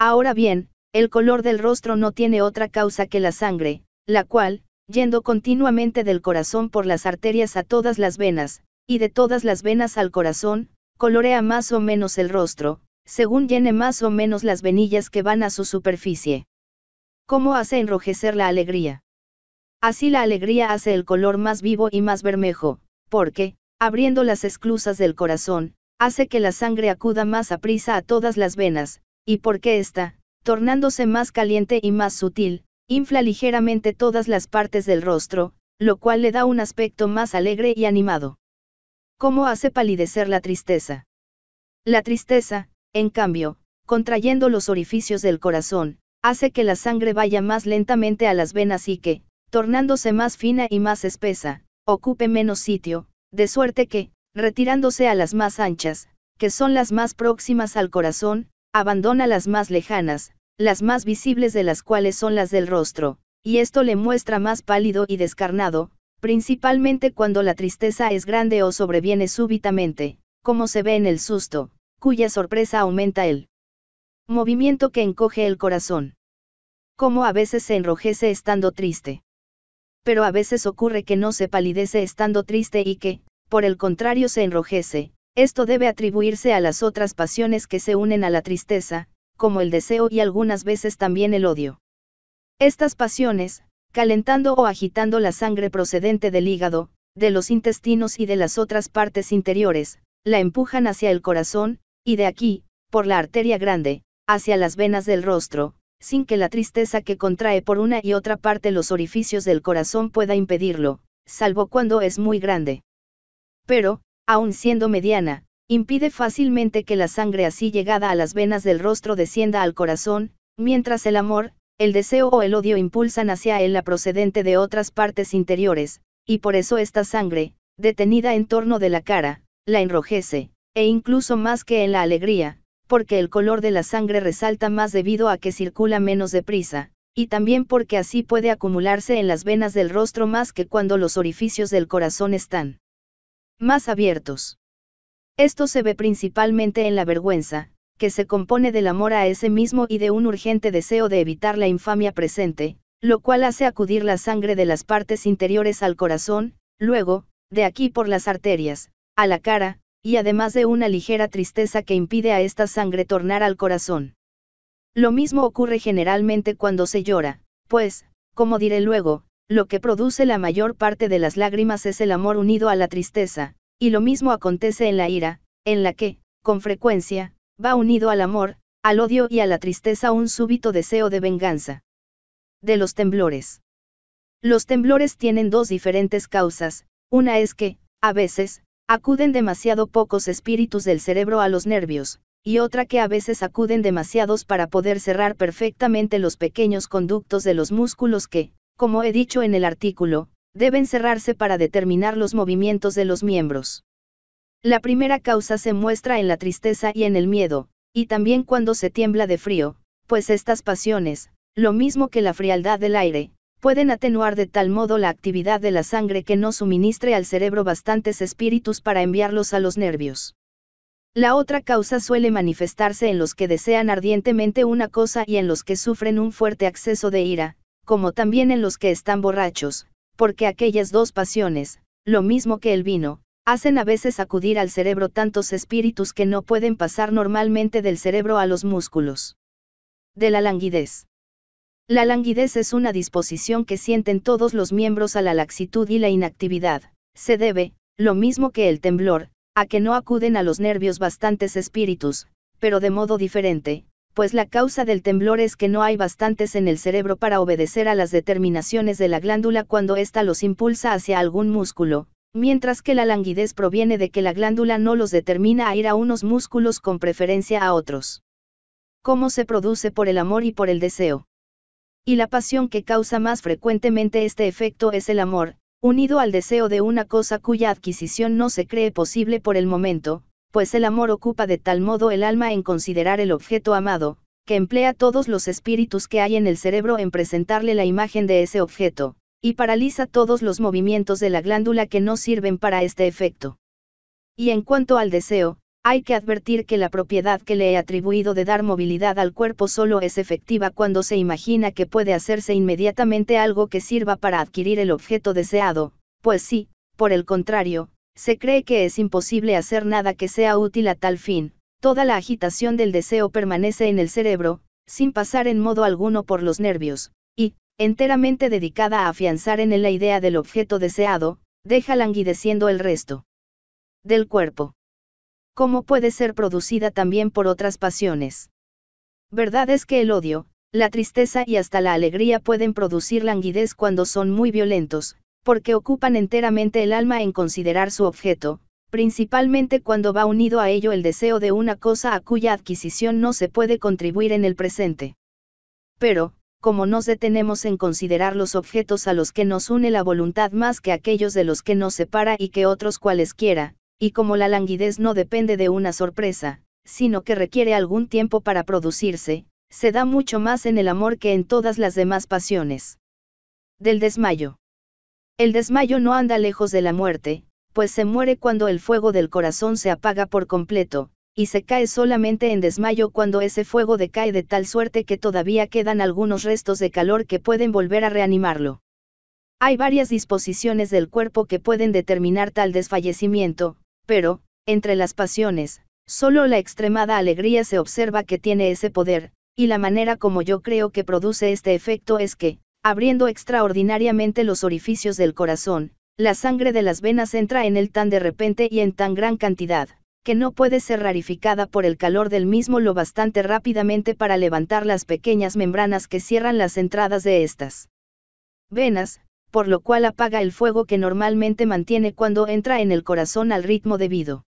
Ahora bien, el color del rostro no tiene otra causa que la sangre, la cual, yendo continuamente del corazón por las arterias a todas las venas, y de todas las venas al corazón, colorea más o menos el rostro, según llene más o menos las venillas que van a su superficie. ¿Cómo hace enrojecer la alegría? Así la alegría hace el color más vivo y más bermejo, porque, abriendo las esclusas del corazón, hace que la sangre acuda más aprisa a todas las venas, y porque ésta, tornándose más caliente y más sutil, infla ligeramente todas las partes del rostro, lo cual le da un aspecto más alegre y animado. ¿Cómo hace palidecer la tristeza? La tristeza, en cambio, contrayendo los orificios del corazón, hace que la sangre vaya más lentamente a las venas y que, tornándose más fina y más espesa, ocupe menos sitio, de suerte que, retirándose a las más anchas, que son las más próximas al corazón, abandona las más lejanas, las más visibles de las cuales son las del rostro, y esto le muestra más pálido y descarnado, principalmente cuando la tristeza es grande o sobreviene súbitamente, como se ve en el susto, cuya sorpresa aumenta el movimiento que encoge el corazón. Como a veces se enrojece estando triste. Pero a veces ocurre que no se palidece estando triste y que, por el contrario, se enrojece. Esto debe atribuirse a las otras pasiones que se unen a la tristeza, como el deseo y algunas veces también el odio. Estas pasiones, calentando o agitando la sangre procedente del hígado, de los intestinos y de las otras partes interiores, la empujan hacia el corazón, y de aquí, por la arteria grande, hacia las venas del rostro, sin que la tristeza que contrae por una y otra parte los orificios del corazón pueda impedirlo, salvo cuando es muy grande. Pero, aun siendo mediana, impide fácilmente que la sangre así llegada a las venas del rostro descienda al corazón, mientras el amor, el deseo o el odio impulsan hacia él la procedente de otras partes interiores, y por eso esta sangre, detenida en torno de la cara, la enrojece, e incluso más que en la alegría, porque el color de la sangre resalta más debido a que circula menos deprisa, y también porque así puede acumularse en las venas del rostro más que cuando los orificios del corazón están más abiertos. Esto se ve principalmente en la vergüenza, que se compone del amor a ese mismo y de un urgente deseo de evitar la infamia presente, lo cual hace acudir la sangre de las partes interiores al corazón, luego, de aquí por las arterias, a la cara, y además de una ligera tristeza que impide a esta sangre tornar al corazón. Lo mismo ocurre generalmente cuando se llora, pues, como diré luego, lo que produce la mayor parte de las lágrimas es el amor unido a la tristeza, y lo mismo acontece en la ira, en la que, con frecuencia, Va unido al amor, al odio y a la tristeza un súbito deseo de venganza. De los temblores. Los temblores tienen dos diferentes causas, una es que, a veces, acuden demasiado pocos espíritus del cerebro a los nervios, y otra que a veces acuden demasiados para poder cerrar perfectamente los pequeños conductos de los músculos que, como he dicho en el artículo, deben cerrarse para determinar los movimientos de los miembros. La primera causa se muestra en la tristeza y en el miedo, y también cuando se tiembla de frío, pues estas pasiones, lo mismo que la frialdad del aire, pueden atenuar de tal modo la actividad de la sangre que no suministre al cerebro bastantes espíritus para enviarlos a los nervios. La otra causa suele manifestarse en los que desean ardientemente una cosa y en los que sufren un fuerte acceso de ira, como también en los que están borrachos, porque aquellas dos pasiones, lo mismo que el vino, hacen a veces acudir al cerebro tantos espíritus que no pueden pasar normalmente del cerebro a los músculos. De la languidez. La languidez es una disposición que sienten todos los miembros a la laxitud y la inactividad, se debe, lo mismo que el temblor, a que no acuden a los nervios bastantes espíritus, pero de modo diferente, pues la causa del temblor es que no hay bastantes en el cerebro para obedecer a las determinaciones de la glándula cuando ésta los impulsa hacia algún músculo, mientras que la languidez proviene de que la glándula no los determina a ir a unos músculos con preferencia a otros. Cómo se produce por el amor y por el deseo. Y la pasión que causa más frecuentemente este efecto es el amor, unido al deseo de una cosa cuya adquisición no se cree posible por el momento, pues el amor ocupa de tal modo el alma en considerar el objeto amado, que emplea todos los espíritus que hay en el cerebro en presentarle la imagen de ese objeto, y paraliza todos los movimientos de la glándula que no sirven para este efecto. Y en cuanto al deseo, hay que advertir que la propiedad que le he atribuido de dar movilidad al cuerpo solo es efectiva cuando se imagina que puede hacerse inmediatamente algo que sirva para adquirir el objeto deseado, pues sí, por el contrario, se cree que es imposible hacer nada que sea útil a tal fin, toda la agitación del deseo permanece en el cerebro, sin pasar en modo alguno por los nervios, y, enteramente dedicada a afianzar en él la idea del objeto deseado, deja languideciendo el resto del cuerpo. ¿Cómo puede ser producida también por otras pasiones? Verdad es que el odio, la tristeza y hasta la alegría pueden producir languidez cuando son muy violentos, porque ocupan enteramente el alma en considerar su objeto, principalmente cuando va unido a ello el deseo de una cosa a cuya adquisición no se puede contribuir en el presente. Pero, como nos detenemos en considerar los objetos a los que nos une la voluntad más que aquellos de los que nos separa y que otros cualesquiera, y como la languidez no depende de una sorpresa, sino que requiere algún tiempo para producirse, se da mucho más en el amor que en todas las demás pasiones. Del desmayo. El desmayo no anda lejos de la muerte, pues se muere cuando el fuego del corazón se apaga por completo, y se cae solamente en desmayo cuando ese fuego decae de tal suerte que todavía quedan algunos restos de calor que pueden volver a reanimarlo. Hay varias disposiciones del cuerpo que pueden determinar tal desfallecimiento, pero, entre las pasiones, solo la extremada alegría se observa que tiene ese poder, y la manera como yo creo que produce este efecto es que, abriendo extraordinariamente los orificios del corazón, la sangre de las venas entra en él tan de repente y en tan gran cantidad que no puede ser rarificada por el calor del mismo lo bastante rápidamente para levantar las pequeñas membranas que cierran las entradas de estas venas, por lo cual apaga el fuego que normalmente mantiene cuando entra en el corazón al ritmo debido.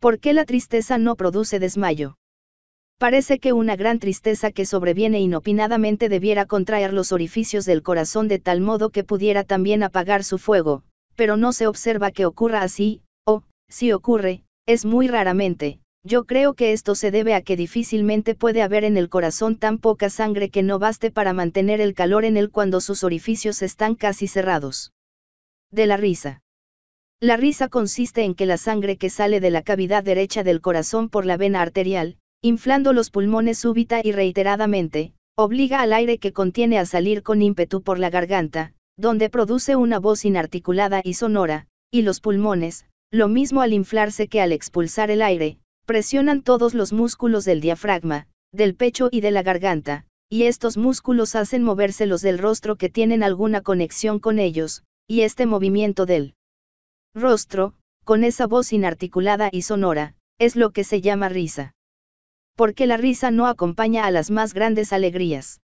¿Por qué la tristeza no produce desmayo? Parece que una gran tristeza que sobreviene inopinadamente debiera contraer los orificios del corazón de tal modo que pudiera también apagar su fuego, pero no se observa que ocurra así, o, si ocurre, es muy raramente, yo creo que esto se debe a que difícilmente puede haber en el corazón tan poca sangre que no baste para mantener el calor en él cuando sus orificios están casi cerrados. De la risa. La risa consiste en que la sangre que sale de la cavidad derecha del corazón por la vena arterial, inflando los pulmones súbita y reiteradamente, obliga al aire que contiene a salir con ímpetu por la garganta, donde produce una voz inarticulada y sonora, y los pulmones, lo mismo al inflarse que al expulsar el aire, presionan todos los músculos del diafragma, del pecho y de la garganta, y estos músculos hacen moverse los del rostro que tienen alguna conexión con ellos, y este movimiento del rostro, con esa voz inarticulada y sonora, es lo que se llama risa. Porque la risa no acompaña a las más grandes alegrías.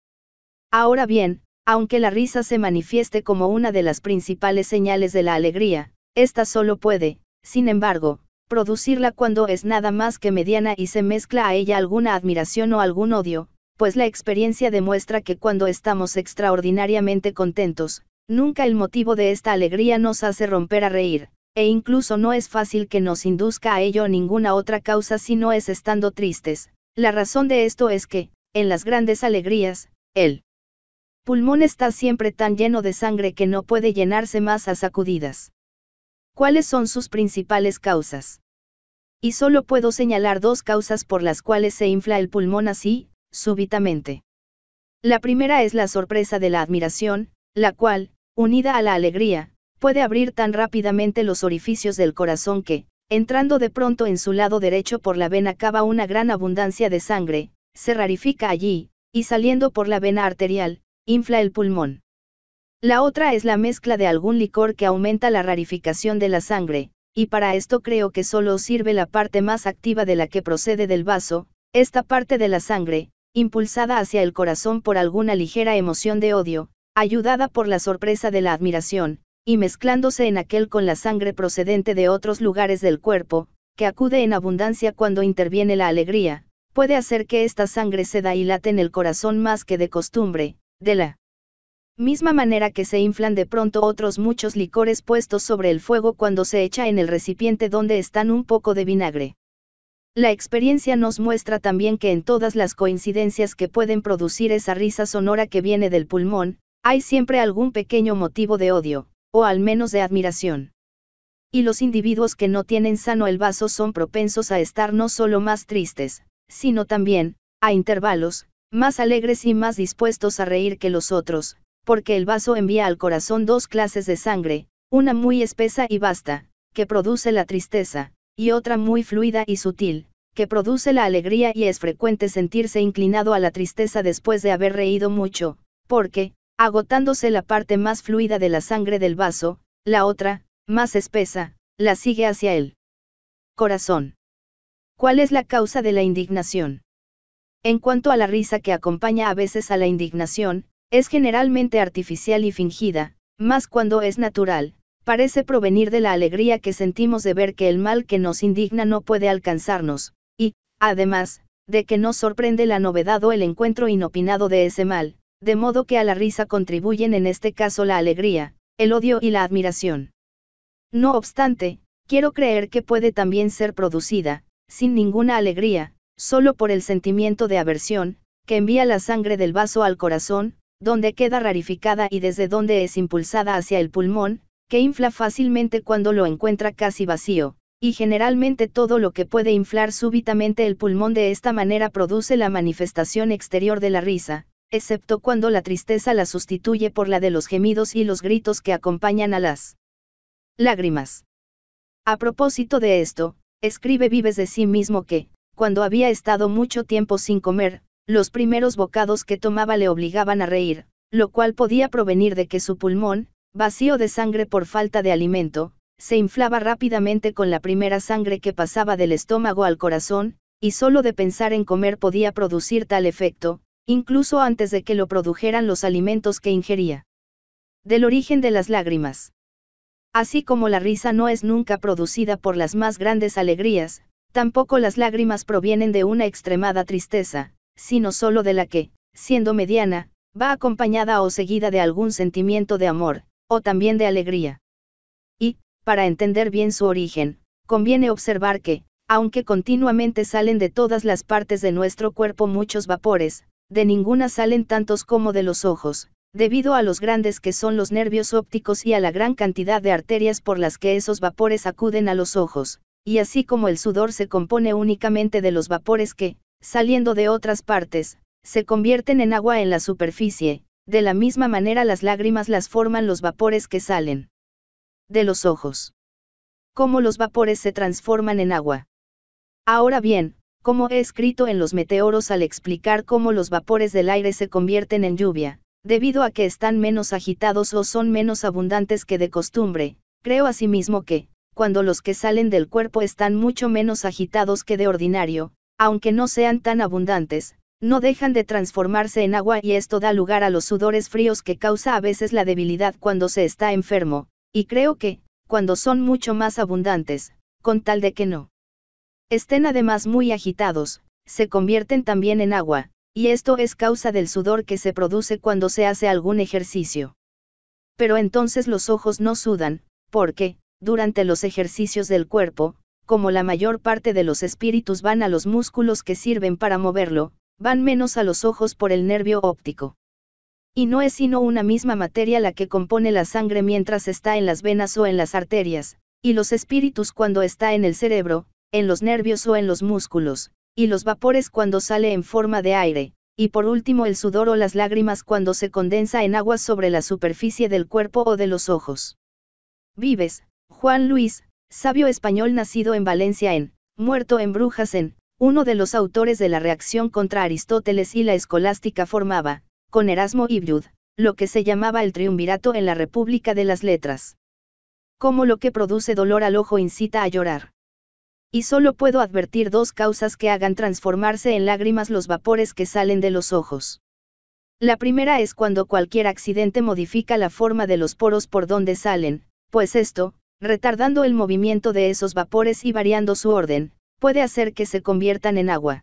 Ahora bien, aunque la risa se manifieste como una de las principales señales de la alegría, esta solo puede, sin embargo, producirla cuando es nada más que mediana y se mezcla a ella alguna admiración o algún odio, pues la experiencia demuestra que cuando estamos extraordinariamente contentos, nunca el motivo de esta alegría nos hace romper a reír, e incluso no es fácil que nos induzca a ello ninguna otra causa si no es estando tristes. La razón de esto es que, en las grandes alegrías, el pulmón está siempre tan lleno de sangre que no puede llenarse más a sacudidas. ¿Cuáles son sus principales causas? Y solo puedo señalar dos causas por las cuales se infla el pulmón así, súbitamente. La primera es la sorpresa de la admiración, la cual, unida a la alegría, puede abrir tan rápidamente los orificios del corazón que, entrando de pronto en su lado derecho por la vena cava una gran abundancia de sangre, se rarifica allí, y saliendo por la vena arterial, infla el pulmón. La otra es la mezcla de algún licor que aumenta la rarificación de la sangre, y para esto creo que solo sirve la parte más activa de la que procede del vaso, esta parte de la sangre, impulsada hacia el corazón por alguna ligera emoción de odio, ayudada por la sorpresa de la admiración, y mezclándose en aquel con la sangre procedente de otros lugares del cuerpo, que acude en abundancia cuando interviene la alegría, puede hacer que esta sangre se late en el corazón más que de costumbre, de la misma manera que se inflan de pronto otros muchos licores puestos sobre el fuego cuando se echa en el recipiente donde están un poco de vinagre. La experiencia nos muestra también que en todas las coincidencias que pueden producir esa risa sonora que viene del pulmón, hay siempre algún pequeño motivo de odio, o al menos de admiración. Y los individuos que no tienen sano el vaso son propensos a estar no solo más tristes, sino también, a intervalos, más alegres y más dispuestos a reír que los otros, porque el vaso envía al corazón dos clases de sangre, una muy espesa y vasta, que produce la tristeza, y otra muy fluida y sutil, que produce la alegría y es frecuente sentirse inclinado a la tristeza después de haber reído mucho, porque, agotándose la parte más fluida de la sangre del vaso, la otra, más espesa, la sigue hacia él. Corazón. ¿Cuál es la causa de la indignación? En cuanto a la risa que acompaña a veces a la indignación, es generalmente artificial y fingida, más cuando es natural, parece provenir de la alegría que sentimos de ver que el mal que nos indigna no puede alcanzarnos, y, además, de que nos sorprende la novedad o el encuentro inopinado de ese mal, de modo que a la risa contribuyen en este caso la alegría, el odio y la admiración. No obstante, quiero creer que puede también ser producida, sin ninguna alegría, solo por el sentimiento de aversión, que envía la sangre del vaso al corazón, donde queda rarificada y desde donde es impulsada hacia el pulmón, que infla fácilmente cuando lo encuentra casi vacío, y generalmente todo lo que puede inflar súbitamente el pulmón de esta manera produce la manifestación exterior de la risa, excepto cuando la tristeza la sustituye por la de los gemidos y los gritos que acompañan a las lágrimas. A propósito de esto, escribe Vives de sí mismo que, cuando había estado mucho tiempo sin comer, los primeros bocados que tomaba le obligaban a reír, lo cual podía provenir de que su pulmón, vacío de sangre por falta de alimento, se inflaba rápidamente con la primera sangre que pasaba del estómago al corazón, y solo de pensar en comer podía producir tal efecto, incluso antes de que lo produjeran los alimentos que ingería. Del origen de las lágrimas. Así como la risa no es nunca producida por las más grandes alegrías, tampoco las lágrimas provienen de una extremada tristeza, sino solo de la que, siendo mediana, va acompañada o seguida de algún sentimiento de amor, o también de alegría. Y, para entender bien su origen, conviene observar que, aunque continuamente salen de todas las partes de nuestro cuerpo muchos vapores, de ninguna salen tantos como de los ojos, debido a los grandes que son los nervios ópticos y a la gran cantidad de arterias por las que esos vapores acuden a los ojos, y así como el sudor se compone únicamente de los vapores que, saliendo de otras partes, se convierten en agua en la superficie, de la misma manera las lágrimas las forman los vapores que salen de los ojos. Cómo los vapores se transforman en agua. Ahora bien, como he escrito en los meteoros al explicar cómo los vapores del aire se convierten en lluvia, debido a que están menos agitados o son menos abundantes que de costumbre, creo asimismo que, cuando los que salen del cuerpo están mucho menos agitados que de ordinario, aunque no sean tan abundantes, no dejan de transformarse en agua y esto da lugar a los sudores fríos que causa a veces la debilidad cuando se está enfermo, y creo que, cuando son mucho más abundantes, con tal de que no estén además muy agitados, se convierten también en agua, y esto es causa del sudor que se produce cuando se hace algún ejercicio. Pero entonces los ojos no sudan, porque, durante los ejercicios del cuerpo, como la mayor parte de los espíritus van a los músculos que sirven para moverlo, van menos a los ojos por el nervio óptico. Y no es sino una misma materia la que compone la sangre mientras está en las venas o en las arterias, y los espíritus cuando está en el cerebro, en los nervios o en los músculos, y los vapores cuando sale en forma de aire, y por último el sudor o las lágrimas cuando se condensa en agua sobre la superficie del cuerpo o de los ojos. Vives, Juan Luis, sabio español nacido en Valencia en, muerto en Brujas en, uno de los autores de la reacción contra Aristóteles y la escolástica formaba, con Erasmo y brud, lo que se llamaba el triunvirato en la República de las Letras. Como lo que produce dolor al ojo incita a llorar. Y solo puedo advertir dos causas que hagan transformarse en lágrimas los vapores que salen de los ojos. La primera es cuando cualquier accidente modifica la forma de los poros por donde salen, pues esto, retardando el movimiento de esos vapores y variando su orden, puede hacer que se conviertan en agua.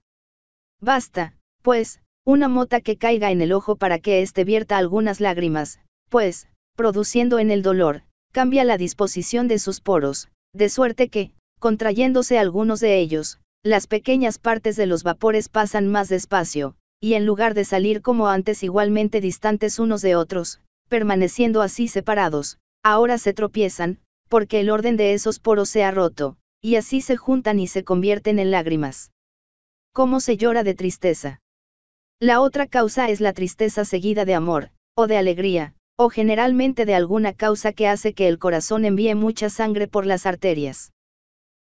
Basta, pues, una mota que caiga en el ojo para que éste vierta algunas lágrimas, pues, produciendo en el dolor, cambia la disposición de sus poros, de suerte que, contrayéndose algunos de ellos, las pequeñas partes de los vapores pasan más despacio, y en lugar de salir como antes igualmente distantes unos de otros, permaneciendo así separados, ahora se tropiezan, porque el orden de esos poros se ha roto, y así se juntan y se convierten en lágrimas. ¿Cómo se llora de tristeza? La otra causa es la tristeza seguida de amor, o de alegría, o generalmente de alguna causa que hace que el corazón envíe mucha sangre por las arterias.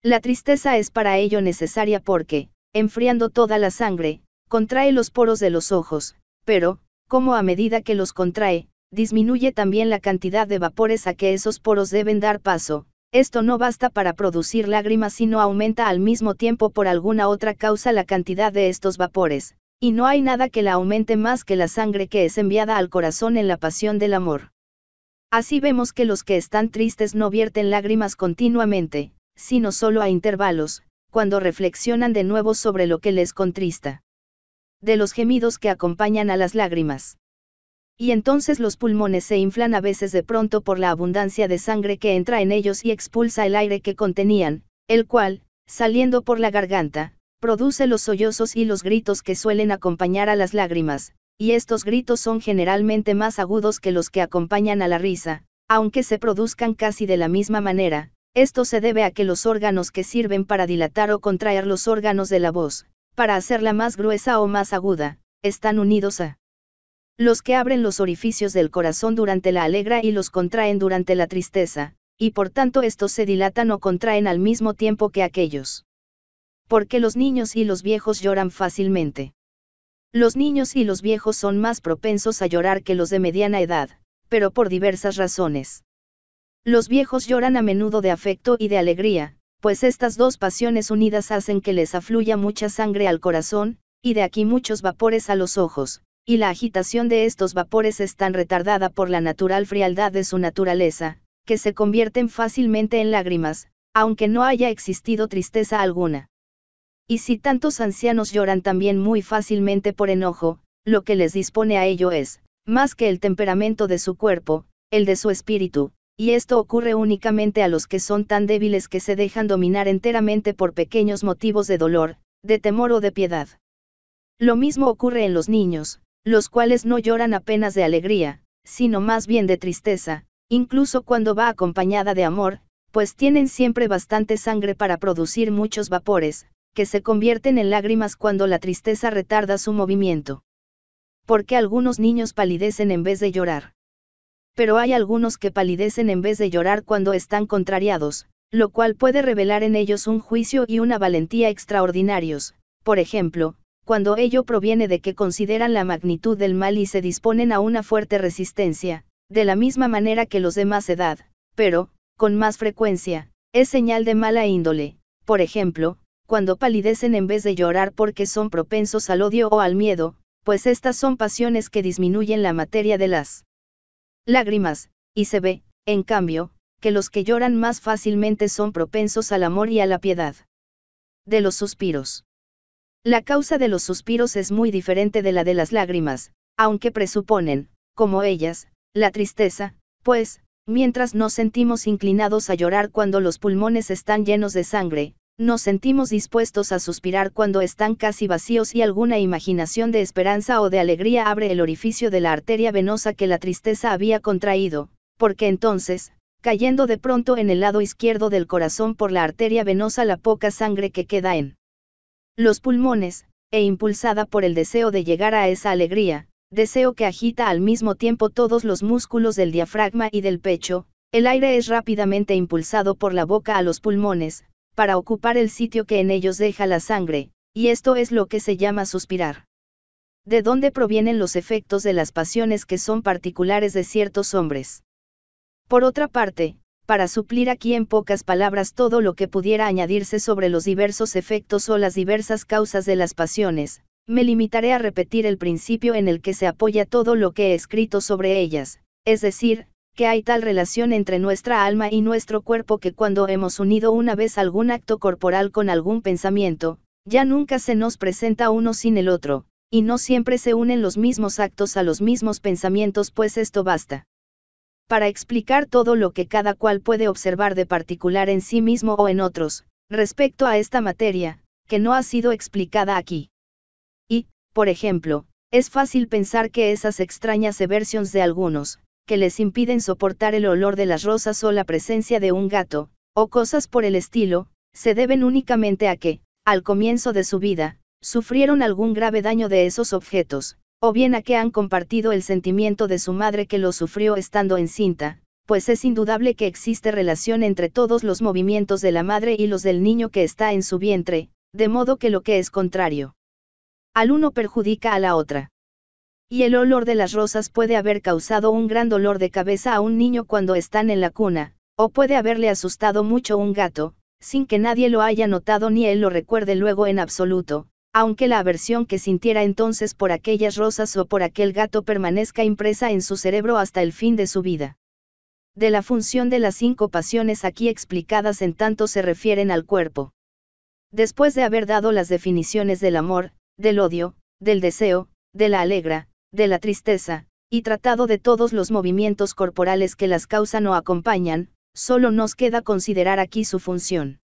La tristeza es para ello necesaria porque, enfriando toda la sangre, contrae los poros de los ojos, pero, como a medida que los contrae, disminuye también la cantidad de vapores a que esos poros deben dar paso. Esto no basta para producir lágrimas sino aumenta al mismo tiempo por alguna otra causa la cantidad de estos vapores, y no hay nada que la aumente más que la sangre que es enviada al corazón en la pasión del amor. Así vemos que los que están tristes no vierten lágrimas continuamente, sino solo a intervalos, cuando reflexionan de nuevo sobre lo que les contrista. De los gemidos que acompañan a las lágrimas y entonces los pulmones se inflan a veces de pronto por la abundancia de sangre que entra en ellos y expulsa el aire que contenían, el cual, saliendo por la garganta, produce los sollozos y los gritos que suelen acompañar a las lágrimas, y estos gritos son generalmente más agudos que los que acompañan a la risa, aunque se produzcan casi de la misma manera, esto se debe a que los órganos que sirven para dilatar o contraer los órganos de la voz, para hacerla más gruesa o más aguda, están unidos a los que abren los orificios del corazón durante la alegra y los contraen durante la tristeza, y por tanto estos se dilatan o contraen al mismo tiempo que aquellos. Porque los niños y los viejos lloran fácilmente. Los niños y los viejos son más propensos a llorar que los de mediana edad, pero por diversas razones. Los viejos lloran a menudo de afecto y de alegría, pues estas dos pasiones unidas hacen que les afluya mucha sangre al corazón, y de aquí muchos vapores a los ojos, y la agitación de estos vapores es tan retardada por la natural frialdad de su naturaleza, que se convierten fácilmente en lágrimas, aunque no haya existido tristeza alguna. Y si tantos ancianos lloran también muy fácilmente por enojo, lo que les dispone a ello es, más que el temperamento de su cuerpo, el de su espíritu, y esto ocurre únicamente a los que son tan débiles que se dejan dominar enteramente por pequeños motivos de dolor, de temor o de piedad. Lo mismo ocurre en los niños, los cuales no lloran apenas de alegría, sino más bien de tristeza, incluso cuando va acompañada de amor, pues tienen siempre bastante sangre para producir muchos vapores, que se convierten en lágrimas cuando la tristeza retarda su movimiento. Porque algunos niños palidecen en vez de llorar. Pero hay algunos que palidecen en vez de llorar cuando están contrariados, lo cual puede revelar en ellos un juicio y una valentía extraordinarios, por ejemplo, cuando ello proviene de que consideran la magnitud del mal y se disponen a una fuerte resistencia, de la misma manera que los de más edad, pero, con más frecuencia, es señal de mala índole, por ejemplo, cuando palidecen en vez de llorar porque son propensos al odio o al miedo, pues estas son pasiones que disminuyen la materia de las lágrimas, y se ve, en cambio, que los que lloran más fácilmente son propensos al amor y a la piedad. De los suspiros. La causa de los suspiros es muy diferente de la de las lágrimas, aunque presuponen, como ellas, la tristeza, pues, mientras nos sentimos inclinados a llorar cuando los pulmones están llenos de sangre, nos sentimos dispuestos a suspirar cuando están casi vacíos y alguna imaginación de esperanza o de alegría abre el orificio de la arteria venosa que la tristeza había contraído, porque entonces, cayendo de pronto en el lado izquierdo del corazón por la arteria venosa la poca sangre que queda en los pulmones, e impulsada por el deseo de llegar a esa alegría, deseo que agita al mismo tiempo todos los músculos del diafragma y del pecho, el aire es rápidamente impulsado por la boca a los pulmones, para ocupar el sitio que en ellos deja la sangre, y esto es lo que se llama suspirar. ¿De dónde provienen los efectos de las pasiones que son particulares de ciertos hombres? Por otra parte, para suplir aquí en pocas palabras todo lo que pudiera añadirse sobre los diversos efectos o las diversas causas de las pasiones, me limitaré a repetir el principio en el que se apoya todo lo que he escrito sobre ellas, es decir, que hay tal relación entre nuestra alma y nuestro cuerpo que cuando hemos unido una vez algún acto corporal con algún pensamiento, ya nunca se nos presenta uno sin el otro, y no siempre se unen los mismos actos a los mismos pensamientos, pues esto basta para explicar todo lo que cada cual puede observar de particular en sí mismo o en otros, respecto a esta materia, que no ha sido explicada aquí. Y, por ejemplo, es fácil pensar que esas extrañas eversiones de algunos, que les impiden soportar el olor de las rosas o la presencia de un gato, o cosas por el estilo, se deben únicamente a que, al comienzo de su vida, sufrieron algún grave daño de esos objetos, o bien a que han compartido el sentimiento de su madre que lo sufrió estando encinta, pues es indudable que existe relación entre todos los movimientos de la madre y los del niño que está en su vientre, de modo que lo que es contrario al uno perjudica a la otra. Y el olor de las rosas puede haber causado un gran dolor de cabeza a un niño cuando están en la cuna, o puede haberle asustado mucho un gato, sin que nadie lo haya notado ni él lo recuerde luego en absoluto, aunque la aversión que sintiera entonces por aquellas rosas o por aquel gato permanezca impresa en su cerebro hasta el fin de su vida. De la función de las cinco pasiones aquí explicadas en tanto se refieren al cuerpo. Después de haber dado las definiciones del amor, del odio, del deseo, de la alegra, de la tristeza, y tratado de todos los movimientos corporales que las causan o acompañan, solo nos queda considerar aquí su función.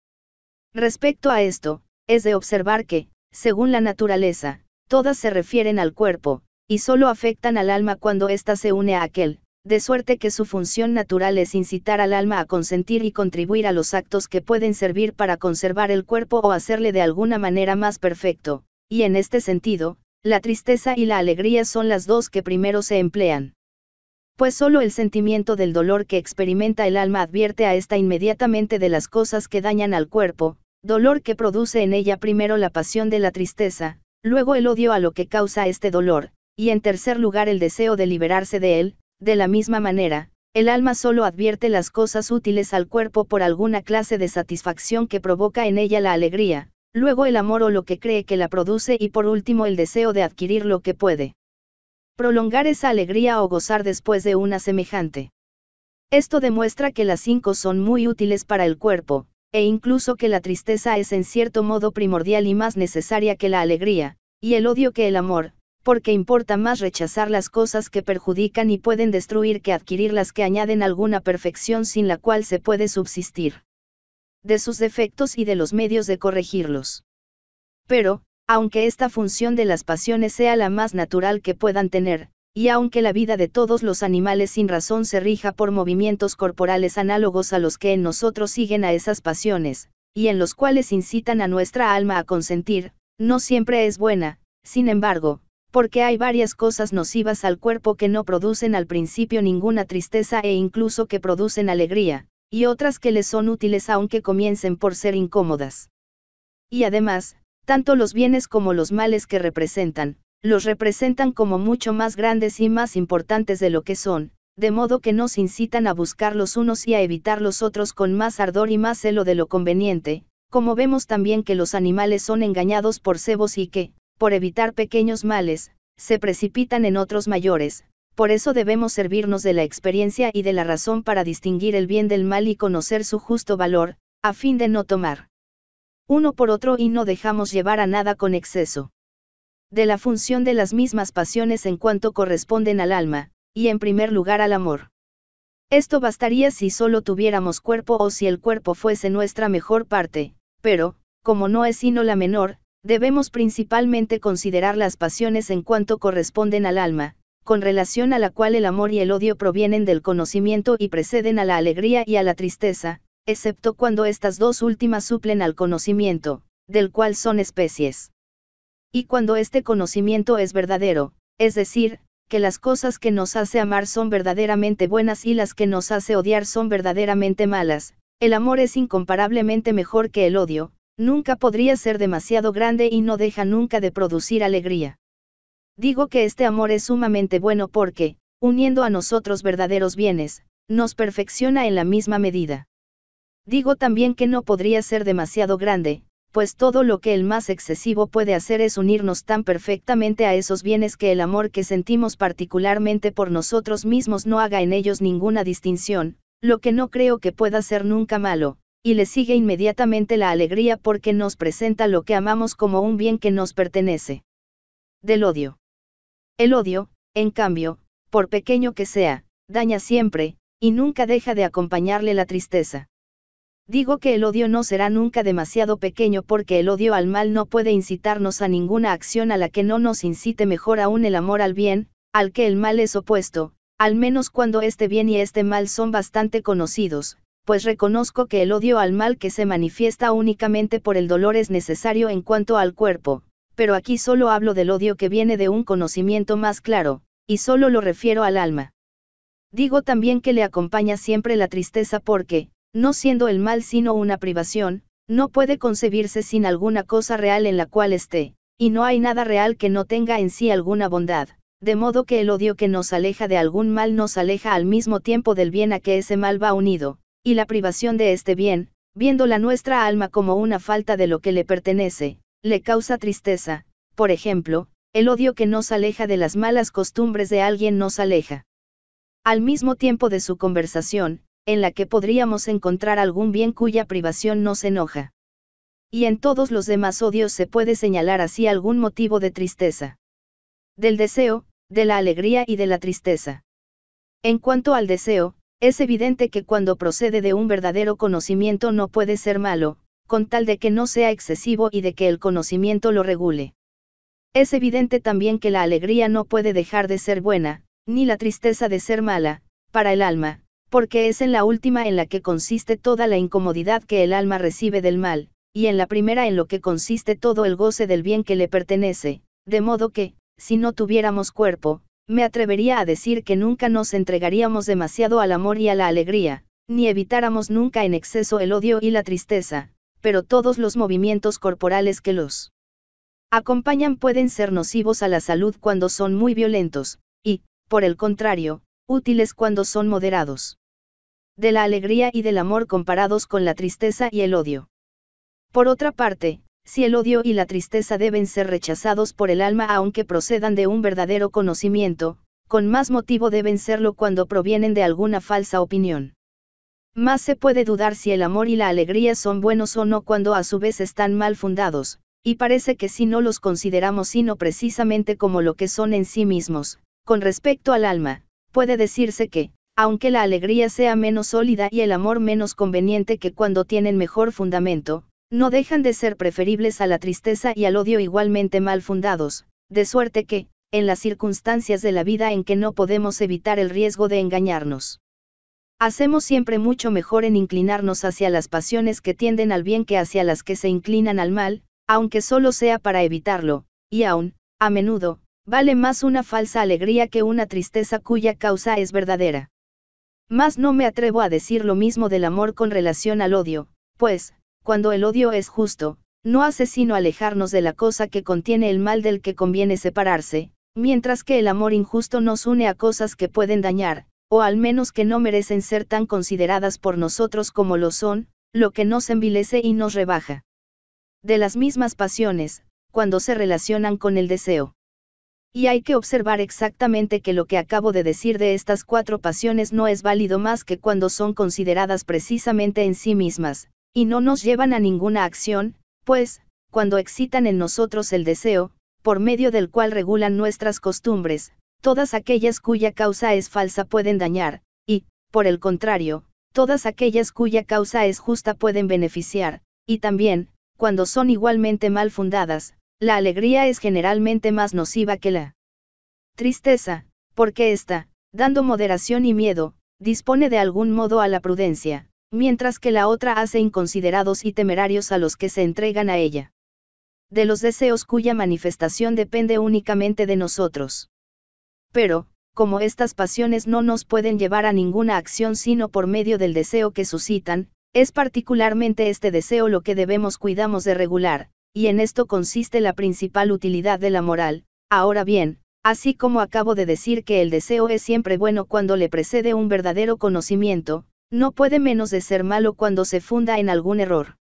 Respecto a esto, es de observar que, según la naturaleza, todas se refieren al cuerpo, y solo afectan al alma cuando ésta se une a aquel, de suerte que su función natural es incitar al alma a consentir y contribuir a los actos que pueden servir para conservar el cuerpo o hacerle de alguna manera más perfecto, y en este sentido, la tristeza y la alegría son las dos que primero se emplean. Pues solo el sentimiento del dolor que experimenta el alma advierte a ésta inmediatamente de las cosas que dañan al cuerpo, dolor que produce en ella primero la pasión de la tristeza, luego el odio a lo que causa este dolor, y en tercer lugar el deseo de liberarse de él, de la misma manera, el alma solo advierte las cosas útiles al cuerpo por alguna clase de satisfacción que provoca en ella la alegría, luego el amor o lo que cree que la produce y por último el deseo de adquirir lo que puede. Prolongar esa alegría o gozar después de una semejante. Esto demuestra que las cinco son muy útiles para el cuerpo, e incluso que la tristeza es en cierto modo primordial y más necesaria que la alegría, y el odio que el amor, porque importa más rechazar las cosas que perjudican y pueden destruir que adquirir las que añaden alguna perfección sin la cual se puede subsistir. De sus defectos y de los medios de corregirlos. Pero, aunque esta función de las pasiones sea la más natural que puedan tener, y aunque la vida de todos los animales sin razón se rija por movimientos corporales análogos a los que en nosotros siguen a esas pasiones, y en los cuales incitan a nuestra alma a consentir, no siempre es buena, sin embargo, porque hay varias cosas nocivas al cuerpo que no producen al principio ninguna tristeza e incluso que producen alegría, y otras que les son útiles aunque comiencen por ser incómodas. Y además, tanto los bienes como los males que representan, los representan como mucho más grandes y más importantes de lo que son, de modo que nos incitan a buscar los unos y a evitar los otros con más ardor y más celo de lo conveniente, como vemos también que los animales son engañados por cebos y que, por evitar pequeños males, se precipitan en otros mayores, por eso debemos servirnos de la experiencia y de la razón para distinguir el bien del mal y conocer su justo valor, a fin de no tomar uno por otro y no dejamos llevar a nada con exceso de la función de las mismas pasiones en cuanto corresponden al alma, y en primer lugar al amor. Esto bastaría si solo tuviéramos cuerpo o si el cuerpo fuese nuestra mejor parte, pero, como no es sino la menor, debemos principalmente considerar las pasiones en cuanto corresponden al alma, con relación a la cual el amor y el odio provienen del conocimiento y preceden a la alegría y a la tristeza, excepto cuando estas dos últimas suplen al conocimiento, del cual son especies. Y cuando este conocimiento es verdadero, es decir, que las cosas que nos hace amar son verdaderamente buenas y las que nos hace odiar son verdaderamente malas, el amor es incomparablemente mejor que el odio, nunca podría ser demasiado grande y no deja nunca de producir alegría. Digo que este amor es sumamente bueno porque, uniendo a nosotros verdaderos bienes, nos perfecciona en la misma medida. Digo también que no podría ser demasiado grande, pues todo lo que el más excesivo puede hacer es unirnos tan perfectamente a esos bienes que el amor que sentimos particularmente por nosotros mismos no haga en ellos ninguna distinción, lo que no creo que pueda ser nunca malo, y le sigue inmediatamente la alegría porque nos presenta lo que amamos como un bien que nos pertenece. Del odio. El odio, en cambio, por pequeño que sea, daña siempre, y nunca deja de acompañarle la tristeza. Digo que el odio no será nunca demasiado pequeño porque el odio al mal no puede incitarnos a ninguna acción a la que no nos incite mejor aún el amor al bien, al que el mal es opuesto, al menos cuando este bien y este mal son bastante conocidos, pues reconozco que el odio al mal que se manifiesta únicamente por el dolor es necesario en cuanto al cuerpo, pero aquí solo hablo del odio que viene de un conocimiento más claro, y solo lo refiero al alma. Digo también que le acompaña siempre la tristeza porque, no siendo el mal sino una privación, no puede concebirse sin alguna cosa real en la cual esté, y no hay nada real que no tenga en sí alguna bondad, de modo que el odio que nos aleja de algún mal nos aleja al mismo tiempo del bien a que ese mal va unido, y la privación de este bien, viendo la nuestra alma como una falta de lo que le pertenece, le causa tristeza, por ejemplo, el odio que nos aleja de las malas costumbres de alguien nos aleja. Al mismo tiempo de su conversación, en la que podríamos encontrar algún bien cuya privación nos enoja. Y en todos los demás odios se puede señalar así algún motivo de tristeza. Del deseo, de la alegría y de la tristeza. En cuanto al deseo, es evidente que cuando procede de un verdadero conocimiento no puede ser malo, con tal de que no sea excesivo y de que el conocimiento lo regule. Es evidente también que la alegría no puede dejar de ser buena, ni la tristeza de ser mala, para el alma, porque es en la última en la que consiste toda la incomodidad que el alma recibe del mal, y en la primera en lo que consiste todo el goce del bien que le pertenece, de modo que, si no tuviéramos cuerpo, me atrevería a decir que nunca nos entregaríamos demasiado al amor y a la alegría, ni evitáramos nunca en exceso el odio y la tristeza, pero todos los movimientos corporales que los acompañan pueden ser nocivos a la salud cuando son muy violentos, y, por el contrario, útiles cuando son moderados de la alegría y del amor comparados con la tristeza y el odio. Por otra parte, si el odio y la tristeza deben ser rechazados por el alma aunque procedan de un verdadero conocimiento, con más motivo deben serlo cuando provienen de alguna falsa opinión. Más se puede dudar si el amor y la alegría son buenos o no cuando a su vez están mal fundados, y parece que si no los consideramos sino precisamente como lo que son en sí mismos, con respecto al alma, puede decirse que, aunque la alegría sea menos sólida y el amor menos conveniente que cuando tienen mejor fundamento, no dejan de ser preferibles a la tristeza y al odio igualmente mal fundados, de suerte que, en las circunstancias de la vida en que no podemos evitar el riesgo de engañarnos. Hacemos siempre mucho mejor en inclinarnos hacia las pasiones que tienden al bien que hacia las que se inclinan al mal, aunque solo sea para evitarlo, y aún, a menudo, vale más una falsa alegría que una tristeza cuya causa es verdadera. Mas no me atrevo a decir lo mismo del amor con relación al odio, pues, cuando el odio es justo, no hace sino alejarnos de la cosa que contiene el mal del que conviene separarse, mientras que el amor injusto nos une a cosas que pueden dañar, o al menos que no merecen ser tan consideradas por nosotros como lo son, lo que nos envilece y nos rebaja. De las mismas pasiones, cuando se relacionan con el deseo. Y hay que observar exactamente que lo que acabo de decir de estas cuatro pasiones no es válido más que cuando son consideradas precisamente en sí mismas, y no nos llevan a ninguna acción, pues, cuando excitan en nosotros el deseo, por medio del cual regulan nuestras costumbres, todas aquellas cuya causa es falsa pueden dañar, y, por el contrario, todas aquellas cuya causa es justa pueden beneficiar, y también, cuando son igualmente mal fundadas, la alegría es generalmente más nociva que la tristeza, porque ésta, dando moderación y miedo, dispone de algún modo a la prudencia, mientras que la otra hace inconsiderados y temerarios a los que se entregan a ella. De los deseos cuya manifestación depende únicamente de nosotros. Pero, como estas pasiones no nos pueden llevar a ninguna acción sino por medio del deseo que suscitan, es particularmente este deseo lo que debemos cuidamos de regular, y en esto consiste la principal utilidad de la moral, ahora bien, así como acabo de decir que el deseo es siempre bueno cuando le precede un verdadero conocimiento, no puede menos de ser malo cuando se funda en algún error.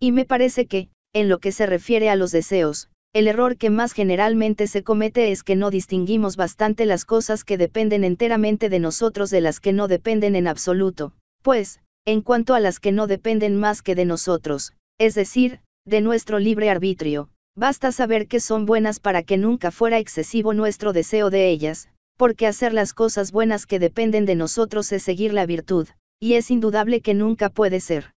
Y me parece que, en lo que se refiere a los deseos, el error que más generalmente se comete es que no distinguimos bastante las cosas que dependen enteramente de nosotros de las que no dependen en absoluto, pues, en cuanto a las que no dependen más que de nosotros, es decir, de nuestro libre arbitrio, basta saber que son buenas para que nunca fuera excesivo nuestro deseo de ellas, porque hacer las cosas buenas que dependen de nosotros es seguir la virtud, y es indudable que nunca puede ser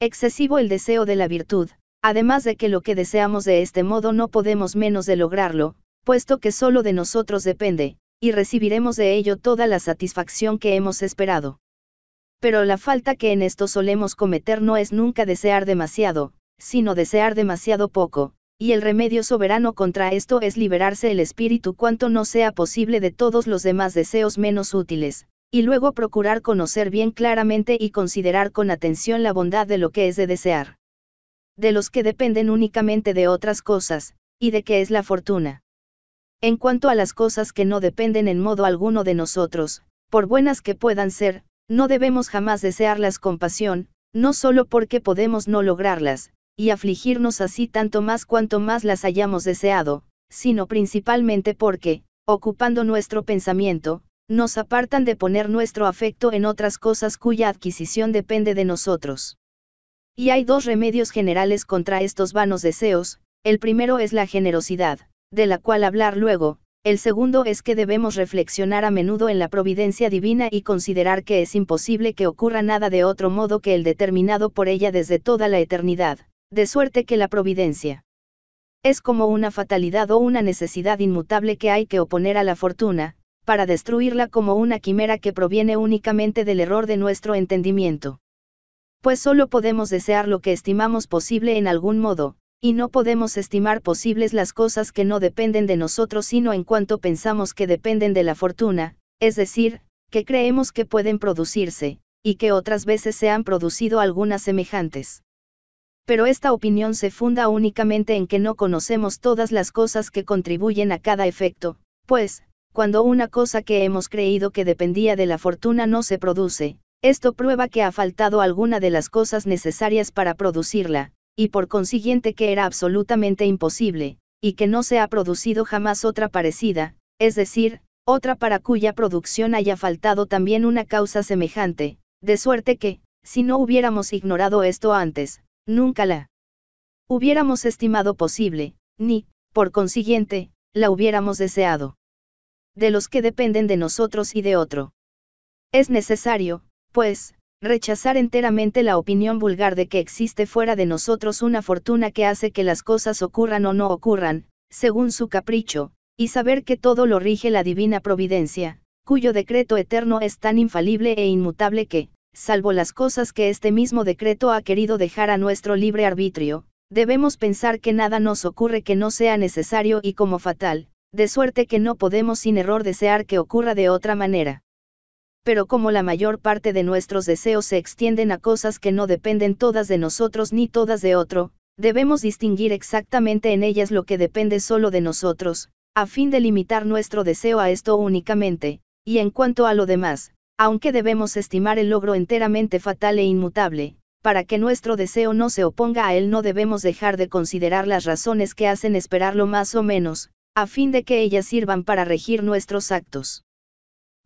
excesivo el deseo de la virtud, además de que lo que deseamos de este modo no podemos menos de lograrlo, puesto que solo de nosotros depende, y recibiremos de ello toda la satisfacción que hemos esperado. Pero la falta que en esto solemos cometer no es nunca desear demasiado, sino desear demasiado poco, y el remedio soberano contra esto es liberarse el espíritu cuanto no sea posible de todos los demás deseos menos útiles, y luego procurar conocer bien claramente y considerar con atención la bondad de lo que es de desear. De los que dependen únicamente de otras cosas, y de qué es la fortuna. En cuanto a las cosas que no dependen en modo alguno de nosotros, por buenas que puedan ser, no debemos jamás desearlas con pasión, no solo porque podemos no lograrlas, y afligirnos así tanto más cuanto más las hayamos deseado, sino principalmente porque, ocupando nuestro pensamiento, nos apartan de poner nuestro afecto en otras cosas cuya adquisición depende de nosotros. Y hay dos remedios generales contra estos vanos deseos, el primero es la generosidad, de la cual hablar luego, el segundo es que debemos reflexionar a menudo en la providencia divina y considerar que es imposible que ocurra nada de otro modo que el determinado por ella desde toda la eternidad, de suerte que la providencia es como una fatalidad o una necesidad inmutable que hay que oponer a la fortuna, para destruirla como una quimera que proviene únicamente del error de nuestro entendimiento. Pues solo podemos desear lo que estimamos posible en algún modo, y no podemos estimar posibles las cosas que no dependen de nosotros sino en cuanto pensamos que dependen de la fortuna, es decir, que creemos que pueden producirse, y que otras veces se han producido algunas semejantes pero esta opinión se funda únicamente en que no conocemos todas las cosas que contribuyen a cada efecto, pues, cuando una cosa que hemos creído que dependía de la fortuna no se produce, esto prueba que ha faltado alguna de las cosas necesarias para producirla, y por consiguiente que era absolutamente imposible, y que no se ha producido jamás otra parecida, es decir, otra para cuya producción haya faltado también una causa semejante, de suerte que, si no hubiéramos ignorado esto antes, Nunca la hubiéramos estimado posible, ni, por consiguiente, la hubiéramos deseado. De los que dependen de nosotros y de otro. Es necesario, pues, rechazar enteramente la opinión vulgar de que existe fuera de nosotros una fortuna que hace que las cosas ocurran o no ocurran, según su capricho, y saber que todo lo rige la divina providencia, cuyo decreto eterno es tan infalible e inmutable que, salvo las cosas que este mismo decreto ha querido dejar a nuestro libre arbitrio, debemos pensar que nada nos ocurre que no sea necesario y como fatal, de suerte que no podemos sin error desear que ocurra de otra manera. Pero como la mayor parte de nuestros deseos se extienden a cosas que no dependen todas de nosotros ni todas de otro, debemos distinguir exactamente en ellas lo que depende solo de nosotros, a fin de limitar nuestro deseo a esto únicamente, y en cuanto a lo demás, aunque debemos estimar el logro enteramente fatal e inmutable, para que nuestro deseo no se oponga a él no debemos dejar de considerar las razones que hacen esperarlo más o menos, a fin de que ellas sirvan para regir nuestros actos.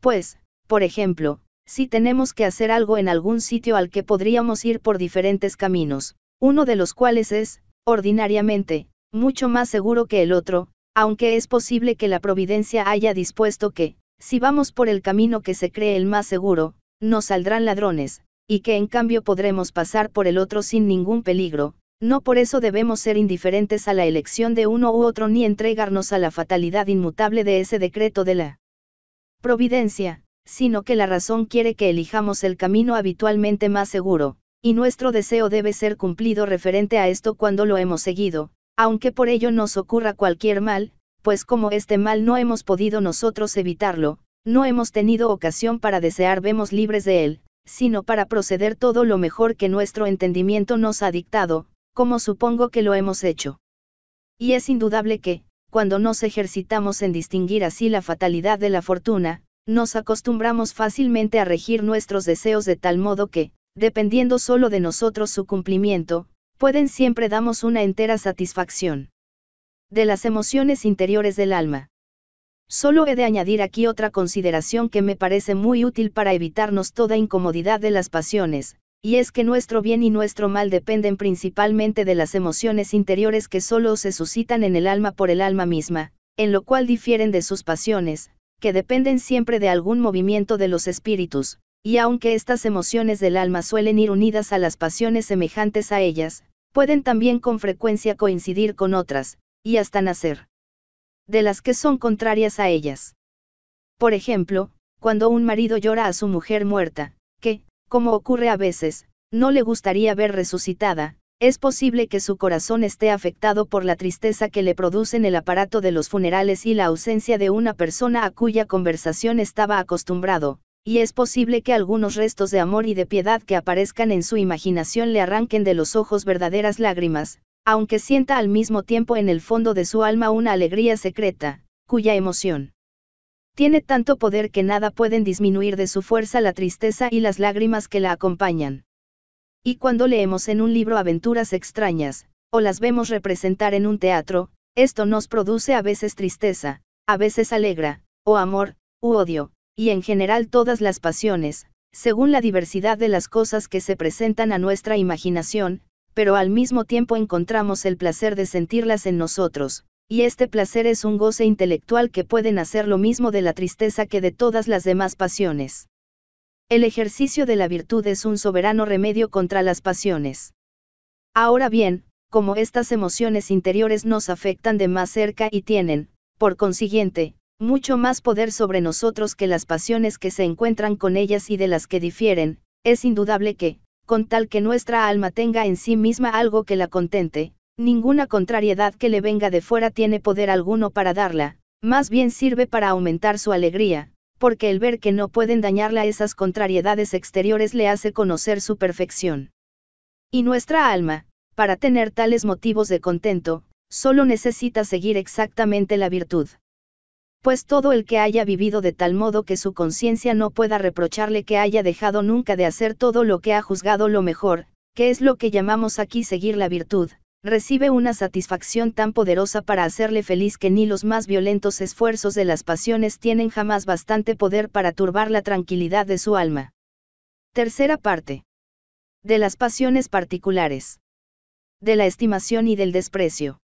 Pues, por ejemplo, si tenemos que hacer algo en algún sitio al que podríamos ir por diferentes caminos, uno de los cuales es, ordinariamente, mucho más seguro que el otro, aunque es posible que la providencia haya dispuesto que, si vamos por el camino que se cree el más seguro, nos saldrán ladrones, y que en cambio podremos pasar por el otro sin ningún peligro, no por eso debemos ser indiferentes a la elección de uno u otro ni entregarnos a la fatalidad inmutable de ese decreto de la providencia, sino que la razón quiere que elijamos el camino habitualmente más seguro, y nuestro deseo debe ser cumplido referente a esto cuando lo hemos seguido, aunque por ello nos ocurra cualquier mal, pues como este mal no hemos podido nosotros evitarlo, no hemos tenido ocasión para desear vemos libres de él, sino para proceder todo lo mejor que nuestro entendimiento nos ha dictado, como supongo que lo hemos hecho. Y es indudable que, cuando nos ejercitamos en distinguir así la fatalidad de la fortuna, nos acostumbramos fácilmente a regir nuestros deseos de tal modo que, dependiendo solo de nosotros su cumplimiento, pueden siempre damos una entera satisfacción. De las emociones interiores del alma. Solo he de añadir aquí otra consideración que me parece muy útil para evitarnos toda incomodidad de las pasiones, y es que nuestro bien y nuestro mal dependen principalmente de las emociones interiores que solo se suscitan en el alma por el alma misma, en lo cual difieren de sus pasiones, que dependen siempre de algún movimiento de los espíritus, y aunque estas emociones del alma suelen ir unidas a las pasiones semejantes a ellas, pueden también con frecuencia coincidir con otras, y hasta nacer. De las que son contrarias a ellas. Por ejemplo, cuando un marido llora a su mujer muerta, que, como ocurre a veces, no le gustaría ver resucitada, es posible que su corazón esté afectado por la tristeza que le producen el aparato de los funerales y la ausencia de una persona a cuya conversación estaba acostumbrado, y es posible que algunos restos de amor y de piedad que aparezcan en su imaginación le arranquen de los ojos verdaderas lágrimas, aunque sienta al mismo tiempo en el fondo de su alma una alegría secreta, cuya emoción tiene tanto poder que nada pueden disminuir de su fuerza la tristeza y las lágrimas que la acompañan. Y cuando leemos en un libro aventuras extrañas, o las vemos representar en un teatro, esto nos produce a veces tristeza, a veces alegra, o amor, u odio, y en general todas las pasiones, según la diversidad de las cosas que se presentan a nuestra imaginación, pero al mismo tiempo encontramos el placer de sentirlas en nosotros, y este placer es un goce intelectual que puede nacer lo mismo de la tristeza que de todas las demás pasiones. El ejercicio de la virtud es un soberano remedio contra las pasiones. Ahora bien, como estas emociones interiores nos afectan de más cerca y tienen, por consiguiente, mucho más poder sobre nosotros que las pasiones que se encuentran con ellas y de las que difieren, es indudable que, con tal que nuestra alma tenga en sí misma algo que la contente, ninguna contrariedad que le venga de fuera tiene poder alguno para darla, más bien sirve para aumentar su alegría, porque el ver que no pueden dañarla esas contrariedades exteriores le hace conocer su perfección. Y nuestra alma, para tener tales motivos de contento, solo necesita seguir exactamente la virtud pues todo el que haya vivido de tal modo que su conciencia no pueda reprocharle que haya dejado nunca de hacer todo lo que ha juzgado lo mejor, que es lo que llamamos aquí seguir la virtud, recibe una satisfacción tan poderosa para hacerle feliz que ni los más violentos esfuerzos de las pasiones tienen jamás bastante poder para turbar la tranquilidad de su alma. Tercera parte. De las pasiones particulares. De la estimación y del desprecio.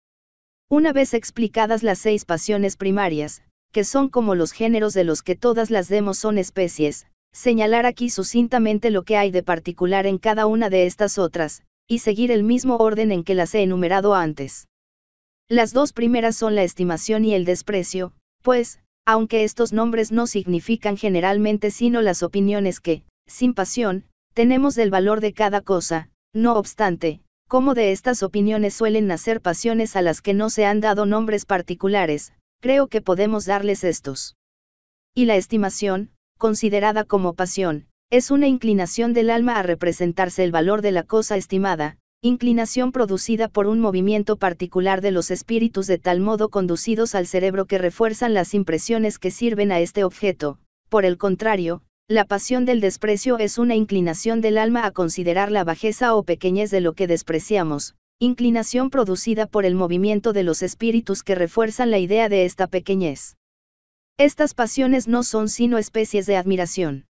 Una vez explicadas las seis pasiones primarias, que son como los géneros de los que todas las demos son especies, señalar aquí sucintamente lo que hay de particular en cada una de estas otras, y seguir el mismo orden en que las he enumerado antes. Las dos primeras son la estimación y el desprecio, pues, aunque estos nombres no significan generalmente sino las opiniones que, sin pasión, tenemos del valor de cada cosa, no obstante, como de estas opiniones suelen nacer pasiones a las que no se han dado nombres particulares, creo que podemos darles estos. Y la estimación, considerada como pasión, es una inclinación del alma a representarse el valor de la cosa estimada, inclinación producida por un movimiento particular de los espíritus de tal modo conducidos al cerebro que refuerzan las impresiones que sirven a este objeto. Por el contrario, la pasión del desprecio es una inclinación del alma a considerar la bajeza o pequeñez de lo que despreciamos, inclinación producida por el movimiento de los espíritus que refuerzan la idea de esta pequeñez. Estas pasiones no son sino especies de admiración.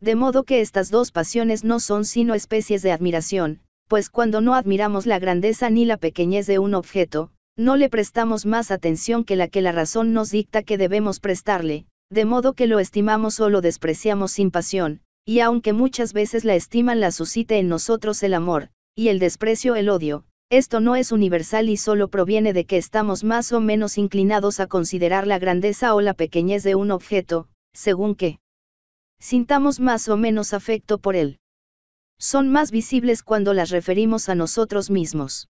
De modo que estas dos pasiones no son sino especies de admiración, pues cuando no admiramos la grandeza ni la pequeñez de un objeto, no le prestamos más atención que la que la razón nos dicta que debemos prestarle, de modo que lo estimamos o lo despreciamos sin pasión, y aunque muchas veces la estiman la suscite en nosotros el amor, y el desprecio el odio, esto no es universal y solo proviene de que estamos más o menos inclinados a considerar la grandeza o la pequeñez de un objeto, según que sintamos más o menos afecto por él. Son más visibles cuando las referimos a nosotros mismos.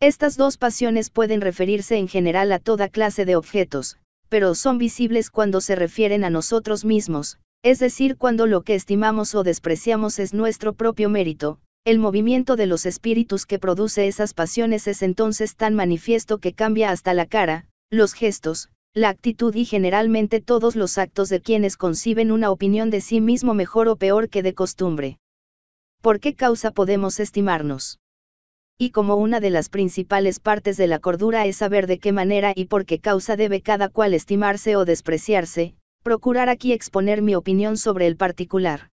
Estas dos pasiones pueden referirse en general a toda clase de objetos, pero son visibles cuando se refieren a nosotros mismos, es decir, cuando lo que estimamos o despreciamos es nuestro propio mérito, el movimiento de los espíritus que produce esas pasiones es entonces tan manifiesto que cambia hasta la cara, los gestos, la actitud y generalmente todos los actos de quienes conciben una opinión de sí mismo mejor o peor que de costumbre. ¿Por qué causa podemos estimarnos? Y como una de las principales partes de la cordura es saber de qué manera y por qué causa debe cada cual estimarse o despreciarse, procurar aquí exponer mi opinión sobre el particular.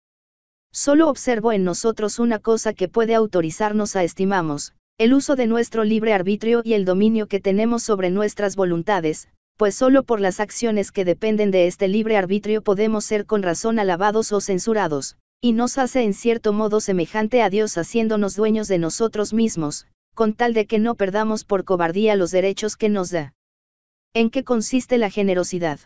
Solo observo en nosotros una cosa que puede autorizarnos a estimamos, el uso de nuestro libre arbitrio y el dominio que tenemos sobre nuestras voluntades, pues solo por las acciones que dependen de este libre arbitrio podemos ser con razón alabados o censurados, y nos hace en cierto modo semejante a Dios haciéndonos dueños de nosotros mismos, con tal de que no perdamos por cobardía los derechos que nos da. ¿En qué consiste la generosidad?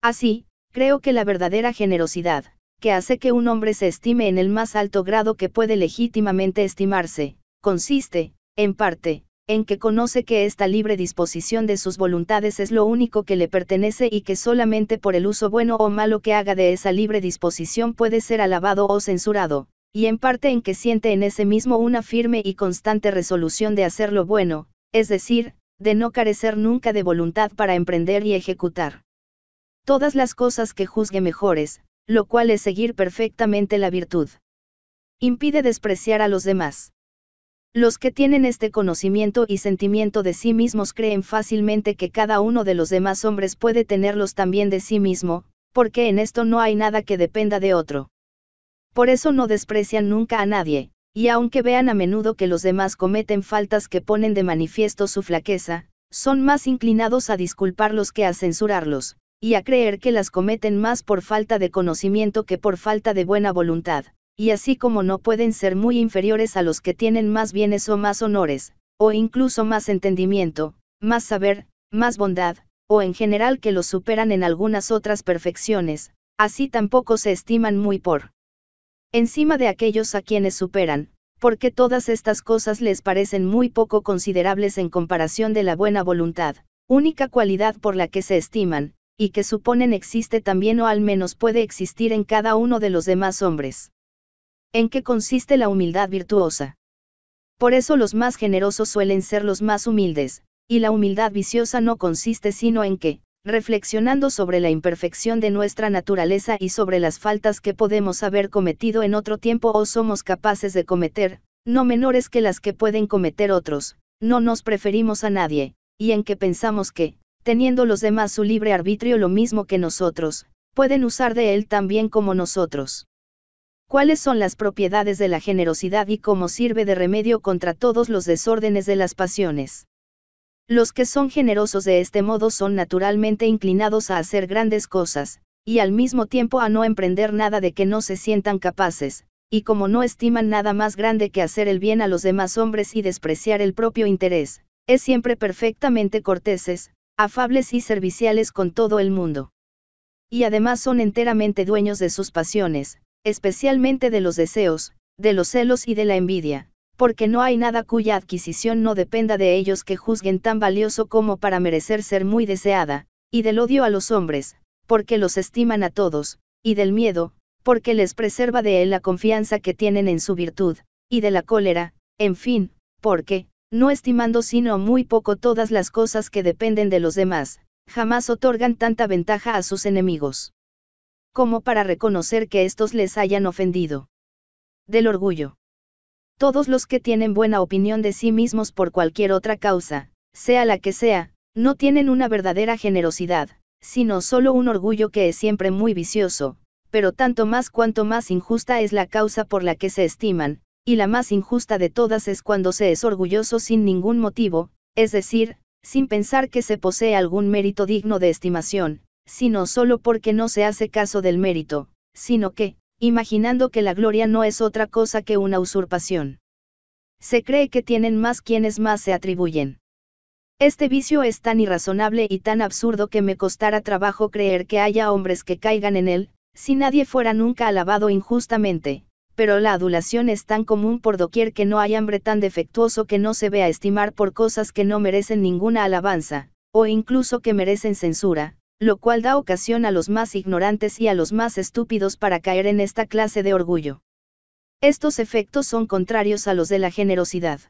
Así, creo que la verdadera generosidad, que hace que un hombre se estime en el más alto grado que puede legítimamente estimarse, consiste, en parte, en que conoce que esta libre disposición de sus voluntades es lo único que le pertenece y que solamente por el uso bueno o malo que haga de esa libre disposición puede ser alabado o censurado, y en parte en que siente en ese mismo una firme y constante resolución de hacer lo bueno, es decir, de no carecer nunca de voluntad para emprender y ejecutar. Todas las cosas que juzgue mejores, lo cual es seguir perfectamente la virtud. Impide despreciar a los demás. Los que tienen este conocimiento y sentimiento de sí mismos creen fácilmente que cada uno de los demás hombres puede tenerlos también de sí mismo, porque en esto no hay nada que dependa de otro. Por eso no desprecian nunca a nadie, y aunque vean a menudo que los demás cometen faltas que ponen de manifiesto su flaqueza, son más inclinados a disculparlos que a censurarlos, y a creer que las cometen más por falta de conocimiento que por falta de buena voluntad, y así como no pueden ser muy inferiores a los que tienen más bienes o más honores, o incluso más entendimiento, más saber, más bondad, o en general que los superan en algunas otras perfecciones, así tampoco se estiman muy por encima de aquellos a quienes superan, porque todas estas cosas les parecen muy poco considerables en comparación de la buena voluntad, única cualidad por la que se estiman, y que suponen existe también o al menos puede existir en cada uno de los demás hombres. ¿En qué consiste la humildad virtuosa? Por eso los más generosos suelen ser los más humildes, y la humildad viciosa no consiste sino en que, reflexionando sobre la imperfección de nuestra naturaleza y sobre las faltas que podemos haber cometido en otro tiempo o somos capaces de cometer, no menores que las que pueden cometer otros, no nos preferimos a nadie, y en que pensamos que, teniendo los demás su libre arbitrio lo mismo que nosotros, pueden usar de él también como nosotros. ¿Cuáles son las propiedades de la generosidad y cómo sirve de remedio contra todos los desórdenes de las pasiones? Los que son generosos de este modo son naturalmente inclinados a hacer grandes cosas, y al mismo tiempo a no emprender nada de que no se sientan capaces, y como no estiman nada más grande que hacer el bien a los demás hombres y despreciar el propio interés, es siempre perfectamente corteses, afables y serviciales con todo el mundo. Y además son enteramente dueños de sus pasiones, especialmente de los deseos, de los celos y de la envidia, porque no hay nada cuya adquisición no dependa de ellos que juzguen tan valioso como para merecer ser muy deseada, y del odio a los hombres, porque los estiman a todos, y del miedo, porque les preserva de él la confianza que tienen en su virtud, y de la cólera, en fin, porque, no estimando sino muy poco todas las cosas que dependen de los demás, jamás otorgan tanta ventaja a sus enemigos. Como para reconocer que estos les hayan ofendido. Del orgullo. Todos los que tienen buena opinión de sí mismos por cualquier otra causa, sea la que sea, no tienen una verdadera generosidad, sino solo un orgullo que es siempre muy vicioso, pero tanto más cuanto más injusta es la causa por la que se estiman, y la más injusta de todas es cuando se es orgulloso sin ningún motivo, es decir, sin pensar que se posee algún mérito digno de estimación, sino solo porque no se hace caso del mérito, sino que, imaginando que la gloria no es otra cosa que una usurpación. Se cree que tienen más quienes más se atribuyen. Este vicio es tan irrazonable y tan absurdo que me costara trabajo creer que haya hombres que caigan en él, si nadie fuera nunca alabado injustamente, pero la adulación es tan común por doquier que no hay hambre tan defectuoso que no se vea estimar por cosas que no merecen ninguna alabanza, o incluso que merecen censura, lo cual da ocasión a los más ignorantes y a los más estúpidos para caer en esta clase de orgullo. Estos efectos son contrarios a los de la generosidad.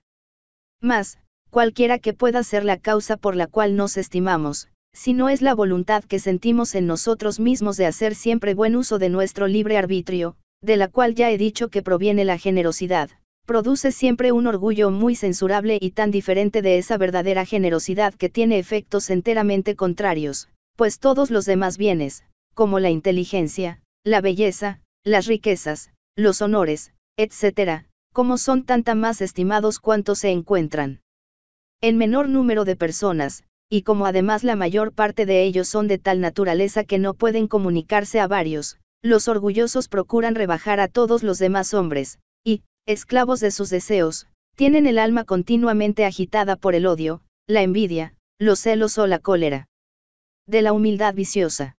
Mas, cualquiera que pueda ser la causa por la cual nos estimamos, si no es la voluntad que sentimos en nosotros mismos de hacer siempre buen uso de nuestro libre arbitrio, de la cual ya he dicho que proviene la generosidad, produce siempre un orgullo muy censurable y tan diferente de esa verdadera generosidad que tiene efectos enteramente contrarios, pues todos los demás bienes, como la inteligencia, la belleza, las riquezas, los honores, etc., como son tanta más estimados cuanto se encuentran en menor número de personas, y como además la mayor parte de ellos son de tal naturaleza que no pueden comunicarse a varios, los orgullosos procuran rebajar a todos los demás hombres, y, esclavos de sus deseos, tienen el alma continuamente agitada por el odio, la envidia, los celos o la cólera. De la humildad viciosa.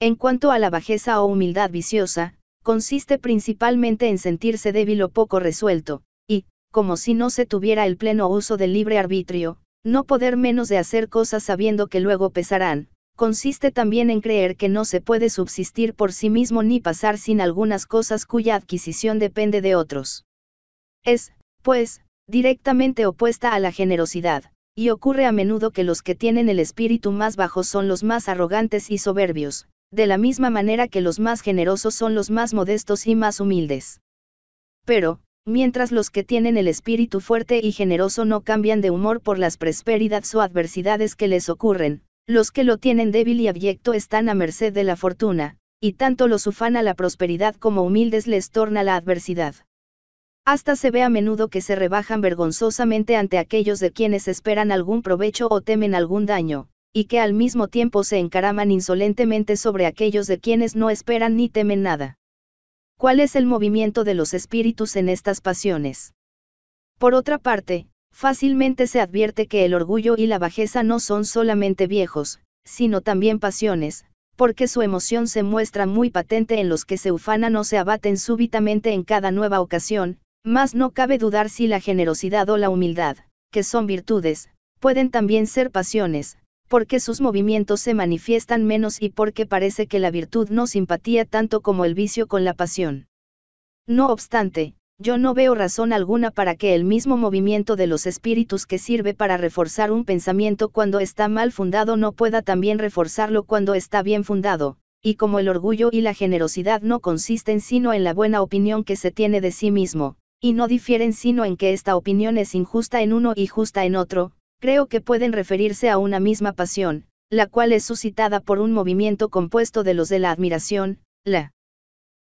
En cuanto a la bajeza o humildad viciosa, consiste principalmente en sentirse débil o poco resuelto, y, como si no se tuviera el pleno uso del libre arbitrio, no poder menos de hacer cosas sabiendo que luego pesarán, consiste también en creer que no se puede subsistir por sí mismo ni pasar sin algunas cosas cuya adquisición depende de otros. Es, pues, directamente opuesta a la generosidad, y ocurre a menudo que los que tienen el espíritu más bajo son los más arrogantes y soberbios, de la misma manera que los más generosos son los más modestos y más humildes. Pero, mientras los que tienen el espíritu fuerte y generoso no cambian de humor por las prosperidades o adversidades que les ocurren, los que lo tienen débil y abyecto están a merced de la fortuna, y tanto los ufana la prosperidad como humildes les torna la adversidad. Hasta se ve a menudo que se rebajan vergonzosamente ante aquellos de quienes esperan algún provecho o temen algún daño, y que al mismo tiempo se encaraman insolentemente sobre aquellos de quienes no esperan ni temen nada. ¿Cuál es el movimiento de los espíritus en estas pasiones? Por otra parte, Fácilmente se advierte que el orgullo y la bajeza no son solamente viejos, sino también pasiones, porque su emoción se muestra muy patente en los que se ufanan o se abaten súbitamente en cada nueva ocasión, mas no cabe dudar si la generosidad o la humildad, que son virtudes, pueden también ser pasiones, porque sus movimientos se manifiestan menos y porque parece que la virtud no simpatía tanto como el vicio con la pasión. No obstante, yo no veo razón alguna para que el mismo movimiento de los espíritus que sirve para reforzar un pensamiento cuando está mal fundado no pueda también reforzarlo cuando está bien fundado, y como el orgullo y la generosidad no consisten sino en la buena opinión que se tiene de sí mismo, y no difieren sino en que esta opinión es injusta en uno y justa en otro, creo que pueden referirse a una misma pasión, la cual es suscitada por un movimiento compuesto de los de la admiración, la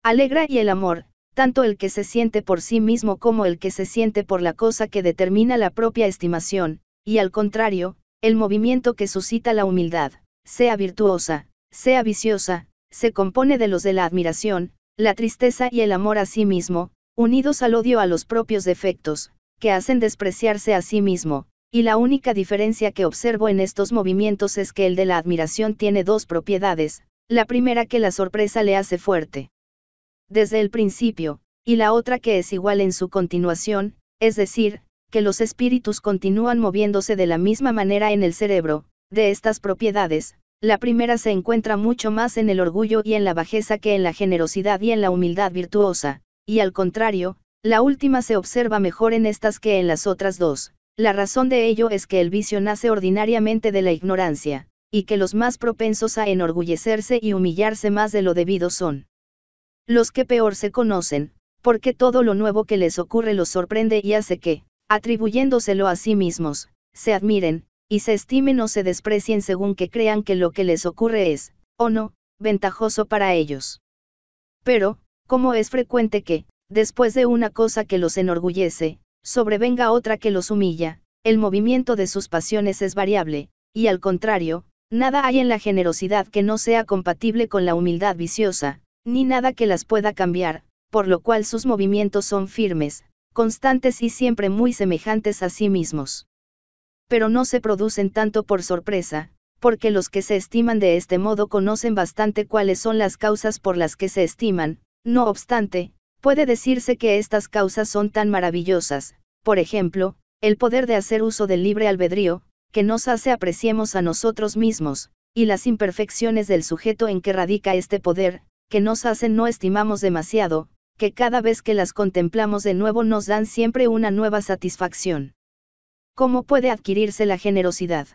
alegra y el amor, tanto el que se siente por sí mismo como el que se siente por la cosa que determina la propia estimación, y al contrario, el movimiento que suscita la humildad, sea virtuosa, sea viciosa, se compone de los de la admiración, la tristeza y el amor a sí mismo, unidos al odio a los propios defectos, que hacen despreciarse a sí mismo, y la única diferencia que observo en estos movimientos es que el de la admiración tiene dos propiedades, la primera que la sorpresa le hace fuerte, desde el principio, y la otra que es igual en su continuación, es decir, que los espíritus continúan moviéndose de la misma manera en el cerebro, de estas propiedades, la primera se encuentra mucho más en el orgullo y en la bajeza que en la generosidad y en la humildad virtuosa, y al contrario, la última se observa mejor en estas que en las otras dos. La razón de ello es que el vicio nace ordinariamente de la ignorancia, y que los más propensos a enorgullecerse y humillarse más de lo debido son los que peor se conocen, porque todo lo nuevo que les ocurre los sorprende y hace que, atribuyéndoselo a sí mismos, se admiren, y se estimen o se desprecien según que crean que lo que les ocurre es, o no, ventajoso para ellos. Pero, como es frecuente que, después de una cosa que los enorgullece, sobrevenga otra que los humilla, el movimiento de sus pasiones es variable, y al contrario, nada hay en la generosidad que no sea compatible con la humildad viciosa, ni nada que las pueda cambiar, por lo cual sus movimientos son firmes, constantes y siempre muy semejantes a sí mismos. Pero no se producen tanto por sorpresa, porque los que se estiman de este modo conocen bastante cuáles son las causas por las que se estiman, no obstante, puede decirse que estas causas son tan maravillosas, por ejemplo, el poder de hacer uso del libre albedrío, que nos hace apreciemos a nosotros mismos, y las imperfecciones del sujeto en que radica este poder, que nos hacen no estimamos demasiado, que cada vez que las contemplamos de nuevo nos dan siempre una nueva satisfacción. ¿Cómo puede adquirirse la generosidad?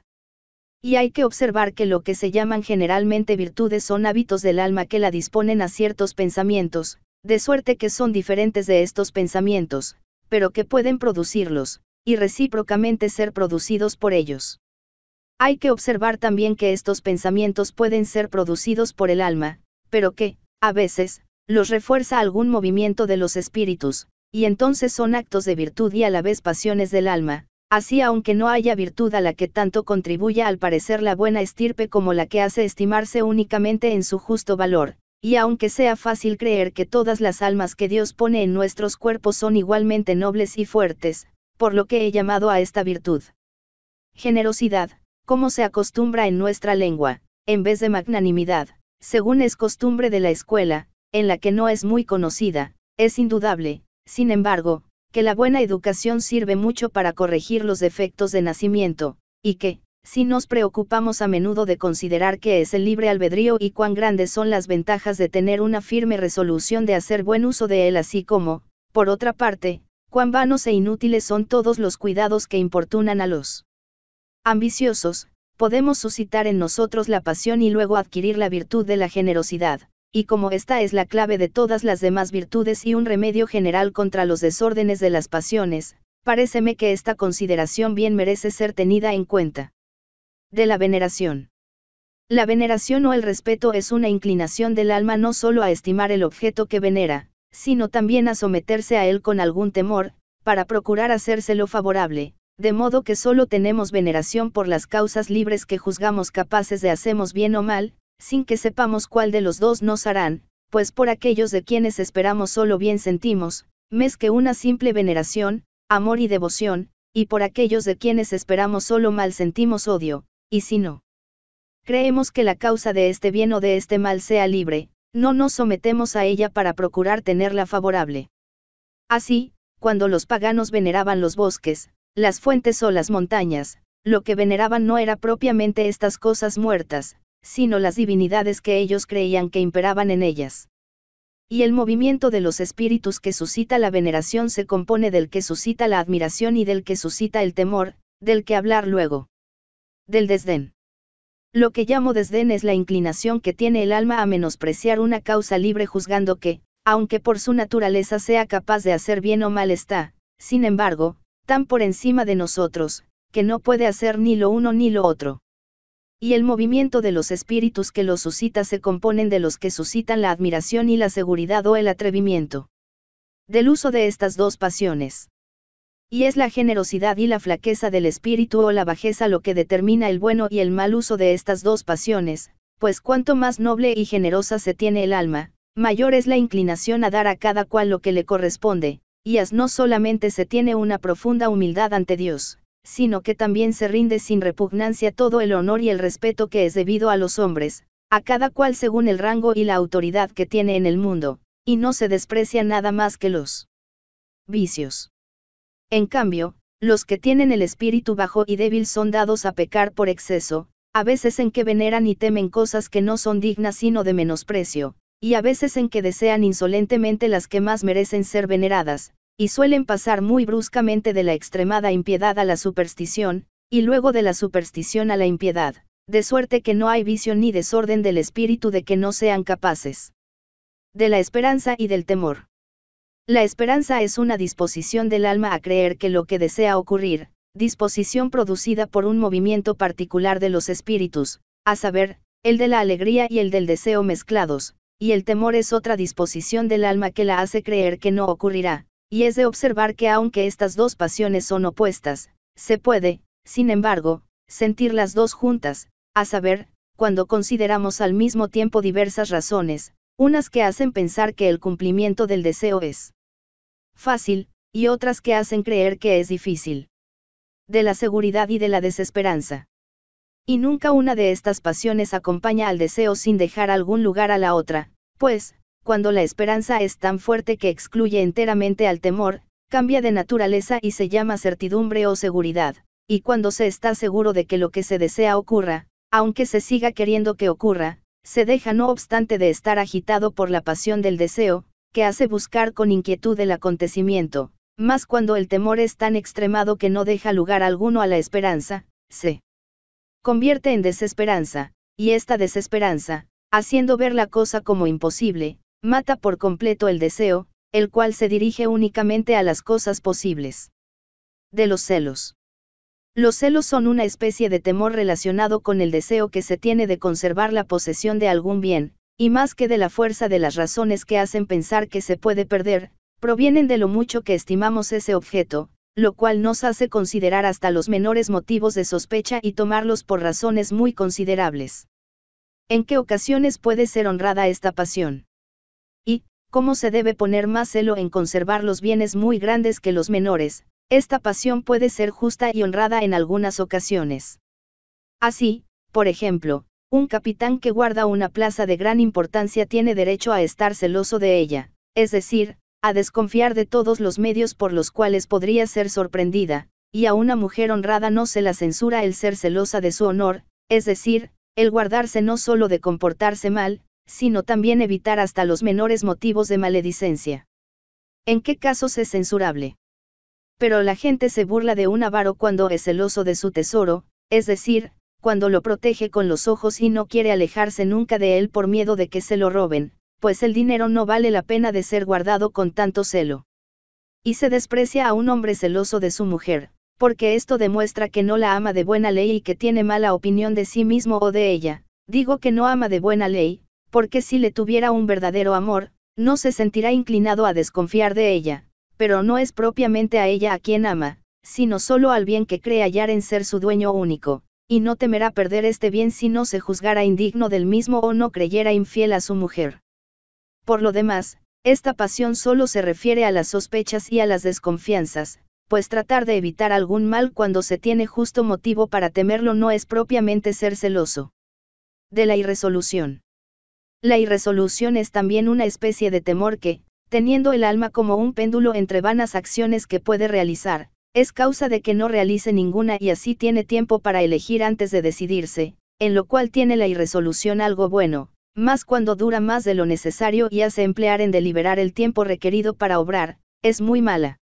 Y hay que observar que lo que se llaman generalmente virtudes son hábitos del alma que la disponen a ciertos pensamientos, de suerte que son diferentes de estos pensamientos, pero que pueden producirlos, y recíprocamente ser producidos por ellos. Hay que observar también que estos pensamientos pueden ser producidos por el alma, pero que, a veces, los refuerza algún movimiento de los espíritus, y entonces son actos de virtud y a la vez pasiones del alma, así aunque no haya virtud a la que tanto contribuya al parecer la buena estirpe como la que hace estimarse únicamente en su justo valor, y aunque sea fácil creer que todas las almas que Dios pone en nuestros cuerpos son igualmente nobles y fuertes, por lo que he llamado a esta virtud. Generosidad, como se acostumbra en nuestra lengua, en vez de magnanimidad, según es costumbre de la escuela, en la que no es muy conocida, es indudable, sin embargo, que la buena educación sirve mucho para corregir los defectos de nacimiento, y que, si nos preocupamos a menudo de considerar qué es el libre albedrío y cuán grandes son las ventajas de tener una firme resolución de hacer buen uso de él, así como, por otra parte, cuán vanos e inútiles son todos los cuidados que importunan a los ambiciosos, podemos suscitar en nosotros la pasión y luego adquirir la virtud de la generosidad, y como esta es la clave de todas las demás virtudes y un remedio general contra los desórdenes de las pasiones, paréceme que esta consideración bien merece ser tenida en cuenta. De la veneración. La veneración o el respeto es una inclinación del alma no solo a estimar el objeto que venera, sino también a someterse a él con algún temor, para procurar hacérselo favorable, de modo que solo tenemos veneración por las causas libres que juzgamos capaces de hacemos bien o mal, sin que sepamos cuál de los dos nos harán, pues por aquellos de quienes esperamos solo bien sentimos, más que una simple veneración, amor y devoción, y por aquellos de quienes esperamos solo mal sentimos odio, y si no creemos que la causa de este bien o de este mal sea libre, no nos sometemos a ella para procurar tenerla favorable. Así, cuando los paganos veneraban los bosques, las fuentes o las montañas, lo que veneraban no era propiamente estas cosas muertas, sino las divinidades que ellos creían que imperaban en ellas. Y el movimiento de los espíritus que suscita la veneración se compone del que suscita la admiración y del que suscita el temor, del que hablar luego. Del desdén. Lo que llamo desdén es la inclinación que tiene el alma a menospreciar una causa libre juzgando que, aunque por su naturaleza sea capaz de hacer bien o mal está, sin embargo, tan por encima de nosotros, que no puede hacer ni lo uno ni lo otro. Y el movimiento de los espíritus que los suscita se componen de los que suscitan la admiración y la seguridad o el atrevimiento. Del uso de estas dos pasiones. Y es la generosidad y la flaqueza del espíritu o la bajeza lo que determina el bueno y el mal uso de estas dos pasiones, pues cuanto más noble y generosa se tiene el alma, mayor es la inclinación a dar a cada cual lo que le corresponde, no solamente se tiene una profunda humildad ante Dios, sino que también se rinde sin repugnancia todo el honor y el respeto que es debido a los hombres, a cada cual según el rango y la autoridad que tiene en el mundo, y no se desprecia nada más que los vicios. En cambio, los que tienen el espíritu bajo y débil son dados a pecar por exceso, a veces en que veneran y temen cosas que no son dignas sino de menosprecio, y a veces en que desean insolentemente las que más merecen ser veneradas, y suelen pasar muy bruscamente de la extremada impiedad a la superstición, y luego de la superstición a la impiedad, de suerte que no hay vicio ni desorden del espíritu de que no sean capaces. De la esperanza y del temor. La esperanza es una disposición del alma a creer que lo que desea ocurrir, disposición producida por un movimiento particular de los espíritus, a saber, el de la alegría y el del deseo mezclados, y el temor es otra disposición del alma que la hace creer que no ocurrirá, y es de observar que aunque estas dos pasiones son opuestas, se puede, sin embargo, sentir las dos juntas, a saber, cuando consideramos al mismo tiempo diversas razones, unas que hacen pensar que el cumplimiento del deseo es fácil, y otras que hacen creer que es difícil. De la seguridad y de la desesperanza. Y nunca una de estas pasiones acompaña al deseo sin dejar algún lugar a la otra, pues, cuando la esperanza es tan fuerte que excluye enteramente al temor, cambia de naturaleza y se llama certidumbre o seguridad, y cuando se está seguro de que lo que se desea ocurra, aunque se siga queriendo que ocurra, se deja no obstante de estar agitado por la pasión del deseo, que hace buscar con inquietud el acontecimiento, más cuando el temor es tan extremado que no deja lugar alguno a la esperanza, se convierte en desesperanza, y esta desesperanza, haciendo ver la cosa como imposible, mata por completo el deseo, el cual se dirige únicamente a las cosas posibles. De los celos. Los celos son una especie de temor relacionado con el deseo que se tiene de conservar la posesión de algún bien, y más que de la fuerza de las razones que hacen pensar que se puede perder, provienen de lo mucho que estimamos ese objeto, lo cual nos hace considerar hasta los menores motivos de sospecha y tomarlos por razones muy considerables. ¿En qué ocasiones puede ser honrada esta pasión? cómo se debe poner más celo en conservar los bienes muy grandes que los menores, esta pasión puede ser justa y honrada en algunas ocasiones. Así, por ejemplo, un capitán que guarda una plaza de gran importancia tiene derecho a estar celoso de ella, es decir, a desconfiar de todos los medios por los cuales podría ser sorprendida, y a una mujer honrada no se la censura el ser celosa de su honor, es decir, el guardarse no solo de comportarse mal, sino también evitar hasta los menores motivos de maledicencia. ¿En qué casos es censurable? Pero la gente se burla de un avaro cuando es celoso de su tesoro, es decir, cuando lo protege con los ojos y no quiere alejarse nunca de él por miedo de que se lo roben, pues el dinero no vale la pena de ser guardado con tanto celo. Y se desprecia a un hombre celoso de su mujer, porque esto demuestra que no la ama de buena ley y que tiene mala opinión de sí mismo o de ella, digo que no ama de buena ley, porque si le tuviera un verdadero amor, no se sentirá inclinado a desconfiar de ella, pero no es propiamente a ella a quien ama, sino solo al bien que cree hallar en ser su dueño único, y no temerá perder este bien si no se juzgara indigno del mismo o no creyera infiel a su mujer. Por lo demás, esta pasión solo se refiere a las sospechas y a las desconfianzas, pues tratar de evitar algún mal cuando se tiene justo motivo para temerlo no es propiamente ser celoso. De la irresolución. La irresolución es también una especie de temor que, teniendo el alma como un péndulo entre vanas acciones que puede realizar, es causa de que no realice ninguna y así tiene tiempo para elegir antes de decidirse, en lo cual tiene la irresolución algo bueno, más cuando dura más de lo necesario y hace emplear en deliberar el tiempo requerido para obrar, es muy mala.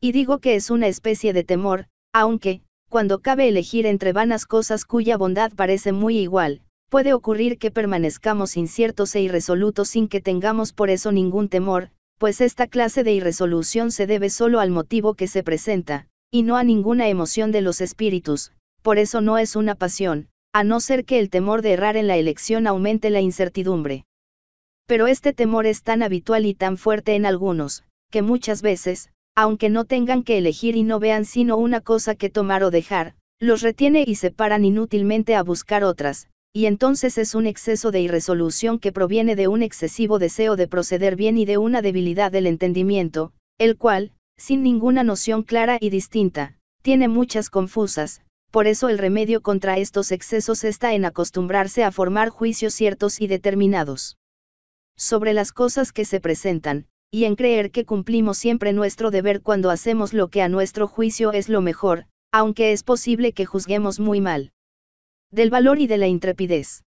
Y digo que es una especie de temor, aunque, cuando cabe elegir entre vanas cosas cuya bondad parece muy igual, puede ocurrir que permanezcamos inciertos e irresolutos sin que tengamos por eso ningún temor, pues esta clase de irresolución se debe solo al motivo que se presenta, y no a ninguna emoción de los espíritus, por eso no es una pasión, a no ser que el temor de errar en la elección aumente la incertidumbre. Pero este temor es tan habitual y tan fuerte en algunos, que muchas veces, aunque no tengan que elegir y no vean sino una cosa que tomar o dejar, los retiene y se paran inútilmente a buscar otras, y entonces es un exceso de irresolución que proviene de un excesivo deseo de proceder bien y de una debilidad del entendimiento, el cual, sin ninguna noción clara y distinta, tiene muchas confusas, por eso el remedio contra estos excesos está en acostumbrarse a formar juicios ciertos y determinados sobre las cosas que se presentan, y en creer que cumplimos siempre nuestro deber cuando hacemos lo que a nuestro juicio es lo mejor, aunque es posible que juzguemos muy mal del valor y de la intrepidez.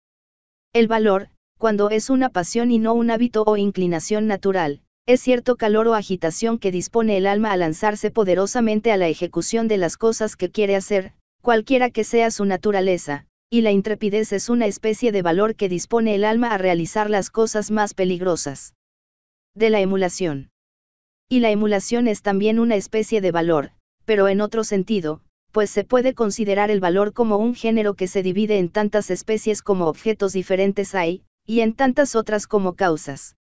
El valor, cuando es una pasión y no un hábito o inclinación natural, es cierto calor o agitación que dispone el alma a lanzarse poderosamente a la ejecución de las cosas que quiere hacer, cualquiera que sea su naturaleza, y la intrepidez es una especie de valor que dispone el alma a realizar las cosas más peligrosas. De la emulación. Y la emulación es también una especie de valor, pero en otro sentido, pues se puede considerar el valor como un género que se divide en tantas especies como objetos diferentes hay, y en tantas otras como causas.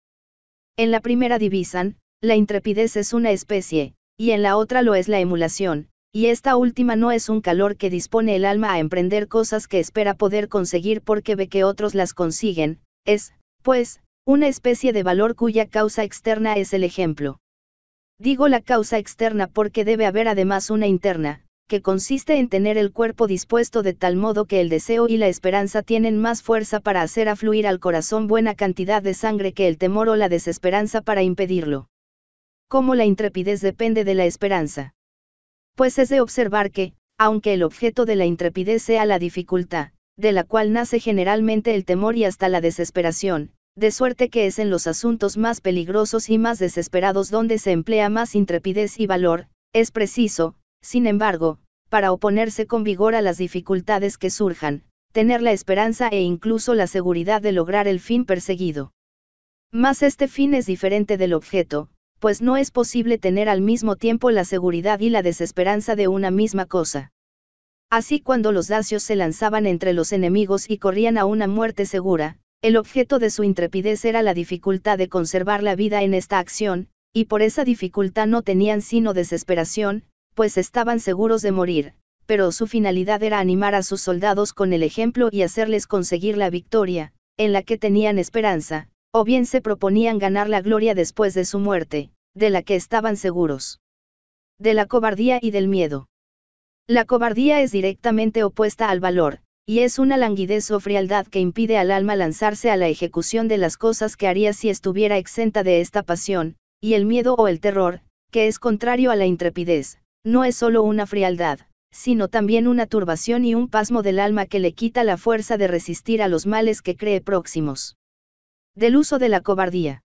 En la primera divisan, la intrepidez es una especie, y en la otra lo es la emulación, y esta última no es un calor que dispone el alma a emprender cosas que espera poder conseguir porque ve que otros las consiguen, es, pues, una especie de valor cuya causa externa es el ejemplo. Digo la causa externa porque debe haber además una interna, que consiste en tener el cuerpo dispuesto de tal modo que el deseo y la esperanza tienen más fuerza para hacer afluir al corazón buena cantidad de sangre que el temor o la desesperanza para impedirlo. ¿Cómo la intrepidez depende de la esperanza. Pues es de observar que, aunque el objeto de la intrepidez sea la dificultad, de la cual nace generalmente el temor y hasta la desesperación, de suerte que es en los asuntos más peligrosos y más desesperados donde se emplea más intrepidez y valor, es preciso, sin embargo, para oponerse con vigor a las dificultades que surjan, tener la esperanza e incluso la seguridad de lograr el fin perseguido. Mas este fin es diferente del objeto, pues no es posible tener al mismo tiempo la seguridad y la desesperanza de una misma cosa. Así cuando los dacios se lanzaban entre los enemigos y corrían a una muerte segura, el objeto de su intrepidez era la dificultad de conservar la vida en esta acción, y por esa dificultad no tenían sino desesperación, pues estaban seguros de morir, pero su finalidad era animar a sus soldados con el ejemplo y hacerles conseguir la victoria, en la que tenían esperanza, o bien se proponían ganar la gloria después de su muerte, de la que estaban seguros. De la cobardía y del miedo. La cobardía es directamente opuesta al valor, y es una languidez o frialdad que impide al alma lanzarse a la ejecución de las cosas que haría si estuviera exenta de esta pasión, y el miedo o el terror, que es contrario a la intrepidez, no es solo una frialdad, sino también una turbación y un pasmo del alma que le quita la fuerza de resistir a los males que cree próximos. Del uso de la cobardía.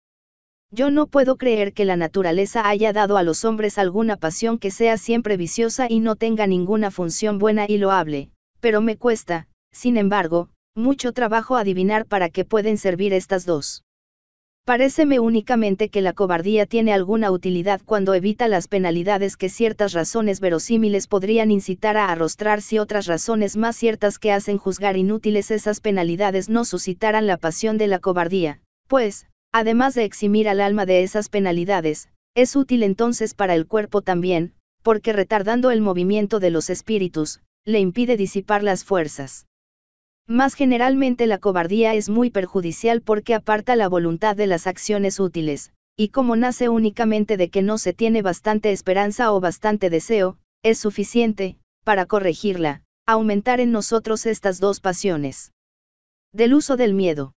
Yo no puedo creer que la naturaleza haya dado a los hombres alguna pasión que sea siempre viciosa y no tenga ninguna función buena y loable, pero me cuesta, sin embargo, mucho trabajo adivinar para qué pueden servir estas dos. Pareceme únicamente que la cobardía tiene alguna utilidad cuando evita las penalidades que ciertas razones verosímiles podrían incitar a arrostrar si otras razones más ciertas que hacen juzgar inútiles esas penalidades no suscitaran la pasión de la cobardía, pues, además de eximir al alma de esas penalidades, es útil entonces para el cuerpo también, porque retardando el movimiento de los espíritus, le impide disipar las fuerzas. Más generalmente la cobardía es muy perjudicial porque aparta la voluntad de las acciones útiles, y como nace únicamente de que no se tiene bastante esperanza o bastante deseo, es suficiente, para corregirla, aumentar en nosotros estas dos pasiones. Del uso del miedo.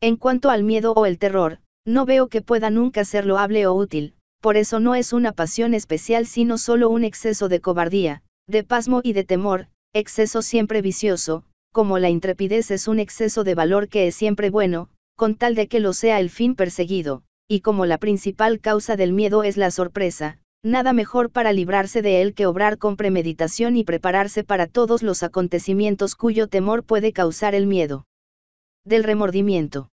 En cuanto al miedo o el terror, no veo que pueda nunca ser loable o útil, por eso no es una pasión especial sino solo un exceso de cobardía, de pasmo y de temor, exceso siempre vicioso, como la intrepidez es un exceso de valor que es siempre bueno, con tal de que lo sea el fin perseguido, y como la principal causa del miedo es la sorpresa, nada mejor para librarse de él que obrar con premeditación y prepararse para todos los acontecimientos cuyo temor puede causar el miedo. Del remordimiento.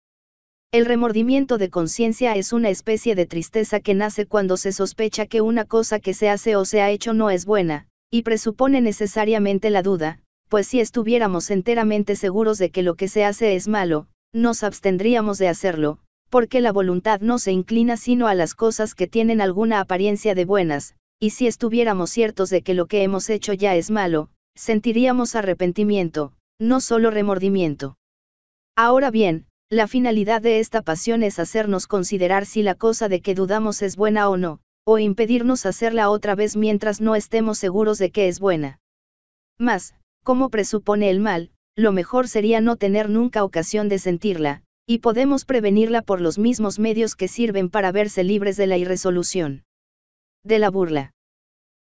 El remordimiento de conciencia es una especie de tristeza que nace cuando se sospecha que una cosa que se hace o se ha hecho no es buena, y presupone necesariamente la duda, pues si estuviéramos enteramente seguros de que lo que se hace es malo, nos abstendríamos de hacerlo, porque la voluntad no se inclina sino a las cosas que tienen alguna apariencia de buenas, y si estuviéramos ciertos de que lo que hemos hecho ya es malo, sentiríamos arrepentimiento, no solo remordimiento. Ahora bien, la finalidad de esta pasión es hacernos considerar si la cosa de que dudamos es buena o no, o impedirnos hacerla otra vez mientras no estemos seguros de que es buena. Mas, como presupone el mal, lo mejor sería no tener nunca ocasión de sentirla, y podemos prevenirla por los mismos medios que sirven para verse libres de la irresolución. De la burla.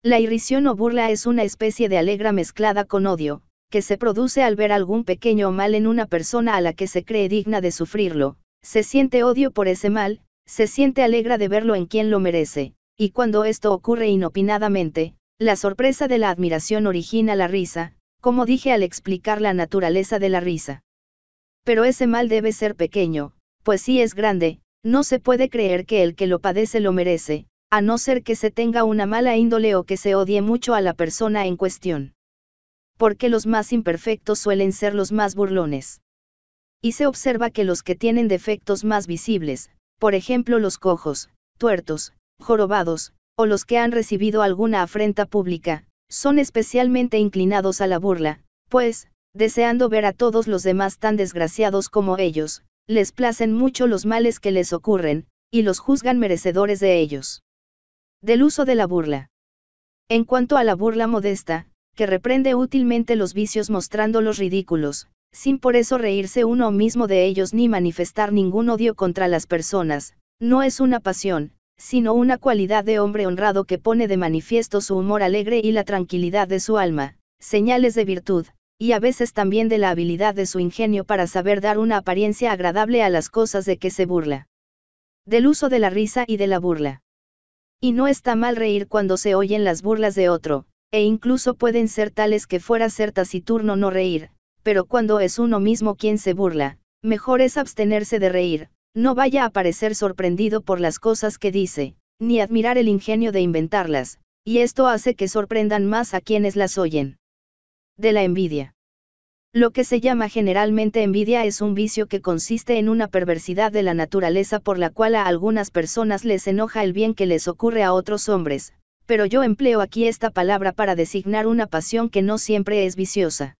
La irrisión o burla es una especie de alegra mezclada con odio, que se produce al ver algún pequeño mal en una persona a la que se cree digna de sufrirlo, se siente odio por ese mal, se siente alegra de verlo en quien lo merece, y cuando esto ocurre inopinadamente, la sorpresa de la admiración origina la risa, como dije al explicar la naturaleza de la risa. Pero ese mal debe ser pequeño, pues si es grande, no se puede creer que el que lo padece lo merece, a no ser que se tenga una mala índole o que se odie mucho a la persona en cuestión. Porque los más imperfectos suelen ser los más burlones. Y se observa que los que tienen defectos más visibles, por ejemplo los cojos, tuertos, jorobados, o los que han recibido alguna afrenta pública, son especialmente inclinados a la burla, pues, deseando ver a todos los demás tan desgraciados como ellos, les placen mucho los males que les ocurren, y los juzgan merecedores de ellos. Del uso de la burla. En cuanto a la burla modesta, que reprende útilmente los vicios mostrándolos ridículos, sin por eso reírse uno mismo de ellos ni manifestar ningún odio contra las personas, no es una pasión, sino una cualidad de hombre honrado que pone de manifiesto su humor alegre y la tranquilidad de su alma, señales de virtud, y a veces también de la habilidad de su ingenio para saber dar una apariencia agradable a las cosas de que se burla. Del uso de la risa y de la burla. Y no está mal reír cuando se oyen las burlas de otro, e incluso pueden ser tales que fuera ser taciturno no reír, pero cuando es uno mismo quien se burla, mejor es abstenerse de reír, no vaya a parecer sorprendido por las cosas que dice, ni admirar el ingenio de inventarlas, y esto hace que sorprendan más a quienes las oyen. De la envidia. Lo que se llama generalmente envidia es un vicio que consiste en una perversidad de la naturaleza por la cual a algunas personas les enoja el bien que les ocurre a otros hombres, pero yo empleo aquí esta palabra para designar una pasión que no siempre es viciosa.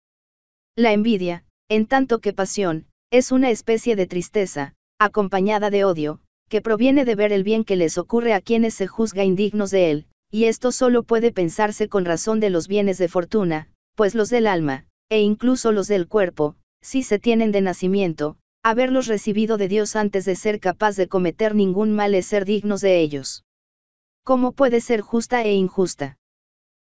La envidia, en tanto que pasión, es una especie de tristeza, acompañada de odio, que proviene de ver el bien que les ocurre a quienes se juzga indignos de él, y esto solo puede pensarse con razón de los bienes de fortuna, pues los del alma, e incluso los del cuerpo, si se tienen de nacimiento, haberlos recibido de Dios antes de ser capaz de cometer ningún mal es ser dignos de ellos. ¿Cómo puede ser justa e injusta?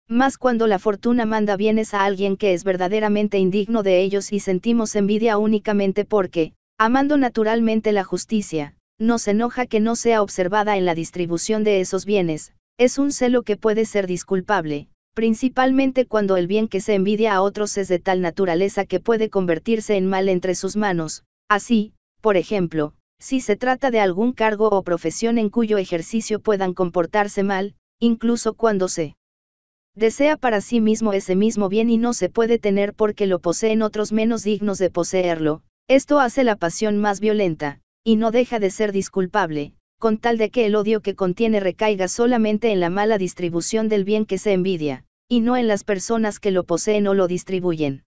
Más cuando la fortuna manda bienes a alguien que es verdaderamente indigno de ellos y sentimos envidia únicamente porque, Amando naturalmente la justicia, no se enoja que no sea observada en la distribución de esos bienes, es un celo que puede ser disculpable, principalmente cuando el bien que se envidia a otros es de tal naturaleza que puede convertirse en mal entre sus manos, así, por ejemplo, si se trata de algún cargo o profesión en cuyo ejercicio puedan comportarse mal, incluso cuando se desea para sí mismo ese mismo bien y no se puede tener porque lo poseen otros menos dignos de poseerlo, esto hace la pasión más violenta, y no deja de ser disculpable, con tal de que el odio que contiene recaiga solamente en la mala distribución del bien que se envidia, y no en las personas que lo poseen o lo distribuyen.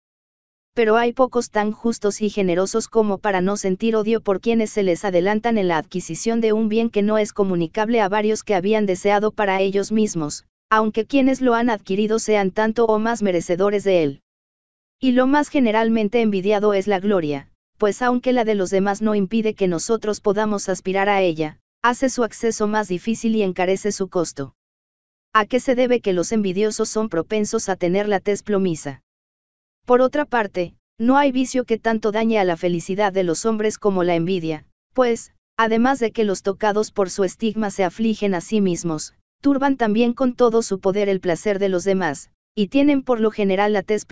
Pero hay pocos tan justos y generosos como para no sentir odio por quienes se les adelantan en la adquisición de un bien que no es comunicable a varios que habían deseado para ellos mismos, aunque quienes lo han adquirido sean tanto o más merecedores de él. Y lo más generalmente envidiado es la gloria, pues aunque la de los demás no impide que nosotros podamos aspirar a ella, hace su acceso más difícil y encarece su costo. ¿A qué se debe que los envidiosos son propensos a tener la tez Por otra parte, no hay vicio que tanto dañe a la felicidad de los hombres como la envidia, pues, además de que los tocados por su estigma se afligen a sí mismos, turban también con todo su poder el placer de los demás, y tienen por lo general la tez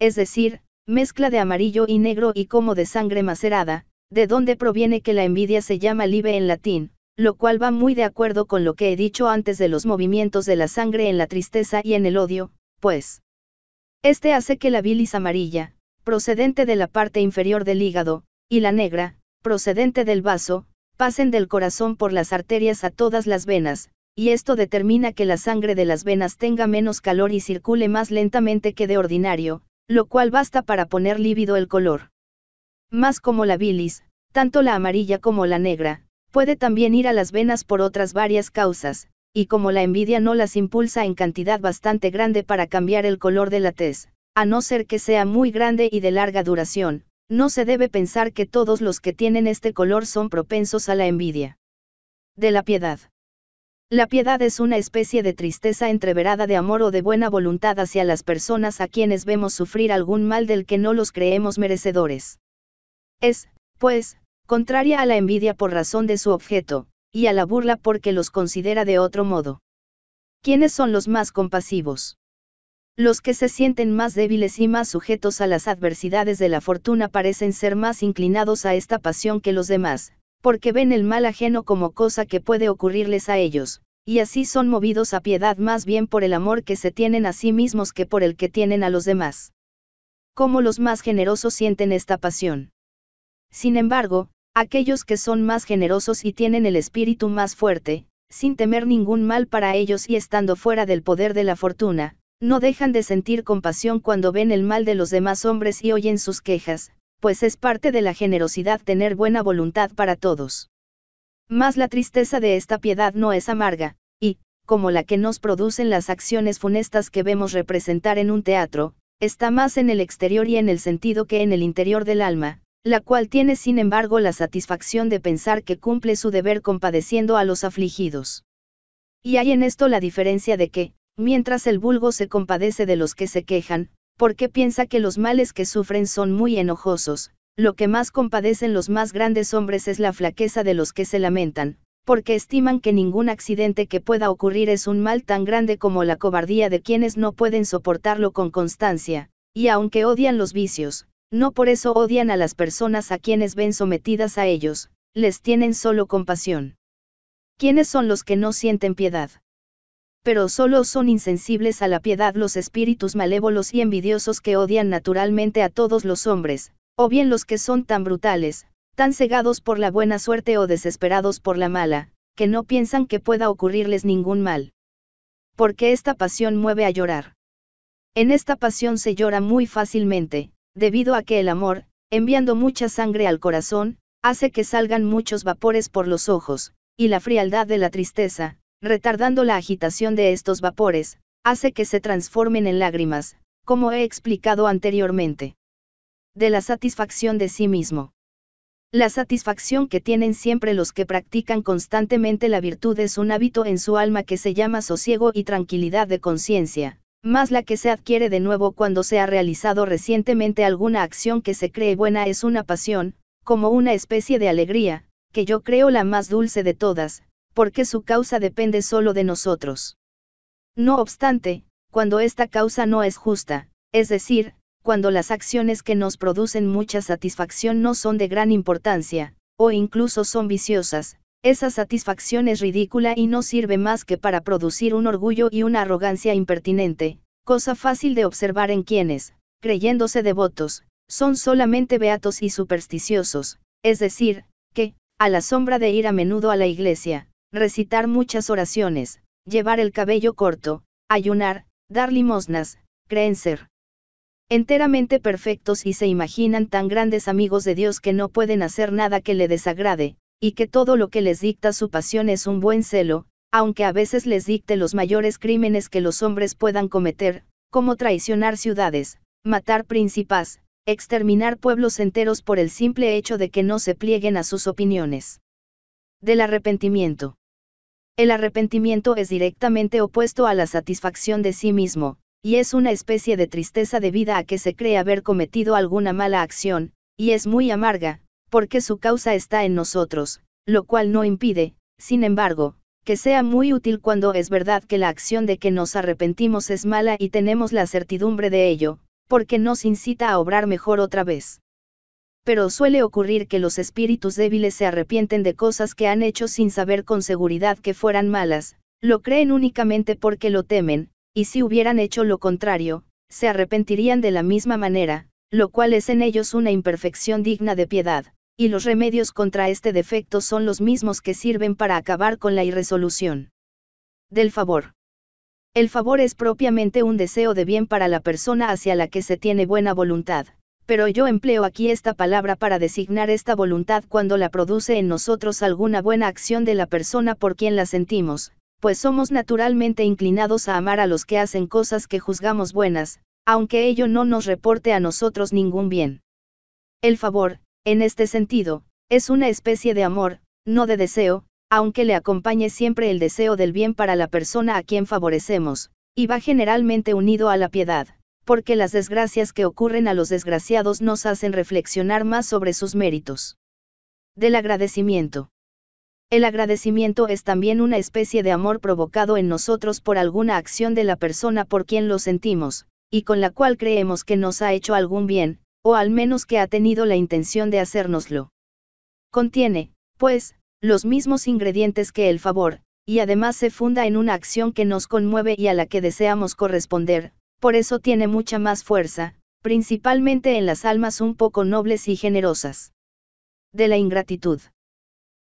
es decir, mezcla de amarillo y negro y como de sangre macerada, de donde proviene que la envidia se llama libe en latín, lo cual va muy de acuerdo con lo que he dicho antes de los movimientos de la sangre en la tristeza y en el odio, pues. Este hace que la bilis amarilla, procedente de la parte inferior del hígado, y la negra, procedente del vaso, pasen del corazón por las arterias a todas las venas, y esto determina que la sangre de las venas tenga menos calor y circule más lentamente que de ordinario, lo cual basta para poner lívido el color. Más como la bilis, tanto la amarilla como la negra, puede también ir a las venas por otras varias causas, y como la envidia no las impulsa en cantidad bastante grande para cambiar el color de la tez, a no ser que sea muy grande y de larga duración, no se debe pensar que todos los que tienen este color son propensos a la envidia. De la piedad. La piedad es una especie de tristeza entreverada de amor o de buena voluntad hacia las personas a quienes vemos sufrir algún mal del que no los creemos merecedores. Es, pues, contraria a la envidia por razón de su objeto, y a la burla porque los considera de otro modo. ¿Quiénes son los más compasivos? Los que se sienten más débiles y más sujetos a las adversidades de la fortuna parecen ser más inclinados a esta pasión que los demás, porque ven el mal ajeno como cosa que puede ocurrirles a ellos, y así son movidos a piedad más bien por el amor que se tienen a sí mismos que por el que tienen a los demás. ¿Cómo los más generosos sienten esta pasión? Sin embargo, aquellos que son más generosos y tienen el espíritu más fuerte, sin temer ningún mal para ellos y estando fuera del poder de la fortuna, no dejan de sentir compasión cuando ven el mal de los demás hombres y oyen sus quejas, pues es parte de la generosidad tener buena voluntad para todos. Mas la tristeza de esta piedad no es amarga, y, como la que nos producen las acciones funestas que vemos representar en un teatro, está más en el exterior y en el sentido que en el interior del alma, la cual tiene sin embargo la satisfacción de pensar que cumple su deber compadeciendo a los afligidos. Y hay en esto la diferencia de que, mientras el vulgo se compadece de los que se quejan, porque piensa que los males que sufren son muy enojosos, lo que más compadecen los más grandes hombres es la flaqueza de los que se lamentan, porque estiman que ningún accidente que pueda ocurrir es un mal tan grande como la cobardía de quienes no pueden soportarlo con constancia, y aunque odian los vicios, no por eso odian a las personas a quienes ven sometidas a ellos, les tienen solo compasión. ¿Quiénes son los que no sienten piedad? pero solo son insensibles a la piedad los espíritus malévolos y envidiosos que odian naturalmente a todos los hombres, o bien los que son tan brutales, tan cegados por la buena suerte o desesperados por la mala, que no piensan que pueda ocurrirles ningún mal. Porque esta pasión mueve a llorar. En esta pasión se llora muy fácilmente, debido a que el amor, enviando mucha sangre al corazón, hace que salgan muchos vapores por los ojos, y la frialdad de la tristeza, retardando la agitación de estos vapores, hace que se transformen en lágrimas, como he explicado anteriormente. De la satisfacción de sí mismo. La satisfacción que tienen siempre los que practican constantemente la virtud es un hábito en su alma que se llama sosiego y tranquilidad de conciencia, más la que se adquiere de nuevo cuando se ha realizado recientemente alguna acción que se cree buena es una pasión, como una especie de alegría, que yo creo la más dulce de todas, porque su causa depende solo de nosotros. No obstante, cuando esta causa no es justa, es decir, cuando las acciones que nos producen mucha satisfacción no son de gran importancia, o incluso son viciosas, esa satisfacción es ridícula y no sirve más que para producir un orgullo y una arrogancia impertinente, cosa fácil de observar en quienes, creyéndose devotos, son solamente beatos y supersticiosos, es decir, que, a la sombra de ir a menudo a la iglesia, recitar muchas oraciones, llevar el cabello corto, ayunar, dar limosnas, creen ser enteramente perfectos y se imaginan tan grandes amigos de Dios que no pueden hacer nada que le desagrade, y que todo lo que les dicta su pasión es un buen celo, aunque a veces les dicte los mayores crímenes que los hombres puedan cometer, como traicionar ciudades, matar principas, exterminar pueblos enteros por el simple hecho de que no se plieguen a sus opiniones. Del arrepentimiento. El arrepentimiento es directamente opuesto a la satisfacción de sí mismo, y es una especie de tristeza debida a que se cree haber cometido alguna mala acción, y es muy amarga, porque su causa está en nosotros, lo cual no impide, sin embargo, que sea muy útil cuando es verdad que la acción de que nos arrepentimos es mala y tenemos la certidumbre de ello, porque nos incita a obrar mejor otra vez pero suele ocurrir que los espíritus débiles se arrepienten de cosas que han hecho sin saber con seguridad que fueran malas, lo creen únicamente porque lo temen, y si hubieran hecho lo contrario, se arrepentirían de la misma manera, lo cual es en ellos una imperfección digna de piedad, y los remedios contra este defecto son los mismos que sirven para acabar con la irresolución. Del favor. El favor es propiamente un deseo de bien para la persona hacia la que se tiene buena voluntad pero yo empleo aquí esta palabra para designar esta voluntad cuando la produce en nosotros alguna buena acción de la persona por quien la sentimos, pues somos naturalmente inclinados a amar a los que hacen cosas que juzgamos buenas, aunque ello no nos reporte a nosotros ningún bien. El favor, en este sentido, es una especie de amor, no de deseo, aunque le acompañe siempre el deseo del bien para la persona a quien favorecemos, y va generalmente unido a la piedad porque las desgracias que ocurren a los desgraciados nos hacen reflexionar más sobre sus méritos. Del agradecimiento. El agradecimiento es también una especie de amor provocado en nosotros por alguna acción de la persona por quien lo sentimos, y con la cual creemos que nos ha hecho algún bien, o al menos que ha tenido la intención de hacérnoslo. Contiene, pues, los mismos ingredientes que el favor, y además se funda en una acción que nos conmueve y a la que deseamos corresponder, por eso tiene mucha más fuerza, principalmente en las almas un poco nobles y generosas. De la ingratitud.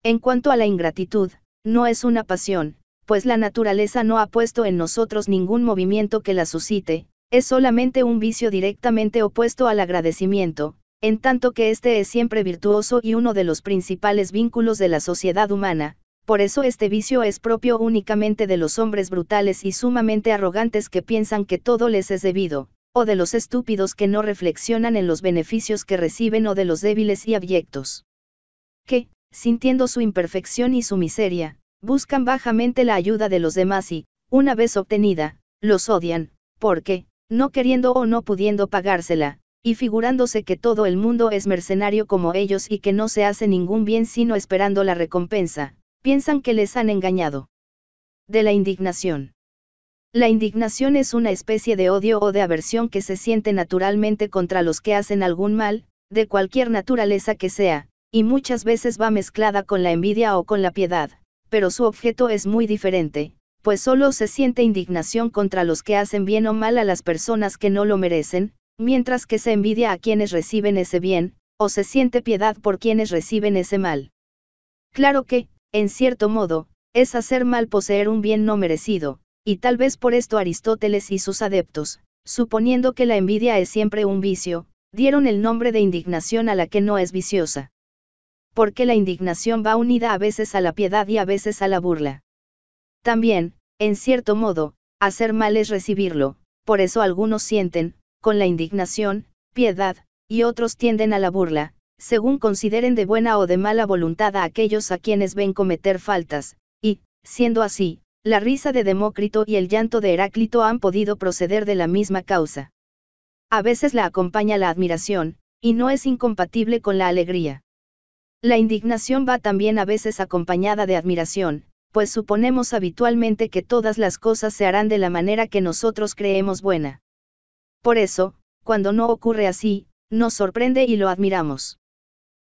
En cuanto a la ingratitud, no es una pasión, pues la naturaleza no ha puesto en nosotros ningún movimiento que la suscite, es solamente un vicio directamente opuesto al agradecimiento, en tanto que este es siempre virtuoso y uno de los principales vínculos de la sociedad humana, por eso este vicio es propio únicamente de los hombres brutales y sumamente arrogantes que piensan que todo les es debido, o de los estúpidos que no reflexionan en los beneficios que reciben o de los débiles y abyectos. Que, sintiendo su imperfección y su miseria, buscan bajamente la ayuda de los demás y, una vez obtenida, los odian, porque, no queriendo o no pudiendo pagársela, y figurándose que todo el mundo es mercenario como ellos y que no se hace ningún bien sino esperando la recompensa, Piensan que les han engañado. De la indignación. La indignación es una especie de odio o de aversión que se siente naturalmente contra los que hacen algún mal, de cualquier naturaleza que sea, y muchas veces va mezclada con la envidia o con la piedad, pero su objeto es muy diferente, pues solo se siente indignación contra los que hacen bien o mal a las personas que no lo merecen, mientras que se envidia a quienes reciben ese bien, o se siente piedad por quienes reciben ese mal. Claro que, en cierto modo, es hacer mal poseer un bien no merecido, y tal vez por esto Aristóteles y sus adeptos, suponiendo que la envidia es siempre un vicio, dieron el nombre de indignación a la que no es viciosa. Porque la indignación va unida a veces a la piedad y a veces a la burla. También, en cierto modo, hacer mal es recibirlo, por eso algunos sienten, con la indignación, piedad, y otros tienden a la burla, según consideren de buena o de mala voluntad a aquellos a quienes ven cometer faltas, y, siendo así, la risa de Demócrito y el llanto de Heráclito han podido proceder de la misma causa. A veces la acompaña la admiración, y no es incompatible con la alegría. La indignación va también a veces acompañada de admiración, pues suponemos habitualmente que todas las cosas se harán de la manera que nosotros creemos buena. Por eso, cuando no ocurre así, nos sorprende y lo admiramos.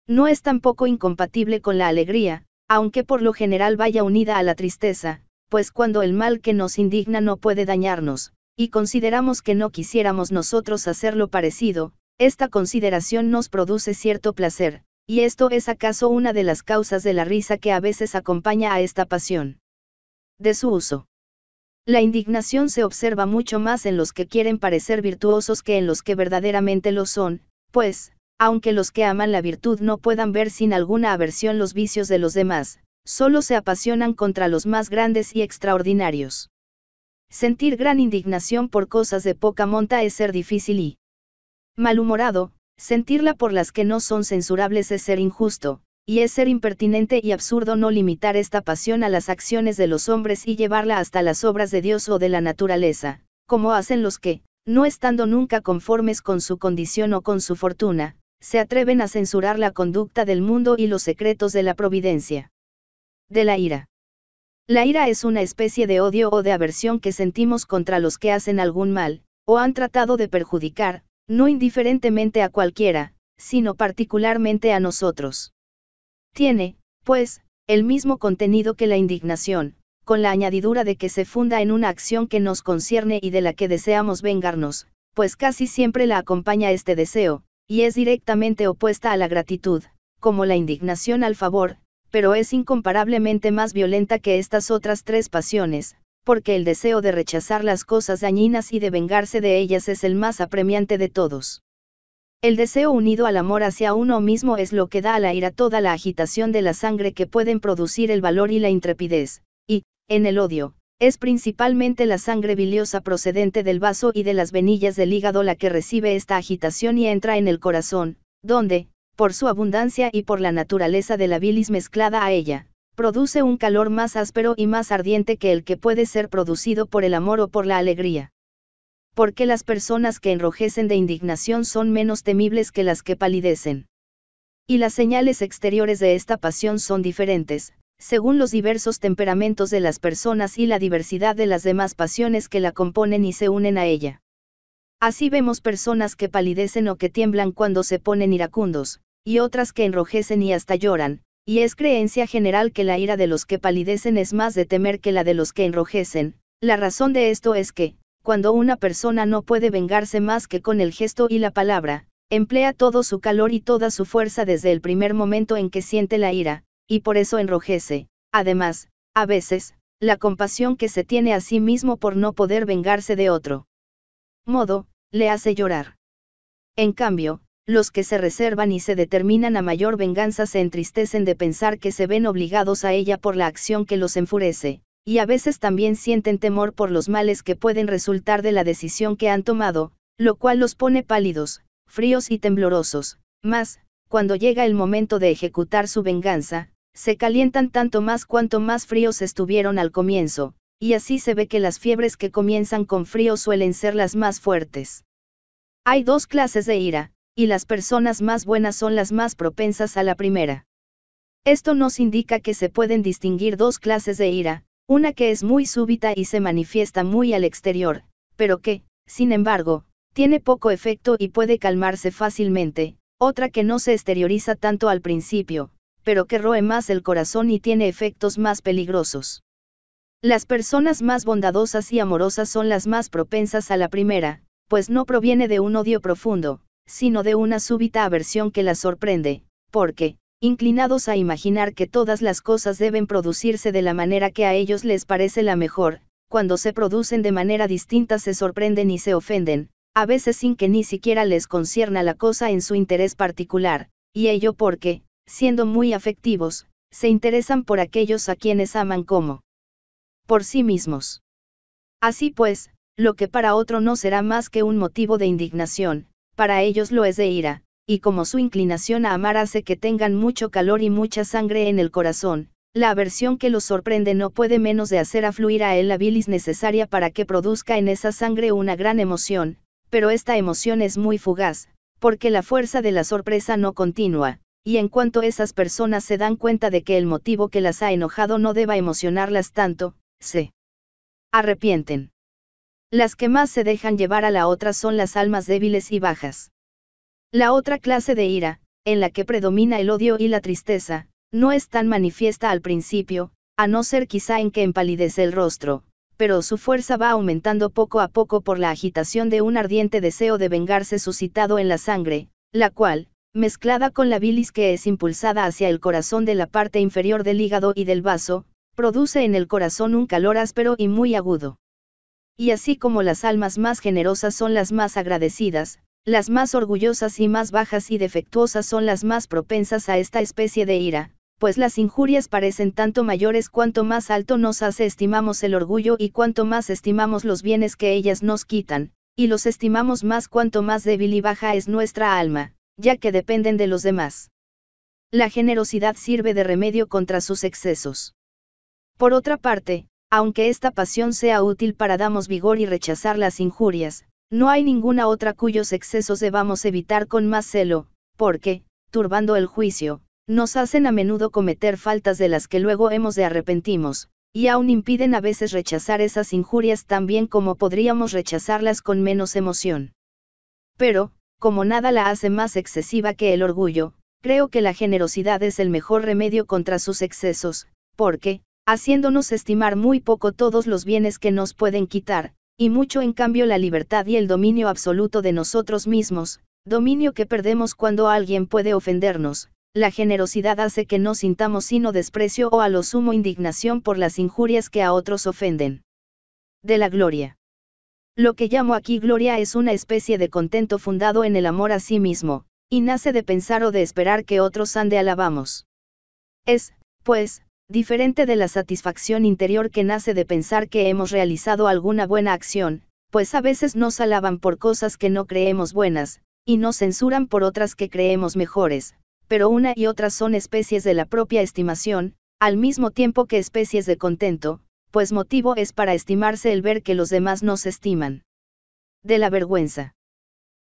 No es tampoco incompatible con la alegría, aunque por lo general vaya unida a la tristeza, pues cuando el mal que nos indigna no puede dañarnos, y consideramos que no quisiéramos nosotros hacerlo parecido, esta consideración nos produce cierto placer, y esto es acaso una de las causas de la risa que a veces acompaña a esta pasión. De su uso. La indignación se observa mucho más en los que quieren parecer virtuosos que en los que verdaderamente lo son, pues, aunque los que aman la virtud no puedan ver sin alguna aversión los vicios de los demás, solo se apasionan contra los más grandes y extraordinarios. Sentir gran indignación por cosas de poca monta es ser difícil y malhumorado, sentirla por las que no son censurables es ser injusto, y es ser impertinente y absurdo no limitar esta pasión a las acciones de los hombres y llevarla hasta las obras de Dios o de la naturaleza, como hacen los que, no estando nunca conformes con su condición o con su fortuna, se atreven a censurar la conducta del mundo y los secretos de la providencia. De la ira. La ira es una especie de odio o de aversión que sentimos contra los que hacen algún mal, o han tratado de perjudicar, no indiferentemente a cualquiera, sino particularmente a nosotros. Tiene, pues, el mismo contenido que la indignación, con la añadidura de que se funda en una acción que nos concierne y de la que deseamos vengarnos, pues casi siempre la acompaña este deseo, y es directamente opuesta a la gratitud, como la indignación al favor, pero es incomparablemente más violenta que estas otras tres pasiones, porque el deseo de rechazar las cosas dañinas y de vengarse de ellas es el más apremiante de todos. El deseo unido al amor hacia uno mismo es lo que da a la ira toda la agitación de la sangre que pueden producir el valor y la intrepidez, y, en el odio, es principalmente la sangre biliosa procedente del vaso y de las venillas del hígado la que recibe esta agitación y entra en el corazón, donde, por su abundancia y por la naturaleza de la bilis mezclada a ella, produce un calor más áspero y más ardiente que el que puede ser producido por el amor o por la alegría. Porque las personas que enrojecen de indignación son menos temibles que las que palidecen? Y las señales exteriores de esta pasión son diferentes, según los diversos temperamentos de las personas y la diversidad de las demás pasiones que la componen y se unen a ella. Así vemos personas que palidecen o que tiemblan cuando se ponen iracundos, y otras que enrojecen y hasta lloran, y es creencia general que la ira de los que palidecen es más de temer que la de los que enrojecen, la razón de esto es que, cuando una persona no puede vengarse más que con el gesto y la palabra, emplea todo su calor y toda su fuerza desde el primer momento en que siente la ira, y por eso enrojece. Además, a veces, la compasión que se tiene a sí mismo por no poder vengarse de otro modo, le hace llorar. En cambio, los que se reservan y se determinan a mayor venganza se entristecen de pensar que se ven obligados a ella por la acción que los enfurece, y a veces también sienten temor por los males que pueden resultar de la decisión que han tomado, lo cual los pone pálidos, fríos y temblorosos. Mas, cuando llega el momento de ejecutar su venganza, se calientan tanto más cuanto más fríos estuvieron al comienzo, y así se ve que las fiebres que comienzan con frío suelen ser las más fuertes. Hay dos clases de ira, y las personas más buenas son las más propensas a la primera. Esto nos indica que se pueden distinguir dos clases de ira, una que es muy súbita y se manifiesta muy al exterior, pero que, sin embargo, tiene poco efecto y puede calmarse fácilmente, otra que no se exterioriza tanto al principio, pero que roe más el corazón y tiene efectos más peligrosos. Las personas más bondadosas y amorosas son las más propensas a la primera, pues no proviene de un odio profundo, sino de una súbita aversión que las sorprende, porque, inclinados a imaginar que todas las cosas deben producirse de la manera que a ellos les parece la mejor, cuando se producen de manera distinta se sorprenden y se ofenden, a veces sin que ni siquiera les concierna la cosa en su interés particular, y ello porque, siendo muy afectivos, se interesan por aquellos a quienes aman como por sí mismos. Así pues, lo que para otro no será más que un motivo de indignación, para ellos lo es de ira, y como su inclinación a amar hace que tengan mucho calor y mucha sangre en el corazón, la aversión que los sorprende no puede menos de hacer afluir a él la bilis necesaria para que produzca en esa sangre una gran emoción, pero esta emoción es muy fugaz, porque la fuerza de la sorpresa no continúa y en cuanto esas personas se dan cuenta de que el motivo que las ha enojado no deba emocionarlas tanto, se arrepienten. Las que más se dejan llevar a la otra son las almas débiles y bajas. La otra clase de ira, en la que predomina el odio y la tristeza, no es tan manifiesta al principio, a no ser quizá en que empalidece el rostro, pero su fuerza va aumentando poco a poco por la agitación de un ardiente deseo de vengarse suscitado en la sangre, la cual, mezclada con la bilis que es impulsada hacia el corazón de la parte inferior del hígado y del vaso, produce en el corazón un calor áspero y muy agudo. Y así como las almas más generosas son las más agradecidas, las más orgullosas y más bajas y defectuosas son las más propensas a esta especie de ira, pues las injurias parecen tanto mayores cuanto más alto nos hace estimamos el orgullo y cuanto más estimamos los bienes que ellas nos quitan, y los estimamos más cuanto más débil y baja es nuestra alma, ya que dependen de los demás. La generosidad sirve de remedio contra sus excesos. Por otra parte, aunque esta pasión sea útil para damos vigor y rechazar las injurias, no hay ninguna otra cuyos excesos debamos evitar con más celo, porque, turbando el juicio, nos hacen a menudo cometer faltas de las que luego hemos de arrepentimos, y aún impiden a veces rechazar esas injurias tan bien como podríamos rechazarlas con menos emoción. Pero, como nada la hace más excesiva que el orgullo, creo que la generosidad es el mejor remedio contra sus excesos, porque, haciéndonos estimar muy poco todos los bienes que nos pueden quitar, y mucho en cambio la libertad y el dominio absoluto de nosotros mismos, dominio que perdemos cuando alguien puede ofendernos, la generosidad hace que no sintamos sino desprecio o a lo sumo indignación por las injurias que a otros ofenden. De la gloria. Lo que llamo aquí gloria es una especie de contento fundado en el amor a sí mismo, y nace de pensar o de esperar que otros ande alabamos. Es, pues, diferente de la satisfacción interior que nace de pensar que hemos realizado alguna buena acción, pues a veces nos alaban por cosas que no creemos buenas, y nos censuran por otras que creemos mejores, pero una y otra son especies de la propia estimación, al mismo tiempo que especies de contento, pues motivo es para estimarse el ver que los demás nos estiman. De la vergüenza.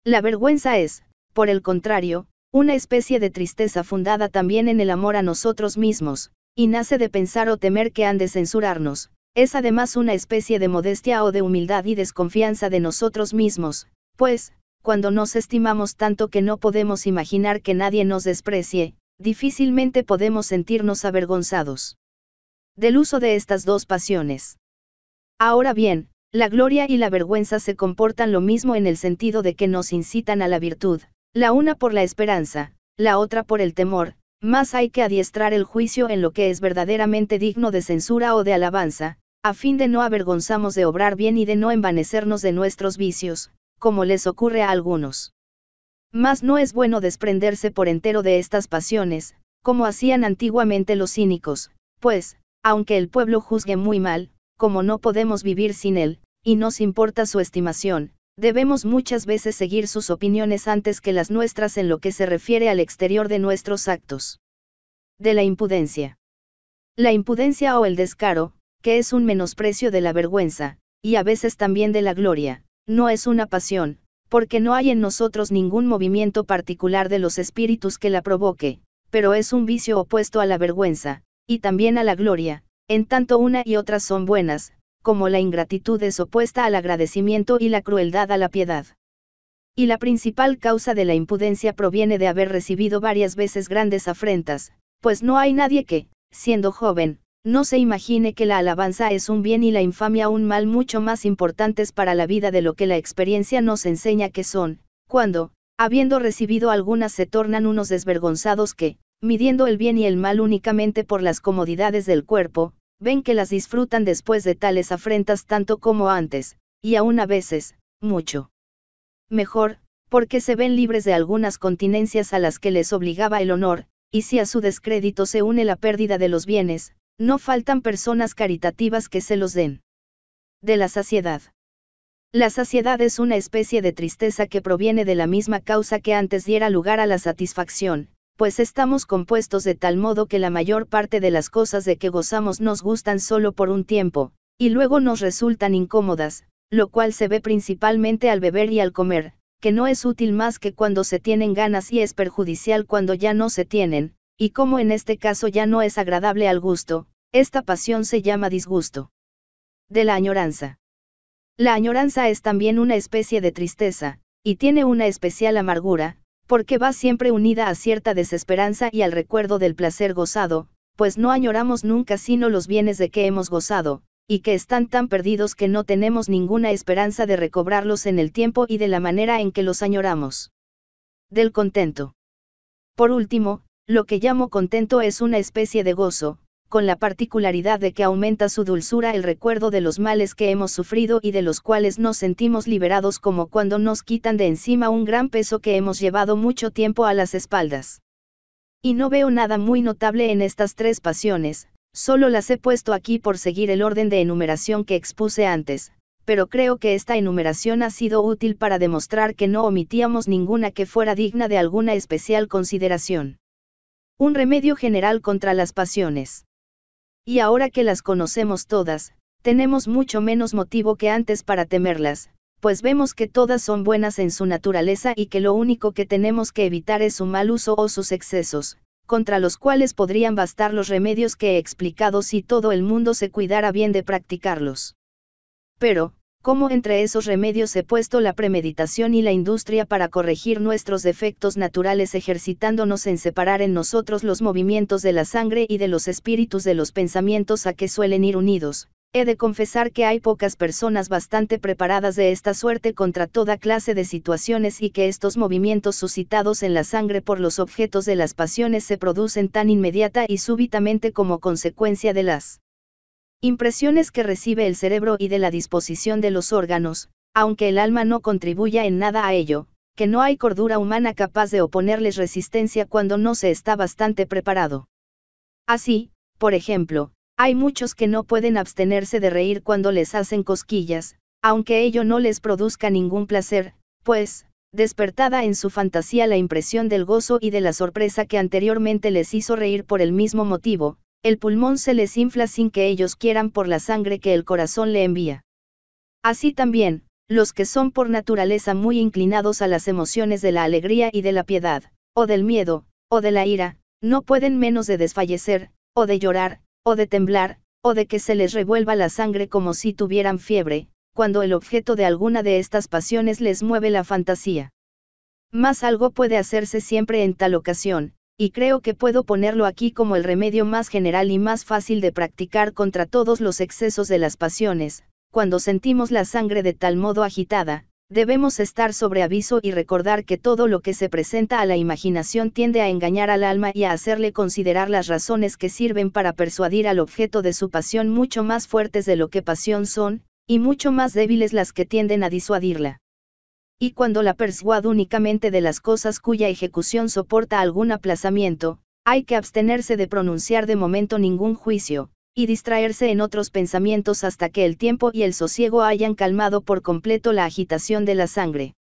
La vergüenza es, por el contrario, una especie de tristeza fundada también en el amor a nosotros mismos, y nace de pensar o temer que han de censurarnos, es además una especie de modestia o de humildad y desconfianza de nosotros mismos, pues, cuando nos estimamos tanto que no podemos imaginar que nadie nos desprecie, difícilmente podemos sentirnos avergonzados del uso de estas dos pasiones. Ahora bien, la gloria y la vergüenza se comportan lo mismo en el sentido de que nos incitan a la virtud, la una por la esperanza, la otra por el temor, más hay que adiestrar el juicio en lo que es verdaderamente digno de censura o de alabanza, a fin de no avergonzamos de obrar bien y de no envanecernos de nuestros vicios, como les ocurre a algunos. Mas no es bueno desprenderse por entero de estas pasiones, como hacían antiguamente los cínicos, pues, aunque el pueblo juzgue muy mal, como no podemos vivir sin él, y nos importa su estimación, debemos muchas veces seguir sus opiniones antes que las nuestras en lo que se refiere al exterior de nuestros actos. De la impudencia. La impudencia o el descaro, que es un menosprecio de la vergüenza, y a veces también de la gloria, no es una pasión, porque no hay en nosotros ningún movimiento particular de los espíritus que la provoque, pero es un vicio opuesto a la vergüenza, y también a la gloria, en tanto una y otra son buenas, como la ingratitud es opuesta al agradecimiento y la crueldad a la piedad. Y la principal causa de la impudencia proviene de haber recibido varias veces grandes afrentas, pues no hay nadie que, siendo joven, no se imagine que la alabanza es un bien y la infamia un mal mucho más importantes para la vida de lo que la experiencia nos enseña que son, cuando, habiendo recibido algunas se tornan unos desvergonzados que, midiendo el bien y el mal únicamente por las comodidades del cuerpo, ven que las disfrutan después de tales afrentas tanto como antes, y aún a veces, mucho. Mejor, porque se ven libres de algunas continencias a las que les obligaba el honor, y si a su descrédito se une la pérdida de los bienes, no faltan personas caritativas que se los den. De la saciedad. La saciedad es una especie de tristeza que proviene de la misma causa que antes diera lugar a la satisfacción, pues estamos compuestos de tal modo que la mayor parte de las cosas de que gozamos nos gustan solo por un tiempo, y luego nos resultan incómodas, lo cual se ve principalmente al beber y al comer, que no es útil más que cuando se tienen ganas y es perjudicial cuando ya no se tienen, y como en este caso ya no es agradable al gusto, esta pasión se llama disgusto. De la añoranza. La añoranza es también una especie de tristeza, y tiene una especial amargura, porque va siempre unida a cierta desesperanza y al recuerdo del placer gozado, pues no añoramos nunca sino los bienes de que hemos gozado, y que están tan perdidos que no tenemos ninguna esperanza de recobrarlos en el tiempo y de la manera en que los añoramos. Del contento. Por último, lo que llamo contento es una especie de gozo, con la particularidad de que aumenta su dulzura el recuerdo de los males que hemos sufrido y de los cuales nos sentimos liberados como cuando nos quitan de encima un gran peso que hemos llevado mucho tiempo a las espaldas. Y no veo nada muy notable en estas tres pasiones, solo las he puesto aquí por seguir el orden de enumeración que expuse antes, pero creo que esta enumeración ha sido útil para demostrar que no omitíamos ninguna que fuera digna de alguna especial consideración. Un remedio general contra las pasiones. Y ahora que las conocemos todas, tenemos mucho menos motivo que antes para temerlas, pues vemos que todas son buenas en su naturaleza y que lo único que tenemos que evitar es su mal uso o sus excesos, contra los cuales podrían bastar los remedios que he explicado si todo el mundo se cuidara bien de practicarlos. Pero, cómo entre esos remedios he puesto la premeditación y la industria para corregir nuestros defectos naturales ejercitándonos en separar en nosotros los movimientos de la sangre y de los espíritus de los pensamientos a que suelen ir unidos. He de confesar que hay pocas personas bastante preparadas de esta suerte contra toda clase de situaciones y que estos movimientos suscitados en la sangre por los objetos de las pasiones se producen tan inmediata y súbitamente como consecuencia de las impresiones que recibe el cerebro y de la disposición de los órganos, aunque el alma no contribuya en nada a ello, que no hay cordura humana capaz de oponerles resistencia cuando no se está bastante preparado. Así, por ejemplo, hay muchos que no pueden abstenerse de reír cuando les hacen cosquillas, aunque ello no les produzca ningún placer, pues, despertada en su fantasía la impresión del gozo y de la sorpresa que anteriormente les hizo reír por el mismo motivo, el pulmón se les infla sin que ellos quieran por la sangre que el corazón le envía. Así también, los que son por naturaleza muy inclinados a las emociones de la alegría y de la piedad, o del miedo, o de la ira, no pueden menos de desfallecer, o de llorar, o de temblar, o de que se les revuelva la sangre como si tuvieran fiebre, cuando el objeto de alguna de estas pasiones les mueve la fantasía. Más algo puede hacerse siempre en tal ocasión, y creo que puedo ponerlo aquí como el remedio más general y más fácil de practicar contra todos los excesos de las pasiones, cuando sentimos la sangre de tal modo agitada, debemos estar sobre aviso y recordar que todo lo que se presenta a la imaginación tiende a engañar al alma y a hacerle considerar las razones que sirven para persuadir al objeto de su pasión mucho más fuertes de lo que pasión son, y mucho más débiles las que tienden a disuadirla y cuando la persuad únicamente de las cosas cuya ejecución soporta algún aplazamiento, hay que abstenerse de pronunciar de momento ningún juicio, y distraerse en otros pensamientos hasta que el tiempo y el sosiego hayan calmado por completo la agitación de la sangre.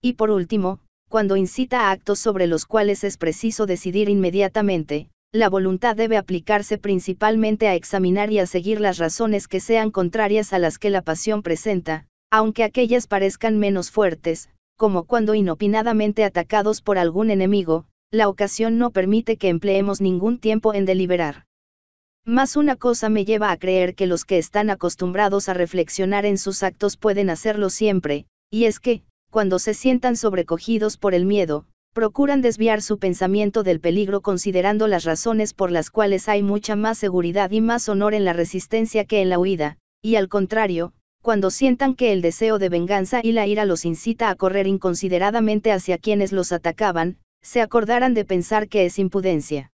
Y por último, cuando incita a actos sobre los cuales es preciso decidir inmediatamente, la voluntad debe aplicarse principalmente a examinar y a seguir las razones que sean contrarias a las que la pasión presenta, aunque aquellas parezcan menos fuertes, como cuando inopinadamente atacados por algún enemigo, la ocasión no permite que empleemos ningún tiempo en deliberar. Más una cosa me lleva a creer que los que están acostumbrados a reflexionar en sus actos pueden hacerlo siempre, y es que, cuando se sientan sobrecogidos por el miedo, procuran desviar su pensamiento del peligro considerando las razones por las cuales hay mucha más seguridad y más honor en la resistencia que en la huida, y al contrario, cuando sientan que el deseo de venganza y la ira los incita a correr inconsideradamente hacia quienes los atacaban, se acordarán de pensar que es impudencia.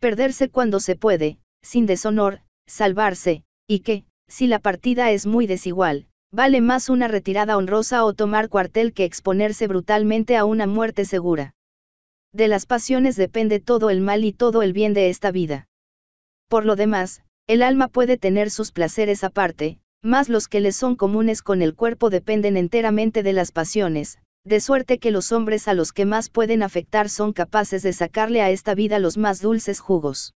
Perderse cuando se puede, sin deshonor, salvarse, y que, si la partida es muy desigual, vale más una retirada honrosa o tomar cuartel que exponerse brutalmente a una muerte segura. De las pasiones depende todo el mal y todo el bien de esta vida. Por lo demás, el alma puede tener sus placeres aparte, más los que les son comunes con el cuerpo dependen enteramente de las pasiones, de suerte que los hombres a los que más pueden afectar son capaces de sacarle a esta vida los más dulces jugos.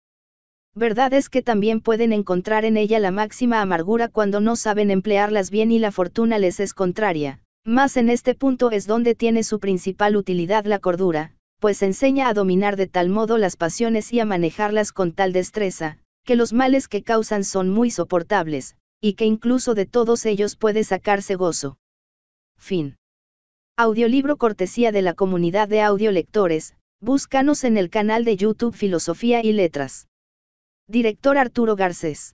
Verdad es que también pueden encontrar en ella la máxima amargura cuando no saben emplearlas bien y la fortuna les es contraria, más en este punto es donde tiene su principal utilidad la cordura, pues enseña a dominar de tal modo las pasiones y a manejarlas con tal destreza, que los males que causan son muy soportables, y que incluso de todos ellos puede sacarse gozo. Fin. Audiolibro cortesía de la comunidad de audiolectores, búscanos en el canal de YouTube Filosofía y Letras. Director Arturo Garcés.